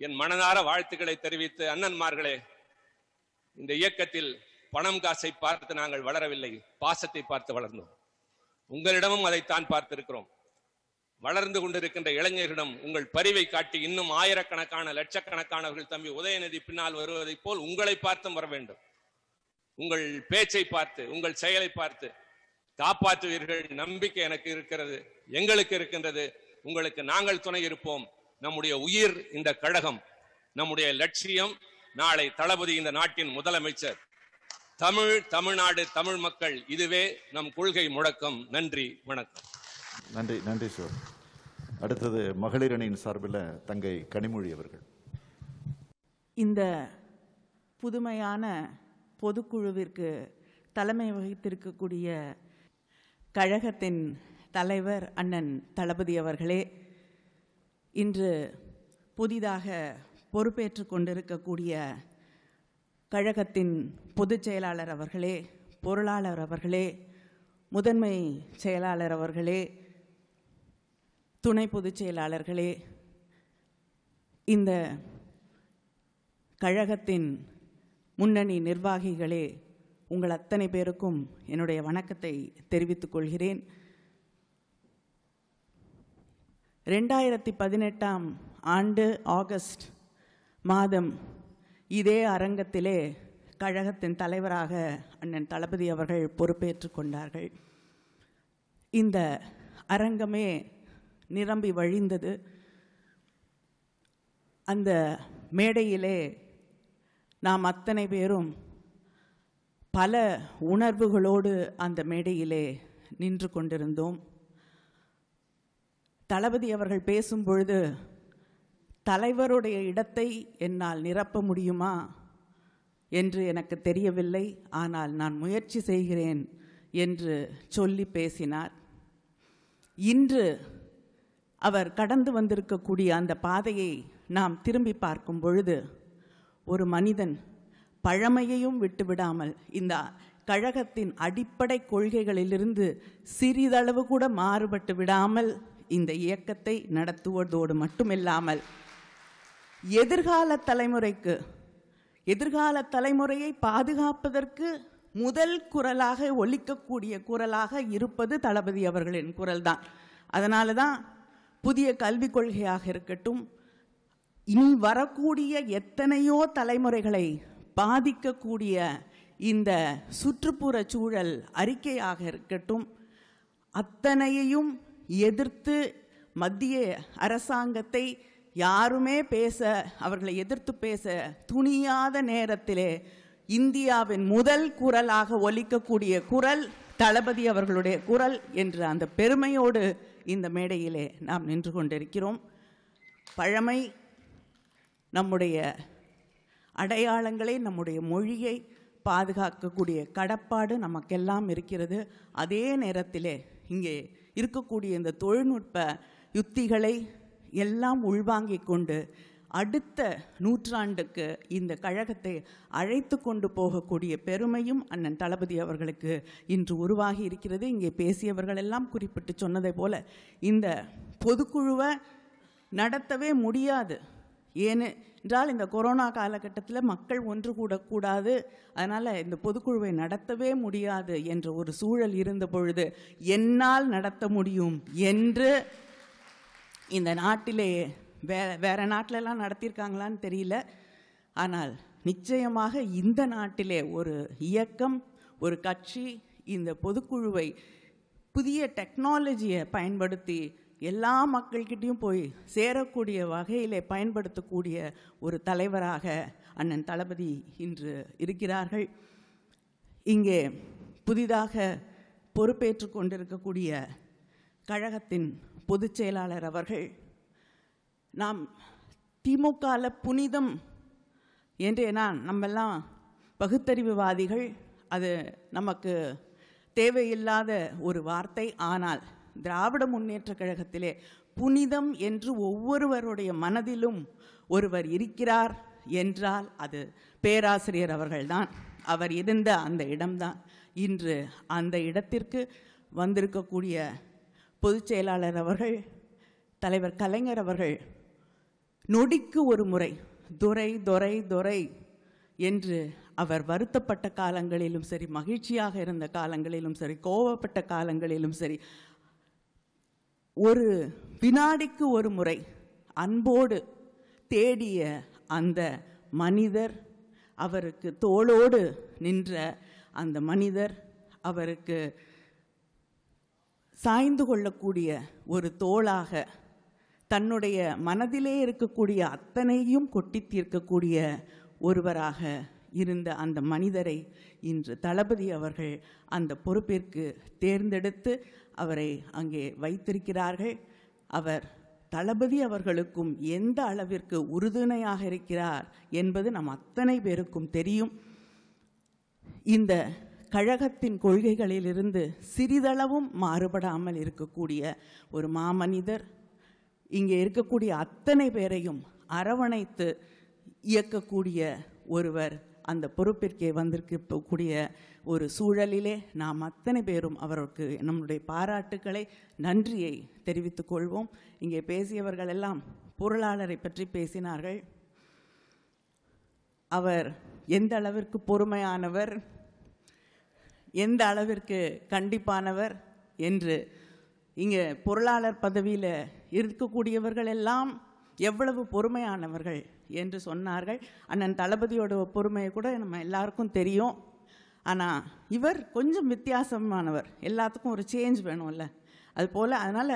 என் மனதார வாழ்த்துக்களை தெரிவித்து அண்ணன்மார்களே இந்த இயக்கத்தில் பணம் காசை பார்த்து நாங்கள் வளரவில்லை பாசத்தை பார்த்து வளர்ந்தோம் உங்களிடமும் அதைத்தான் பார்த்திருக்கிறோம் வளர்ந்து கொண்டிருக்கின்ற இளைஞர்களிடம் உங்கள் பரிவை காட்டி இன்னும் ஆயிரக்கணக்கான லட்சக்கணக்கானவர்கள் தம்பி உதயநிதி பின்னால் வருவதைப் போல் உங்களை பார்த்தும் வர வேண்டும் உங்கள் பேச்சை பார்த்து உங்கள் செயலை பார்த்து காப்பாற்றுவீர்கள் நம்பிக்கை எனக்கு இருக்கிறது எங்களுக்கு இருக்கின்றது உங்களுக்கு நாங்கள் துணை இருப்போம் நம்முடைய உயிர் இந்த கழகம் நம்முடைய லட்சியம் நாளை தளபதி இந்த நாட்டின் முதலமைச்சர் தமிழ் தமிழ்நாடு தமிழ் மக்கள் இதுவே நம் கொள்கை முழக்கம் நன்றி வணக்கம் நன்றி நன்றி சார் அடுத்தது மகளிர் அணியின் சார்பில் தங்கை கனிமொழி அவர்கள் இந்த புதுமையான பொதுக்குழுவிற்கு தலைமை வகித்திருக்கக்கூடிய கழகத்தின் தலைவர் அண்ணன் தளபதி அவர்களே இன்று புதிதாக பொறுப்பேற்று கொண்டிருக்கக்கூடிய கழகத்தின் பொதுச் செயலாளர் அவர்களே பொருளாளர் அவர்களே முதன்மை செயலாளர் அவர்களே துணை பொதுச் செயலாளர்களே இந்த கழகத்தின் முன்னணி நிர்வாகிகளே உங்கள் அத்தனை பேருக்கும் என்னுடைய வணக்கத்தை தெரிவித்துக் கொள்கிறேன் ரெண்டாயிரத்தி பதினெட்டாம் ஆண்டு ஆகஸ்ட் மாதம் இதே அரங்கத்திலே கழகத்தின் தலைவராக அண்ணன் தளபதி அவர்கள் பொறுப்பேற்று கொண்டார்கள் இந்த அரங்கமே நிரம்பி வழிந்தது அந்த மேடையிலே நாம் அத்தனை பேரும் பல உணர்வுகளோடு அந்த மேடையிலே நின்று கொண்டிருந்தோம் தளபதி அவர்கள் பேசும் பொழுது தலைவருடைய இடத்தை என்னால் நிரப்ப முடியுமா என்று எனக்கு தெரியவில்லை ஆனால் நான் முயற்சி செய்கிறேன் என்று சொல்லி பேசினார் இன்று அவர் கடந்து வந்திருக்கக்கூடிய அந்த பாதையை நாம் திரும்பி பார்க்கும் பொழுது ஒரு மனிதன் பழமையையும் விட்டுவிடாமல் இந்த கழகத்தின் அடிப்படை கொள்கைகளிலிருந்து சிறிதளவு கூட மாறுபட்டு விடாமல் இந்த இயக்கத்தை நடத்துவதோடு மட்டுமில்லாமல் எதிர்கால தலைமுறைக்கு எதிர்கால தலைமுறையை பாதுகாப்பதற்கு முதல் குரலாக ஒழிக்கக்கூடிய குரலாக இருப்பது தளபதி அவர்களின் தான் அதனால தான் புதிய கல்விக் கொள்கையாக இருக்கட்டும் இனி வரக்கூடிய எத்தனையோ தலைமுறைகளை பாதிக்கக்கூடிய இந்த சுற்றுப்புற சூழல் அறிக்கையாக இருக்கட்டும் அத்தனையையும் எதிர்த்து மத்திய அரசாங்கத்தை யாருமே பேச அவர்களை எதிர்த்து பேச துணியாத நேரத்திலே இந்தியாவின் முதல் குரலாக ஒலிக்கக்கூடிய குரல் தளபதி அவர்களுடைய குரல் என்ற அந்த பெருமையோடு இந்த மேடையிலே நாம் நின்று கொண்டிருக்கிறோம் பழமை நம்முடைய அடையாளங்களை நம்முடைய மொழியை பாதுகாக்கக்கூடிய கடப்பாடு நமக்கெல்லாம் இருக்கிறது அதே நேரத்திலே இங்கே இருக்கக்கூடிய இந்த தொழில்நுட்ப யுத்திகளை எல்லாம் உள்வாங்கிக் கொண்டு அடுத்த நூற்றாண்டுக்கு இந்த கழகத்தை அழைத்து கொண்டு போகக்கூடிய பெருமையும் அண்ணன் தளபதி அவர்களுக்கு இன்று உருவாகி இருக்கிறது இங்கே பேசியவர்கள் எல்லாம் குறிப்பிட்டு சொன்னதை போல இந்த பொதுக்குழுவை நடத்தவே முடியாது ஏனென்றால் இந்த கொரோனா காலகட்டத்தில் மக்கள் ஒன்று கூடக்கூடாது அதனால் இந்த பொதுக்குழுவை நடத்தவே முடியாது என்ற ஒரு சூழல் இருந்த பொழுது என்னால் நடத்த முடியும் என்று இந்த நாட்டிலே வே வேறு நாட்டிலலாம் நடத்தியிருக்காங்களான்னு தெரியல ஆனால் நிச்சயமாக இந்த நாட்டிலே ஒரு இயக்கம் ஒரு கட்சி இந்த பொதுக்குழுவை புதிய டெக்னாலஜியை பயன்படுத்தி எல்லா மக்கள்கிட்டையும் போய் சேரக்கூடிய வகையிலே பயன்படுத்தக்கூடிய ஒரு தலைவராக அண்ணன் தளபதி இன்று இருக்கிறார்கள் இங்கே புதிதாக பொறுப்பேற்று கொண்டிருக்கக்கூடிய கழகத்தின் பொதுச் செயலாளர் அவர்கள் நாம் திமுகவில் புனிதம் என்று நான் நம்மெல்லாம் பகுத்தறிவுவாதிகள் அது நமக்கு தேவையில்லாத ஒரு வார்த்தை ஆனால் திராவிட முன்னேற்ற கழகத்திலே புனிதம் என்று ஒவ்வொருவருடைய மனதிலும் ஒருவர் இருக்கிறார் என்றால் அது பேராசிரியர் அவர்கள்தான் அவர் இருந்த அந்த இடம்தான் இன்று அந்த இடத்திற்கு வந்திருக்கக்கூடிய பொதுச் செயலாளர் அவர்கள் தலைவர் கலைஞர் அவர்கள் நொடிக்கு ஒரு முறை துரை துரை துரை என்று அவர் வருத்தப்பட்ட காலங்களிலும் சரி மகிழ்ச்சியாக இருந்த காலங்களிலும் சரி கோவப்பட்ட காலங்களிலும் சரி ஒரு வினாடிக்கு ஒரு முறை அன்போடு தேடிய அந்த மனிதர் அவருக்கு தோளோடு நின்ற அந்த மனிதர் அவருக்கு சாய்ந்து கொள்ளக்கூடிய ஒரு தோளாக தன்னுடைய மனதிலே இருக்கக்கூடிய அத்தனையும் கொட்டி தீர்க்கக்கூடிய ஒருவராக இருந்த அந்த மனிதரை இன்று தளபதி அவர்கள் அந்த பொறுப்பிற்கு தேர்ந்தெடுத்து அவரை அங்கே வைத்திருக்கிறார்கள் அவர் தளபதி அவர்களுக்கும் எந்த அளவிற்கு உறுதுணையாக இருக்கிறார் என்பது நம் அத்தனை பேருக்கும் தெரியும் இந்த கழகத்தின் கொள்கைகளிலிருந்து சிறிதளவும் மாறுபடாமல் இருக்கக்கூடிய ஒரு மாமனிதர் இங்கே இருக்கக்கூடிய அத்தனை பேரையும் அரவணைத்து இயக்கக்கூடிய ஒருவர் அந்த பொறுப்பிற்கே வந்திருக்கக்கூடிய ஒரு சூழலிலே நாம் அத்தனை பேரும் அவருக்கு நம்முடைய பாராட்டுக்களை நன்றியை தெரிவித்துக் கொள்வோம் இங்கே பேசியவர்கள் எல்லாம் பொருளாளரை பற்றி பேசினார்கள் அவர் எந்த அளவிற்கு பொறுமையானவர் எந்த அளவிற்கு கண்டிப்பானவர் என்று இங்கே பொருளாளர் பதவியில் இருக்கக்கூடியவர்கள் எல்லாம் எவ்வளவு பொறுமையானவர்கள் என்று சொன்னார்கள் அண்ணன் தளபதியோட பொறுமையை கூட நம்ம எல்லாருக்கும் தெரியும் ஆனால் இவர் கொஞ்சம் வித்தியாசமானவர் எல்லாத்துக்கும் ஒரு சேஞ்ச் வேணும்ல அது போல் அதனால்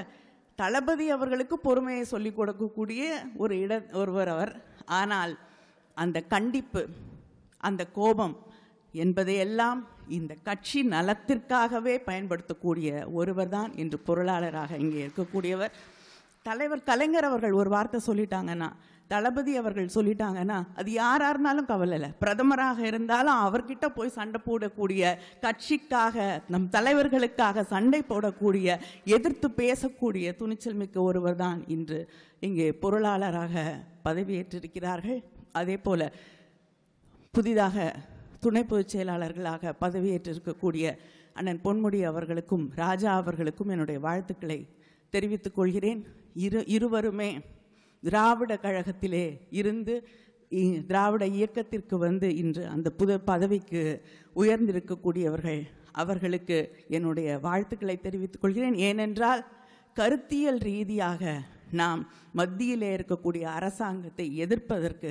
தளபதி அவர்களுக்கு பொறுமையை சொல்லிக் கொடுக்கக்கூடிய ஒரு இட ஒருவர் அவர் ஆனால் அந்த கண்டிப்பு அந்த கோபம் என்பதையெல்லாம் இந்த கட்சி நலத்திற்காகவே பயன்படுத்தக்கூடிய ஒருவர் தான் இன்று பொருளாளராக இங்கே இருக்கக்கூடியவர் தலைவர் கலைஞர் அவர்கள் ஒரு வார்த்தை சொல்லிட்டாங்கன்னா தளபதி அவர்கள் சொல்லிட்டாங்கன்னா அது யாராக இருந்தாலும் கவலை இல்லை பிரதமராக இருந்தாலும் அவர்கிட்ட போய் சண்டை போடக்கூடிய கட்சிக்காக நம் தலைவர்களுக்காக சண்டை போடக்கூடிய எதிர்த்து பேசக்கூடிய துணிச்சல் மிக்க ஒருவர் தான் இன்று இங்கே பொருளாளராக பதவியேற்றிருக்கிறார்கள் அதே போல் புதிதாக துணை பொதுச் செயலாளர்களாக பதவியேற்றிருக்கக்கூடிய அண்ணன் பொன்முடி அவர்களுக்கும் ராஜா அவர்களுக்கும் என்னுடைய வாழ்த்துக்களை தெரிவித்துக் கொள்கிறேன் இரு இருவருமே திராவிட கழகத்திலே இருந்து திராவிட இயக்கத்திற்கு வந்து இன்று அந்த புது பதவிக்கு உயர்ந்திருக்கக்கூடியவர்கள் அவர்களுக்கு என்னுடைய வாழ்த்துக்களை தெரிவித்துக் கொள்கிறேன் ஏனென்றால் கருத்தியல் ரீதியாக நாம் மத்தியிலே இருக்கக்கூடிய அரசாங்கத்தை எதிர்ப்பதற்கு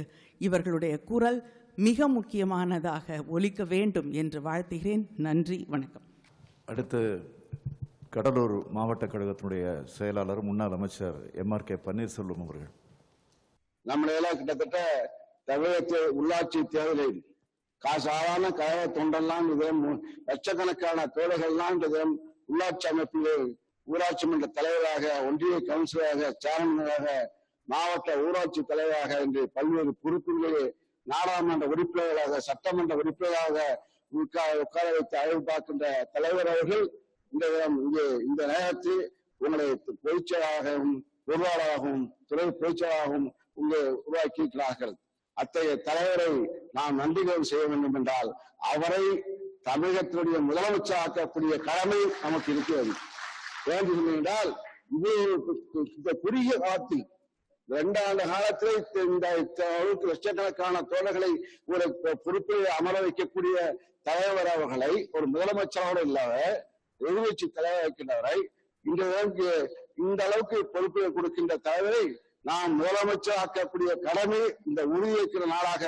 இவர்களுடைய குரல் மிக முக்கியமானதாக ஒழிக்க வேண்டும் என்று வாழ்த்துகிறேன் நன்றி வணக்கம் அடுத்து கடலூர் மாவட்ட கழகத்தினுடைய செயலாளர் முன்னாள் அமைச்சர் எம் ஆர் கே பன்னீர்செல்வம் அவர்கள் நம்மளையெல்லாம் கிட்டத்தட்ட தமிழகத்தில் உள்ளாட்சி தேர்தலில் காசாதாரண கழக தொண்டெல்லாம் லட்சக்கணக்கான தோழர்கள்லாம் உள்ளாட்சி அமைப்பில் ஊராட்சி மன்ற தலைவராக ஒன்றிய கவுன்சிலராக சேர்மனாக மாவட்ட ஊராட்சி தலைவராக என்று பல்வேறு பொறுப்புகளில் நாடாளுமன்ற உறுப்பினர்களாக சட்டமன்ற உறுப்பினராக உட்கார வைத்து அழைவு பார்க்கின்ற தலைவர் அவர்கள் இந்த இங்கே இந்த நேரத்தில் உங்களை பொதுச்செயலாகவும் பொருளாளராகவும் துறை பொதுச்செயலாகவும் உருவாக்கி உருவாக்கியிருக்கிறார்கள் அத்தகைய தலைவரை நாம் நன்றிகள் செய்ய வேண்டும் என்றால் அவரை தமிழகத்தினுடைய முதலமைச்சர் ஆக்கக்கூடிய கடமை நமக்கு இருக்கிறது ஏன் இது இந்த குறுகிய காலத்தில் இரண்டாண்டு ஆண்டு காலத்தில் இந்த அளவுக்கு லட்சக்கணக்கான தோழர்களை ஒரு பொறுப்பில் அமர வைக்கக்கூடிய தலைவர் அவர்களை ஒரு முதலமைச்சரோடு இல்லாத எதிர்கட்சி தலைவர் வைக்கின்றவரை இந்த அளவுக்கு இந்த அளவுக்கு பொறுப்பை கொடுக்கின்ற தலைவரை நாம் முதலமைச்சர் ஆக்கக்கூடிய கடமை இந்த உறுதியேற்கிற நாளாக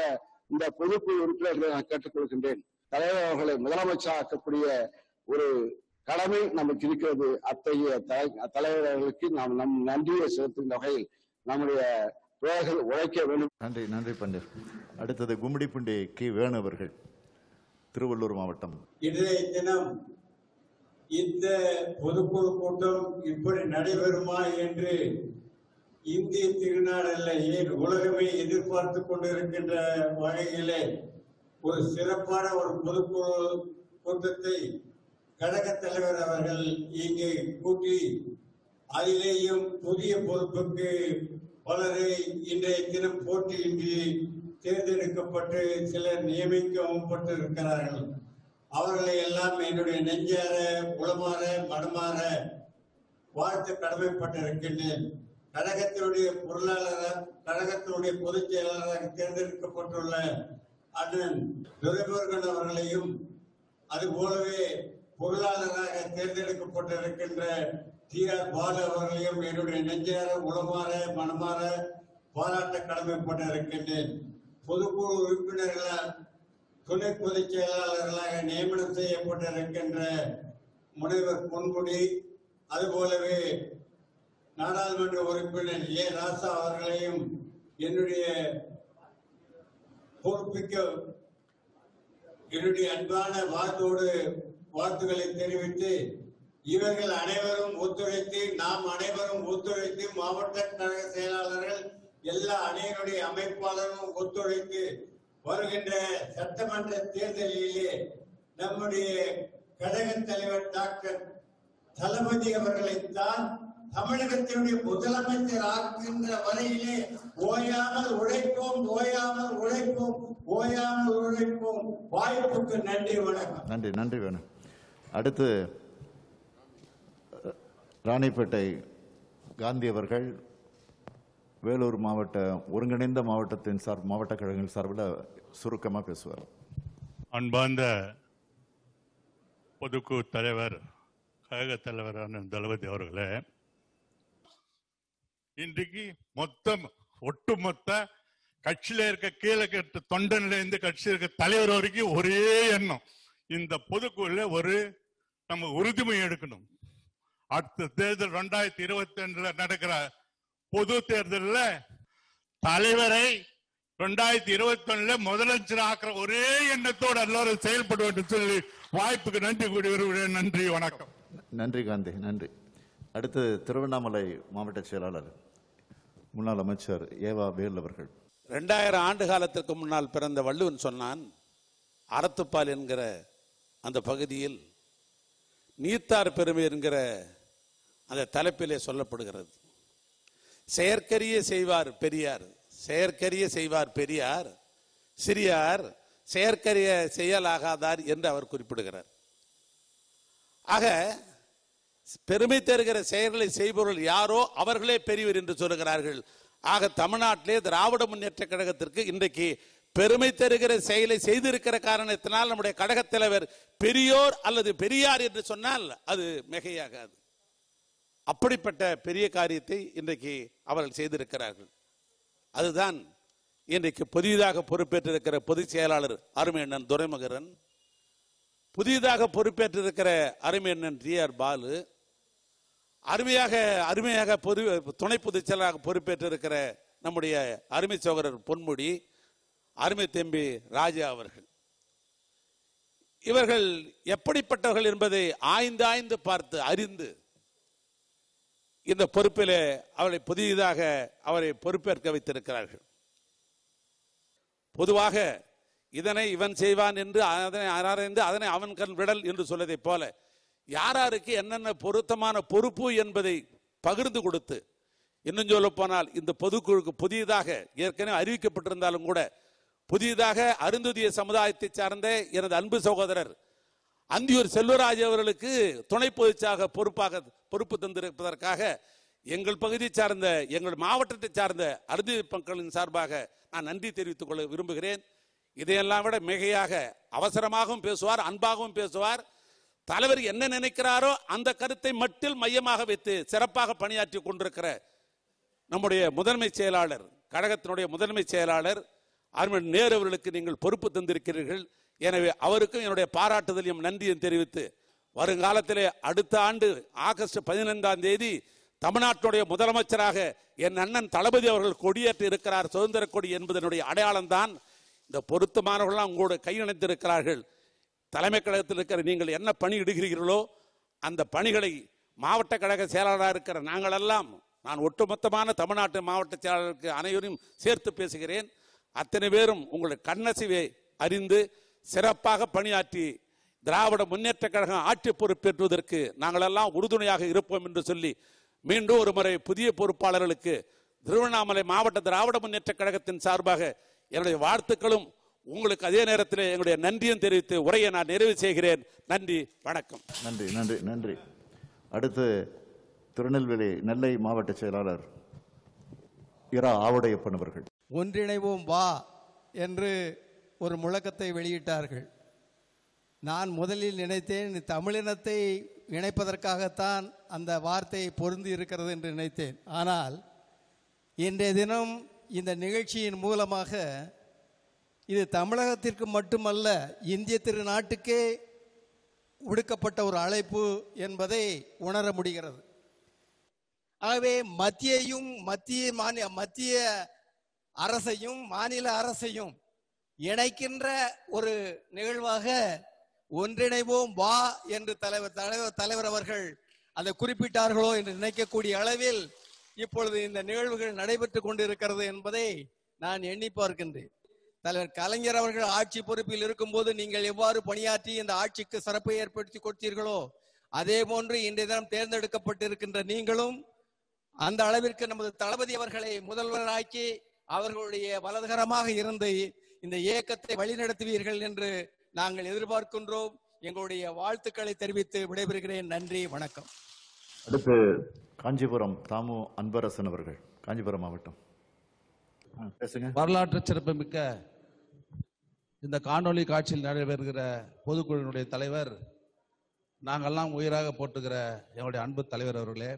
இந்த பொறுப்பு உறுப்பினர்களை நான் கேட்டுக் கொடுக்கின்றேன் தலைவர் அவர்களை முதலமைச்சர் ஆக்கக்கூடிய ஒரு கடமை நமக்கு இருக்கிறது அத்தகைய தலைவர்களுக்கு நாம் நம் நன்றியை செலுத்தும் வகையில் நம்முடைய தோழர்கள் உழைக்க வேண்டும் நன்றி நன்றி பண்டீர் அடுத்தது கும்மிடிப்புண்டி கி வேணு அவர்கள் திருவள்ளூர் மாவட்டம் இன்றைய தினம் இந்த பொதுக்குழு கூட்டம் இப்படி நடைபெறுமா என்று இந்திய திருநாள் ஏன் உலகமே எதிர்பார்த்து கொண்டிருக்கின்ற வகையிலே ஒரு சிறப்பான ஒரு பொதுக்குழு கூட்டத்தை கழக தலைவர் அவர்கள் இங்கே கூட்டி அதிலேயும் புதிய பொறுப்புக்கு பலரை இன்றைய தினம் போட்டியின்றி தேர்ந்தெடுக்கப்பட்டு சிலர் நியமிக்கவும் இருக்கிறார்கள் அவர்களை எல்லாம் என்னுடைய நெஞ்சார உளமாற மனமாற வாழ்த்து கடமைப்பட்டிருக்கின்றேன் கழகத்தினுடைய பொருளாளராக கழகத்தினுடைய பொதுச் செயலாளராக தேர்ந்தெடுக்கப்பட்டுள்ள அண்ணன் துரைமுருகன் அவர்களையும் அதுபோலவே பொருளாளராக தேர்ந்தெடுக்கப்பட்டிருக்கின்ற தீர பாலு அவர்களையும் என்னுடைய நெஞ்சார உளமாற மனமாற பாராட்ட கடமைப்பட்டிருக்கின்றேன் இருக்கின்றேன் பொதுக்குழு உறுப்பினர்களால் துணை பொதுச் செயலாளர்களாக நியமனம் செய்யப்பட்டிருக்கின்ற முனைவர் பொன்முடி அதுபோலவே நாடாளுமன்ற உறுப்பினர் ஏ ராசா அவர்களையும் என்னுடைய பொறுப்பிக்க என்னுடைய அன்பான வாழ்த்தோடு வாழ்த்துக்களை தெரிவித்து இவர்கள் அனைவரும் ஒத்துழைத்து நாம் அனைவரும் ஒத்துழைத்து மாவட்ட கழக செயலாளர்கள் எல்லா அணியினுடைய அமைப்பாளரும் ஒத்துழைத்து வருகின்ற சட்டமன்ற தேர்தலிலே நம்முடைய கழக தலைவர் டாக்டர் தளபதி அவர்களைத்தான் தமிழகத்தினுடைய முதலமைச்சர் ஆக்கின்ற வரையிலே ஓயாமல் உழைப்போம் ஓயாமல் உழைப்போம் ஓயாமல் உழைப்போம் வாய்ப்புக்கு நன்றி வணக்கம் நன்றி நன்றி வணக்கம் அடுத்து ராணிப்பேட்டை காந்தி அவர்கள் வேலூர் மாவட்ட ஒருங்கிணைந்த மாவட்டத்தின் சார் மாவட்ட கழகங்கள் சார்பில் சுருக்கமாக பேசுவார் அன்பார்ந்த பொதுக்கு தலைவர் கழக தலைவரான தளபதி அவர்களே இன்றைக்கு மொத்தம் ஒட்டுமொத்த கட்சியில இருக்க கீழே கட்ட தொண்டன்ல இருந்து கட்சியில் இருக்க தலைவர் வரைக்கும் ஒரே எண்ணம் இந்த பொதுக்குள்ள ஒரு நம்ம உறுதிமொழி எடுக்கணும் அடுத்த தேர்தல் ரெண்டாயிரத்தி இருபத்தி ரெண்டுல நடக்கிற பொது தேர்தலில் தலைவரை ரெண்டாயிரத்தி இருபத்தி ஒண்ணுல முதலமைச்சர் ஆக்கிற ஒரே எண்ணத்தோடு எல்லாரும் செயல்படும் சொல்லி வாய்ப்புக்கு நன்றி கூடி வருகிறேன் நன்றி வணக்கம் நன்றி காந்தி நன்றி அடுத்து திருவண்ணாமலை மாவட்ட செயலாளர் முன்னாள் அமைச்சர் ஏவா வேல் அவர்கள் ரெண்டாயிரம் ஆண்டு காலத்திற்கு முன்னால் பிறந்த வள்ளுவன் சொன்னான் அறத்துப்பால் என்கிற அந்த பகுதியில் நீத்தார் பெருமை என்கிற அந்த தலைப்பிலே சொல்லப்படுகிறது செயற்கரிய செய்வார் பெரியார் செயற்கரிய செய்வார் பெரியார் சிறியார் செயற்கரிய செயலாகாதார் என்று அவர் குறிப்பிடுகிறார் ஆக பெருமை தருகிற செயல்களை செய்பவர்கள் யாரோ அவர்களே பெரியவர் என்று சொல்லுகிறார்கள் ஆக தமிழ்நாட்டிலே திராவிட முன்னேற்ற கழகத்திற்கு இன்றைக்கு பெருமை தருகிற செயலை செய்திருக்கிற காரணத்தினால் நம்முடைய கழகத் தலைவர் பெரியோர் அல்லது பெரியார் என்று சொன்னால் அது மிகையாகாது அப்படிப்பட்ட பெரிய காரியத்தை இன்றைக்கு அவர்கள் செய்திருக்கிறார்கள் அதுதான் இன்றைக்கு புதிதாக பொறுப்பேற்றிருக்கிற பொதுச் செயலாளர் அருமையண்ணன் துரைமுகரன் புதிதாக பொறுப்பேற்றிருக்கிற அருமையண்ணன் டி ஆர் பாலு அருமையாக அருமையாக பொது துணை பொதுச் செயலாளராக பொறுப்பேற்றிருக்கிற நம்முடைய அருமை சோகரர் பொன்முடி அருமை தம்பி ராஜா அவர்கள் இவர்கள் எப்படிப்பட்டவர்கள் என்பதை ஆய்ந்து ஆய்ந்து பார்த்து அறிந்து இந்த பொறுப்பிலே அவரை புதியதாக அவரை பொறுப்பேற்க வைத்திருக்கிறார்கள் பொதுவாக இதனை இவன் செய்வான் என்று அதனை ஆராய்ந்து அதனை அவன் கண் விடல் என்று சொல்லதைப் போல யாராருக்கு என்னென்ன பொருத்தமான பொறுப்பு என்பதை பகிர்ந்து கொடுத்து இன்னும் சொல்ல போனால் இந்த பொதுக்குழுக்கு புதியதாக ஏற்கனவே அறிவிக்கப்பட்டிருந்தாலும் கூட புதியதாக அருந்துதிய சமுதாயத்தை சார்ந்த எனது அன்பு சகோதரர் அந்தியூர் செல்வராஜ் அவர்களுக்கு துணை பொதுச்சாக பொறுப்பாக பொறுப்பு தந்திருப்பதற்காக எங்கள் பகுதியை சார்ந்த எங்கள் மாவட்டத்தை சார்ந்த அறுதி மக்களின் சார்பாக நான் நன்றி தெரிவித்துக் கொள்ள விரும்புகிறேன் இதையெல்லாம் விட மிகையாக அவசரமாகவும் பேசுவார் அன்பாகவும் பேசுவார் தலைவர் என்ன நினைக்கிறாரோ அந்த கருத்தை மட்டில் மையமாக வைத்து சிறப்பாக பணியாற்றி கொண்டிருக்கிற நம்முடைய முதன்மை செயலாளர் கழகத்தினுடைய முதன்மை செயலாளர் அருமன் நேரு அவர்களுக்கு நீங்கள் பொறுப்பு தந்திருக்கிறீர்கள் எனவே அவருக்கும் என்னுடைய பாராட்டுதலையும் நன்றியும் தெரிவித்து வருங்காலத்திலே அடுத்த ஆண்டு ஆகஸ்ட் பதினைந்தாம் தேதி தமிழ்நாட்டுடைய முதலமைச்சராக என் அண்ணன் தளபதி அவர்கள் கொடியேற்றி இருக்கிறார் சுதந்திர கொடி என்பதனுடைய அடையாளம்தான் இந்த பொருத்தமானவர்கள்லாம் உங்களோட கையணைத்திருக்கிறார்கள் தலைமை கழகத்தில் இருக்கிற நீங்கள் என்ன பணி இடுகிறீர்களோ அந்த பணிகளை மாவட்ட கழக செயலாளராக இருக்கிற நாங்களெல்லாம் நான் ஒட்டுமொத்தமான தமிழ்நாட்டு மாவட்ட செயலாளருக்கு அனைவரையும் சேர்த்து பேசுகிறேன் அத்தனை பேரும் உங்களுடைய கண்ணசிவை அறிந்து சிறப்பாக பணியாற்றி திராவிட முன்னேற்ற கழகம் ஆட்சி பொறுப்பேற்றுவதற்கு நாங்களெல்லாம் உறுதுணையாக இருப்போம் என்று சொல்லி மீண்டும் ஒரு முறை புதிய பொறுப்பாளர்களுக்கு திருவண்ணாமலை மாவட்ட திராவிட முன்னேற்ற கழகத்தின் சார்பாக என்னுடைய வாழ்த்துக்களும் உங்களுக்கு அதே நேரத்தில் எங்களுடைய நன்றியும் தெரிவித்து உரையை நான் நிறைவு செய்கிறேன் நன்றி வணக்கம் நன்றி நன்றி நன்றி அடுத்து திருநெல்வேலி நெல்லை மாவட்ட செயலாளர் இரா ஆவுடையப்பன் அவர்கள் ஒன்றிணைவோம் வா என்று ஒரு முழக்கத்தை வெளியிட்டார்கள் நான் முதலில் நினைத்தேன் தமிழினத்தை இணைப்பதற்காகத்தான் அந்த வார்த்தை பொருந்தி இருக்கிறது என்று நினைத்தேன் ஆனால் இன்றைய தினம் இந்த நிகழ்ச்சியின் மூலமாக இது தமிழகத்திற்கு மட்டுமல்ல இந்திய திருநாட்டுக்கே விடுக்கப்பட்ட ஒரு அழைப்பு என்பதை உணர முடிகிறது ஆகவே மத்தியையும் மத்திய மாநில மத்திய அரசையும் மாநில அரசையும் இணைக்கின்ற ஒரு நிகழ்வாக ஒன்றிணைவோம் வா என்று தலைவர் தலைவர் தலைவர் அவர்கள் அதை குறிப்பிட்டார்களோ என்று நினைக்கக்கூடிய அளவில் இப்பொழுது இந்த நிகழ்வுகள் நடைபெற்றுக் கொண்டிருக்கிறது என்பதை நான் எண்ணி பார்க்கின்றேன் தலைவர் கலைஞர் அவர்கள் ஆட்சி பொறுப்பில் இருக்கும்போது நீங்கள் எவ்வாறு பணியாற்றி இந்த ஆட்சிக்கு சிறப்பை ஏற்படுத்தி கொடுத்தீர்களோ அதே போன்று இன்றைய தினம் தேர்ந்தெடுக்கப்பட்டிருக்கின்ற நீங்களும் அந்த அளவிற்கு நமது தளபதி அவர்களை முதல்வராக்கி அவர்களுடைய வலதுகரமாக இருந்து இந்த இயக்கத்தை வழிநடத்துவீர்கள் என்று நாங்கள் எதிர்பார்க்கின்றோம் எங்களுடைய வாழ்த்துக்களை தெரிவித்து விடைபெறுகிறேன் நன்றி வணக்கம் அடுத்து காஞ்சிபுரம் தாமு அன்பரசன் அவர்கள் காஞ்சிபுரம் மாவட்டம் வரலாற்று வரலாற்று சிறப்புமிக்க இந்த காணொலி காட்சியில் நடைபெறுகிற பொதுக்குழுவினுடைய தலைவர் நாங்கள்லாம் உயிராக போட்டுகிற எங்களுடைய அன்பு தலைவர் அவர்களே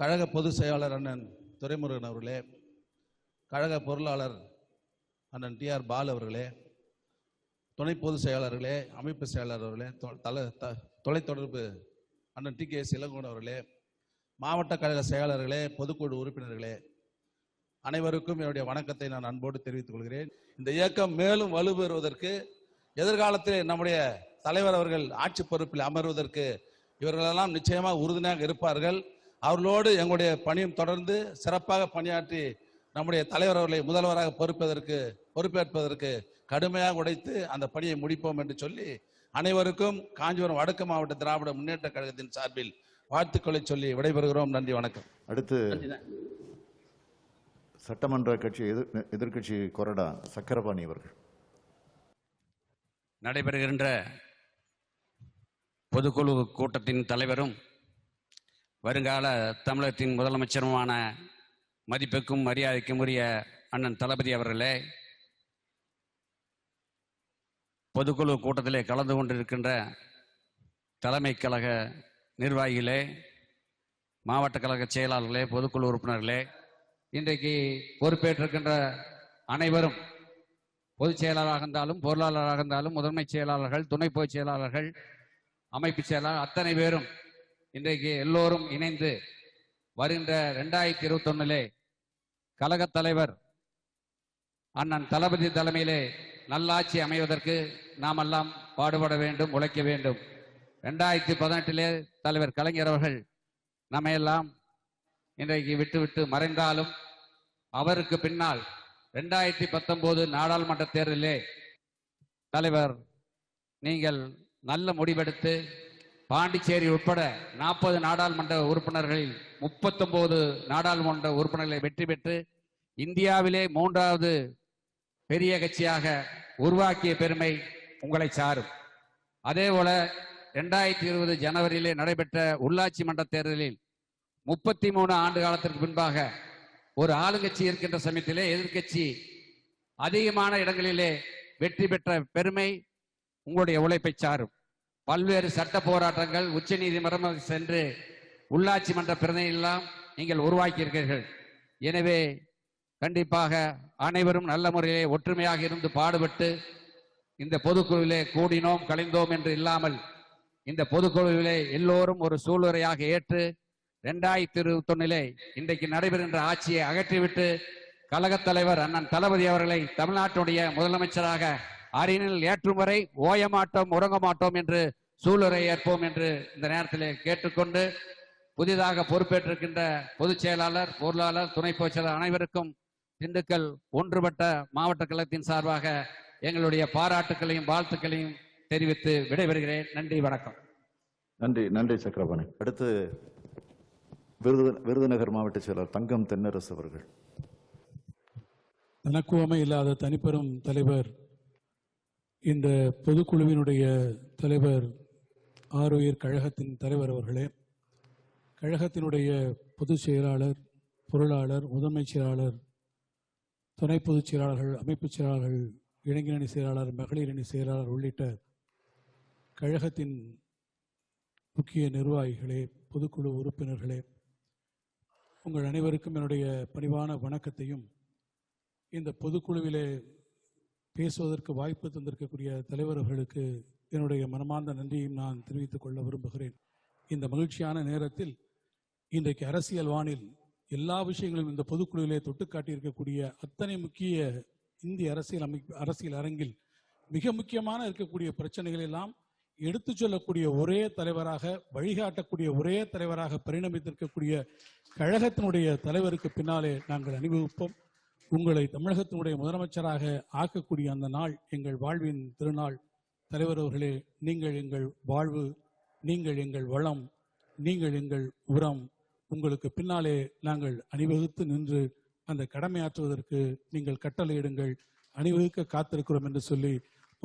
கழக பொதுச் செயலாளர் அண்ணன் துரைமுருகன் அவர்களே கழக பொருளாளர் அண்ணன் டி ஆர் பால் அவர்களே துணை பொதுச் செயலாளர்களே அமைப்பு செயலாளர் அவர்களே தலை த தொலைத்தொடர்பு அண்ணன் டி கே எஸ் இளங்கோன் அவர்களே மாவட்ட கழக செயலாளர்களே பொதுக்குழு உறுப்பினர்களே அனைவருக்கும் என்னுடைய வணக்கத்தை நான் அன்போடு தெரிவித்துக் கொள்கிறேன் இந்த இயக்கம் மேலும் வலுப்பெறுவதற்கு எதிர்காலத்தில் நம்முடைய தலைவர் அவர்கள் ஆட்சி பொறுப்பில் அமர்வதற்கு இவர்களெல்லாம் நிச்சயமாக உறுதுணையாக இருப்பார்கள் அவர்களோடு எங்களுடைய பணியும் தொடர்ந்து சிறப்பாக பணியாற்றி நம்முடைய தலைவர் அவர்களை முதல்வராக பொறுப்பதற்கு பொறுப்பேற்பதற்கு கடுமையாக உடைத்து அந்த பணியை முடிப்போம் என்று சொல்லி அனைவருக்கும் காஞ்சிபுரம் வடக்கு மாவட்ட திராவிட முன்னேற்ற கழகத்தின் சார்பில் வாழ்த்துக்களை சொல்லி விடைபெறுகிறோம் நன்றி வணக்கம் அடுத்து சட்டமன்ற கட்சி எதிர் எதிர்கட்சி கொறடா சக்கரபாணி அவர்கள் நடைபெறுகின்ற பொதுக்குழு கூட்டத்தின் தலைவரும் வருங்கால தமிழகத்தின் முதலமைச்சருமான மதிப்புக்கும் மரியாதைக்கும் உரிய அண்ணன் தளபதி அவர்களே பொதுக்குழு கூட்டத்திலே கலந்து கொண்டிருக்கின்ற தலைமை கழக நிர்வாகிகளே மாவட்ட கழக செயலாளர்களே பொதுக்குழு உறுப்பினர்களே இன்றைக்கு பொறுப்பேற்றிருக்கின்ற அனைவரும் பொதுச் செயலாளராக இருந்தாலும் பொருளாளராக இருந்தாலும் முதன்மை செயலாளர்கள் துணை பொதுச் செயலாளர்கள் அமைப்பு செயலாளர் அத்தனை பேரும் இன்றைக்கு எல்லோரும் இணைந்து வருகின்ற இரண்டாயிரத்தி இருபத்தி ஒன்னிலே கழகத் தலைவர் அண்ணன் தளபதி தலைமையிலே நல்லாட்சி அமைவதற்கு நாமெல்லாம் பாடுபட வேண்டும் உழைக்க வேண்டும் ரெண்டாயிரத்தி பதினெட்டிலே தலைவர் கலைஞர் அவர்கள் நம்மையெல்லாம் இன்றைக்கு விட்டுவிட்டு மறைந்தாலும் அவருக்கு பின்னால் ரெண்டாயிரத்தி பத்தொன்பது நாடாளுமன்ற தேர்தலிலே தலைவர் நீங்கள் நல்ல முடிவெடுத்து பாண்டிச்சேரி உட்பட நாற்பது நாடாளுமன்ற உறுப்பினர்களில் முப்பத்தொன்பது நாடாளுமன்ற உறுப்பினர்களை வெற்றி பெற்று இந்தியாவிலே மூன்றாவது பெரிய கட்சியாக உருவாக்கிய பெருமை உங்களை சாரும் அதே போல ரெண்டாயிரத்தி இருபது ஜனவரியிலே நடைபெற்ற உள்ளாட்சி மன்ற தேர்தலில் முப்பத்தி மூணு ஆண்டு காலத்திற்கு பின்பாக ஒரு ஆளுங்கட்சி இருக்கின்ற சமயத்திலே எதிர்கட்சி அதிகமான இடங்களிலே வெற்றி பெற்ற பெருமை உங்களுடைய உழைப்பை சாரும் பல்வேறு சட்ட போராட்டங்கள் உச்ச நீதிமன்றம் சென்று உள்ளாட்சி மன்ற பிரதிநிதியெல்லாம் நீங்கள் உருவாக்கி எனவே கண்டிப்பாக அனைவரும் நல்ல முறையிலே ஒற்றுமையாக இருந்து பாடுபட்டு இந்த பொதுக்குழுவிலே கூடினோம் கலைந்தோம் என்று இல்லாமல் இந்த பொதுக்குழுவிலே எல்லோரும் ஒரு சூளுரையாக ஏற்று ரெண்டாயிரத்தி இருபத்தி ஒன்னிலே இன்றைக்கு நடைபெறுகின்ற ஆட்சியை அகற்றிவிட்டு கழகத் தலைவர் அண்ணன் தளபதி அவர்களை தமிழ்நாட்டுடைய முதலமைச்சராக அரியணில் ஏற்றும் வரை ஓய மாட்டோம் உறங்க மாட்டோம் என்று சூளுரை ஏற்போம் என்று இந்த நேரத்தில் கேட்டுக்கொண்டு புதிதாக பொறுப்பேற்றிருக்கின்ற பொதுச் செயலாளர் பொருளாளர் துணை போச்சலர் அனைவருக்கும் திண்டுக்கல் ஒன்றுபட்ட மாவட்ட கழகத்தின் சார்பாக எங்களுடைய பாராட்டுக்களையும் வாழ்த்துக்களையும் தெரிவித்து விடைபெறுகிறேன் நன்றி வணக்கம் நன்றி நன்றி சக்கரபாணி அடுத்து விருது விருதுநகர் மாவட்ட செயலர் தங்கம் தென்னரசு அவர்கள் தனக்குவமை இல்லாத தனிப்பெரும் தலைவர் இந்த பொதுக்குழுவினுடைய தலைவர் ஆரோயர் கழகத்தின் தலைவர் அவர்களே கழகத்தினுடைய பொதுச் செயலாளர் பொருளாளர் முதன்மைச் செயலாளர் துணை பொதுச் செயலாளர்கள் அமைப்புச் செயலாளர்கள் இளைஞரணி செயலாளர் மகளிர் அணி செயலாளர் உள்ளிட்ட கழகத்தின் முக்கிய நிர்வாகிகளே பொதுக்குழு உறுப்பினர்களே உங்கள் அனைவருக்கும் என்னுடைய பணிவான வணக்கத்தையும் இந்த பொதுக்குழுவிலே பேசுவதற்கு வாய்ப்பு தந்திருக்கக்கூடிய தலைவர் அவர்களுக்கு என்னுடைய மனமார்ந்த நன்றியும் நான் தெரிவித்துக் கொள்ள விரும்புகிறேன் இந்த மகிழ்ச்சியான நேரத்தில் இன்றைக்கு அரசியல் வானில் எல்லா விஷயங்களும் இந்த பொதுக்குழுவிலே தொட்டு காட்டியிருக்கக்கூடிய அத்தனை முக்கிய இந்திய அரசியல் அமை அரசியல் அரங்கில் மிக முக்கியமான இருக்கக்கூடிய பிரச்சனைகள் எல்லாம் எடுத்து சொல்லக்கூடிய ஒரே தலைவராக வழிகாட்டக்கூடிய ஒரே தலைவராக பரிணமித்திருக்கக்கூடிய கழகத்தினுடைய தலைவருக்கு பின்னாலே நாங்கள் அணிவகுப்போம் உங்களை தமிழகத்தினுடைய முதலமைச்சராக ஆக்கக்கூடிய அந்த நாள் எங்கள் வாழ்வின் திருநாள் தலைவர் அவர்களே நீங்கள் எங்கள் வாழ்வு நீங்கள் எங்கள் வளம் நீங்கள் எங்கள் உரம் உங்களுக்கு பின்னாலே நாங்கள் அணிவகுத்து நின்று அந்த கடமையாற்றுவதற்கு நீங்கள் கட்டளையிடுங்கள் அணிவகுக்க காத்திருக்கிறோம் என்று சொல்லி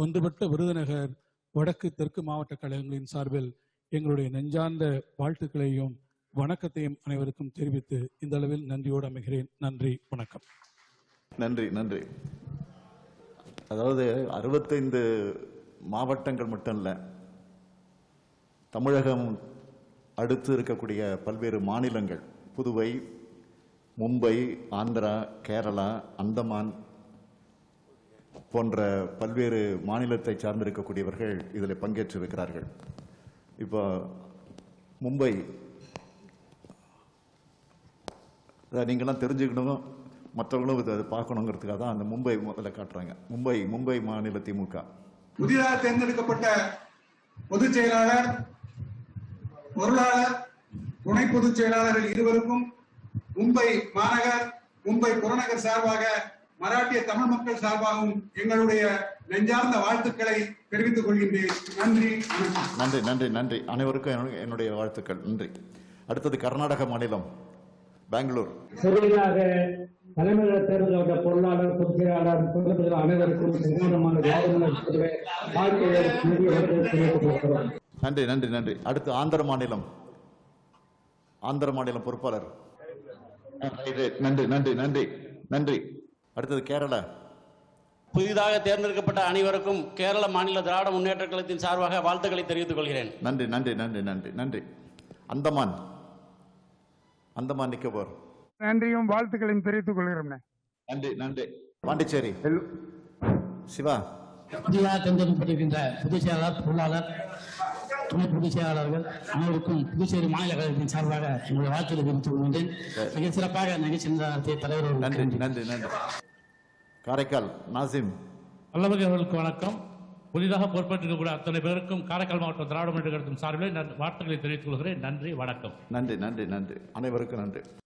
ஒன்றுபட்ட விருதுநகர் வடக்கு தெற்கு மாவட்ட கழகங்களின் சார்பில் எங்களுடைய நெஞ்சார்ந்த வாழ்த்துக்களையும் வணக்கத்தையும் அனைவருக்கும் தெரிவித்து இந்த அளவில் நன்றியோடு அமைகிறேன் நன்றி வணக்கம் நன்றி நன்றி அதாவது அறுபத்தைந்து மாவட்டங்கள் மட்டும் இல்லை தமிழகம் அடுத்து இருக்கக்கூடிய பல்வேறு மாநிலங்கள் புதுவை மும்பை ஆந்திரா கேரளா அந்தமான் போன்ற பல்வேறு மாநிலத்தை சார்ந்திருக்கக்கூடியவர்கள் இதில் பங்கேற்றிருக்கிறார்கள் இப்போ மும்பை நீங்களாம் தெரிஞ்சுக்கணும் மற்றவங்களும் அதை பார்க்கணுங்கிறதுக்காக தான் அந்த மும்பை முதல்ல காட்டுறாங்க மும்பை மும்பை மாநில திமுக புதிதாக தேர்ந்தெடுக்கப்பட்ட பொதுச் செயலாளர் பொருளாளர் துணை பொதுச் செயலாளர்கள் இருவருக்கும் மும்பை மாநகர் மும்பை புறநகர் சார்பாக மராட்டிய தமிழ் மக்கள் சார்பாகவும் எங்களுடைய நெஞ்சார்ந்த வாழ்த்துக்களை தெரிவித்துக் கொள்கின்றேன் நன்றி நன்றி நன்றி நன்றி அனைவருக்கும் என்னுடைய வாழ்த்துக்கள் நன்றி அடுத்தது கர்நாடக மாநிலம் பெங்களூர் சரியாக தலைமையில தேர்ந்தெடுக்கப்பட்ட பொருளாளர் பொதுச்செயலாளர் பொதுப்பிரிவு அனைவருக்கும் நன்றி நன்றி நன்றி அடுத்து ஆந்திர மாநிலம் ஆந்திர மாநிலம் பொறுப்பாளர் நன்றி நன்றி நன்றி நன்றி அடுத்தது கேரளா புதிதாக தேர்ந்தெடுக்கப்பட்ட அனைவருக்கும் கேரள மாநில திராவிட முன்னேற்ற கழகத்தின் சார்பாக வாழ்த்துக்களை தெரிவித்துக் கொள்கிறேன் நன்றி நன்றி நன்றி நன்றி நன்றி அந்தமான் அந்தமான் நிக்கபோர் நன்றியும் வாழ்த்துக்களையும் தெரிவித்துக் கொள்கிறோம் நன்றி நன்றி பாண்டிச்சேரி சிவா புதிதாக பொருளாளர் துணை பொதுச் செயலாளர்கள் அனைவருக்கும் புதுச்சேரி மாநில கழகத்தின் சார்பாக என்னுடைய வாழ்த்துக்களை தெரிவித்துக் கொள்கின்றேன் மிக சிறப்பாக நிகழ்ச்சி நடத்திய தலைவர் நன்றி நன்றி நன்றி காரைக்கால் நாசிம் வல்லவகை அவர்களுக்கு வணக்கம் புதிதாக பொறுப்பேற்றிருக்கக்கூடிய அத்தனை பேருக்கும் காரைக்கால் மாவட்டம் திராவிட மன்ற கழகத்தின் சார்பில் வார்த்தைகளை தெரிவித்துக் கொள்கிறேன் நன்றி வணக்கம் நன்றி நன்றி நன்றி அனைவருக்கும் நன்றி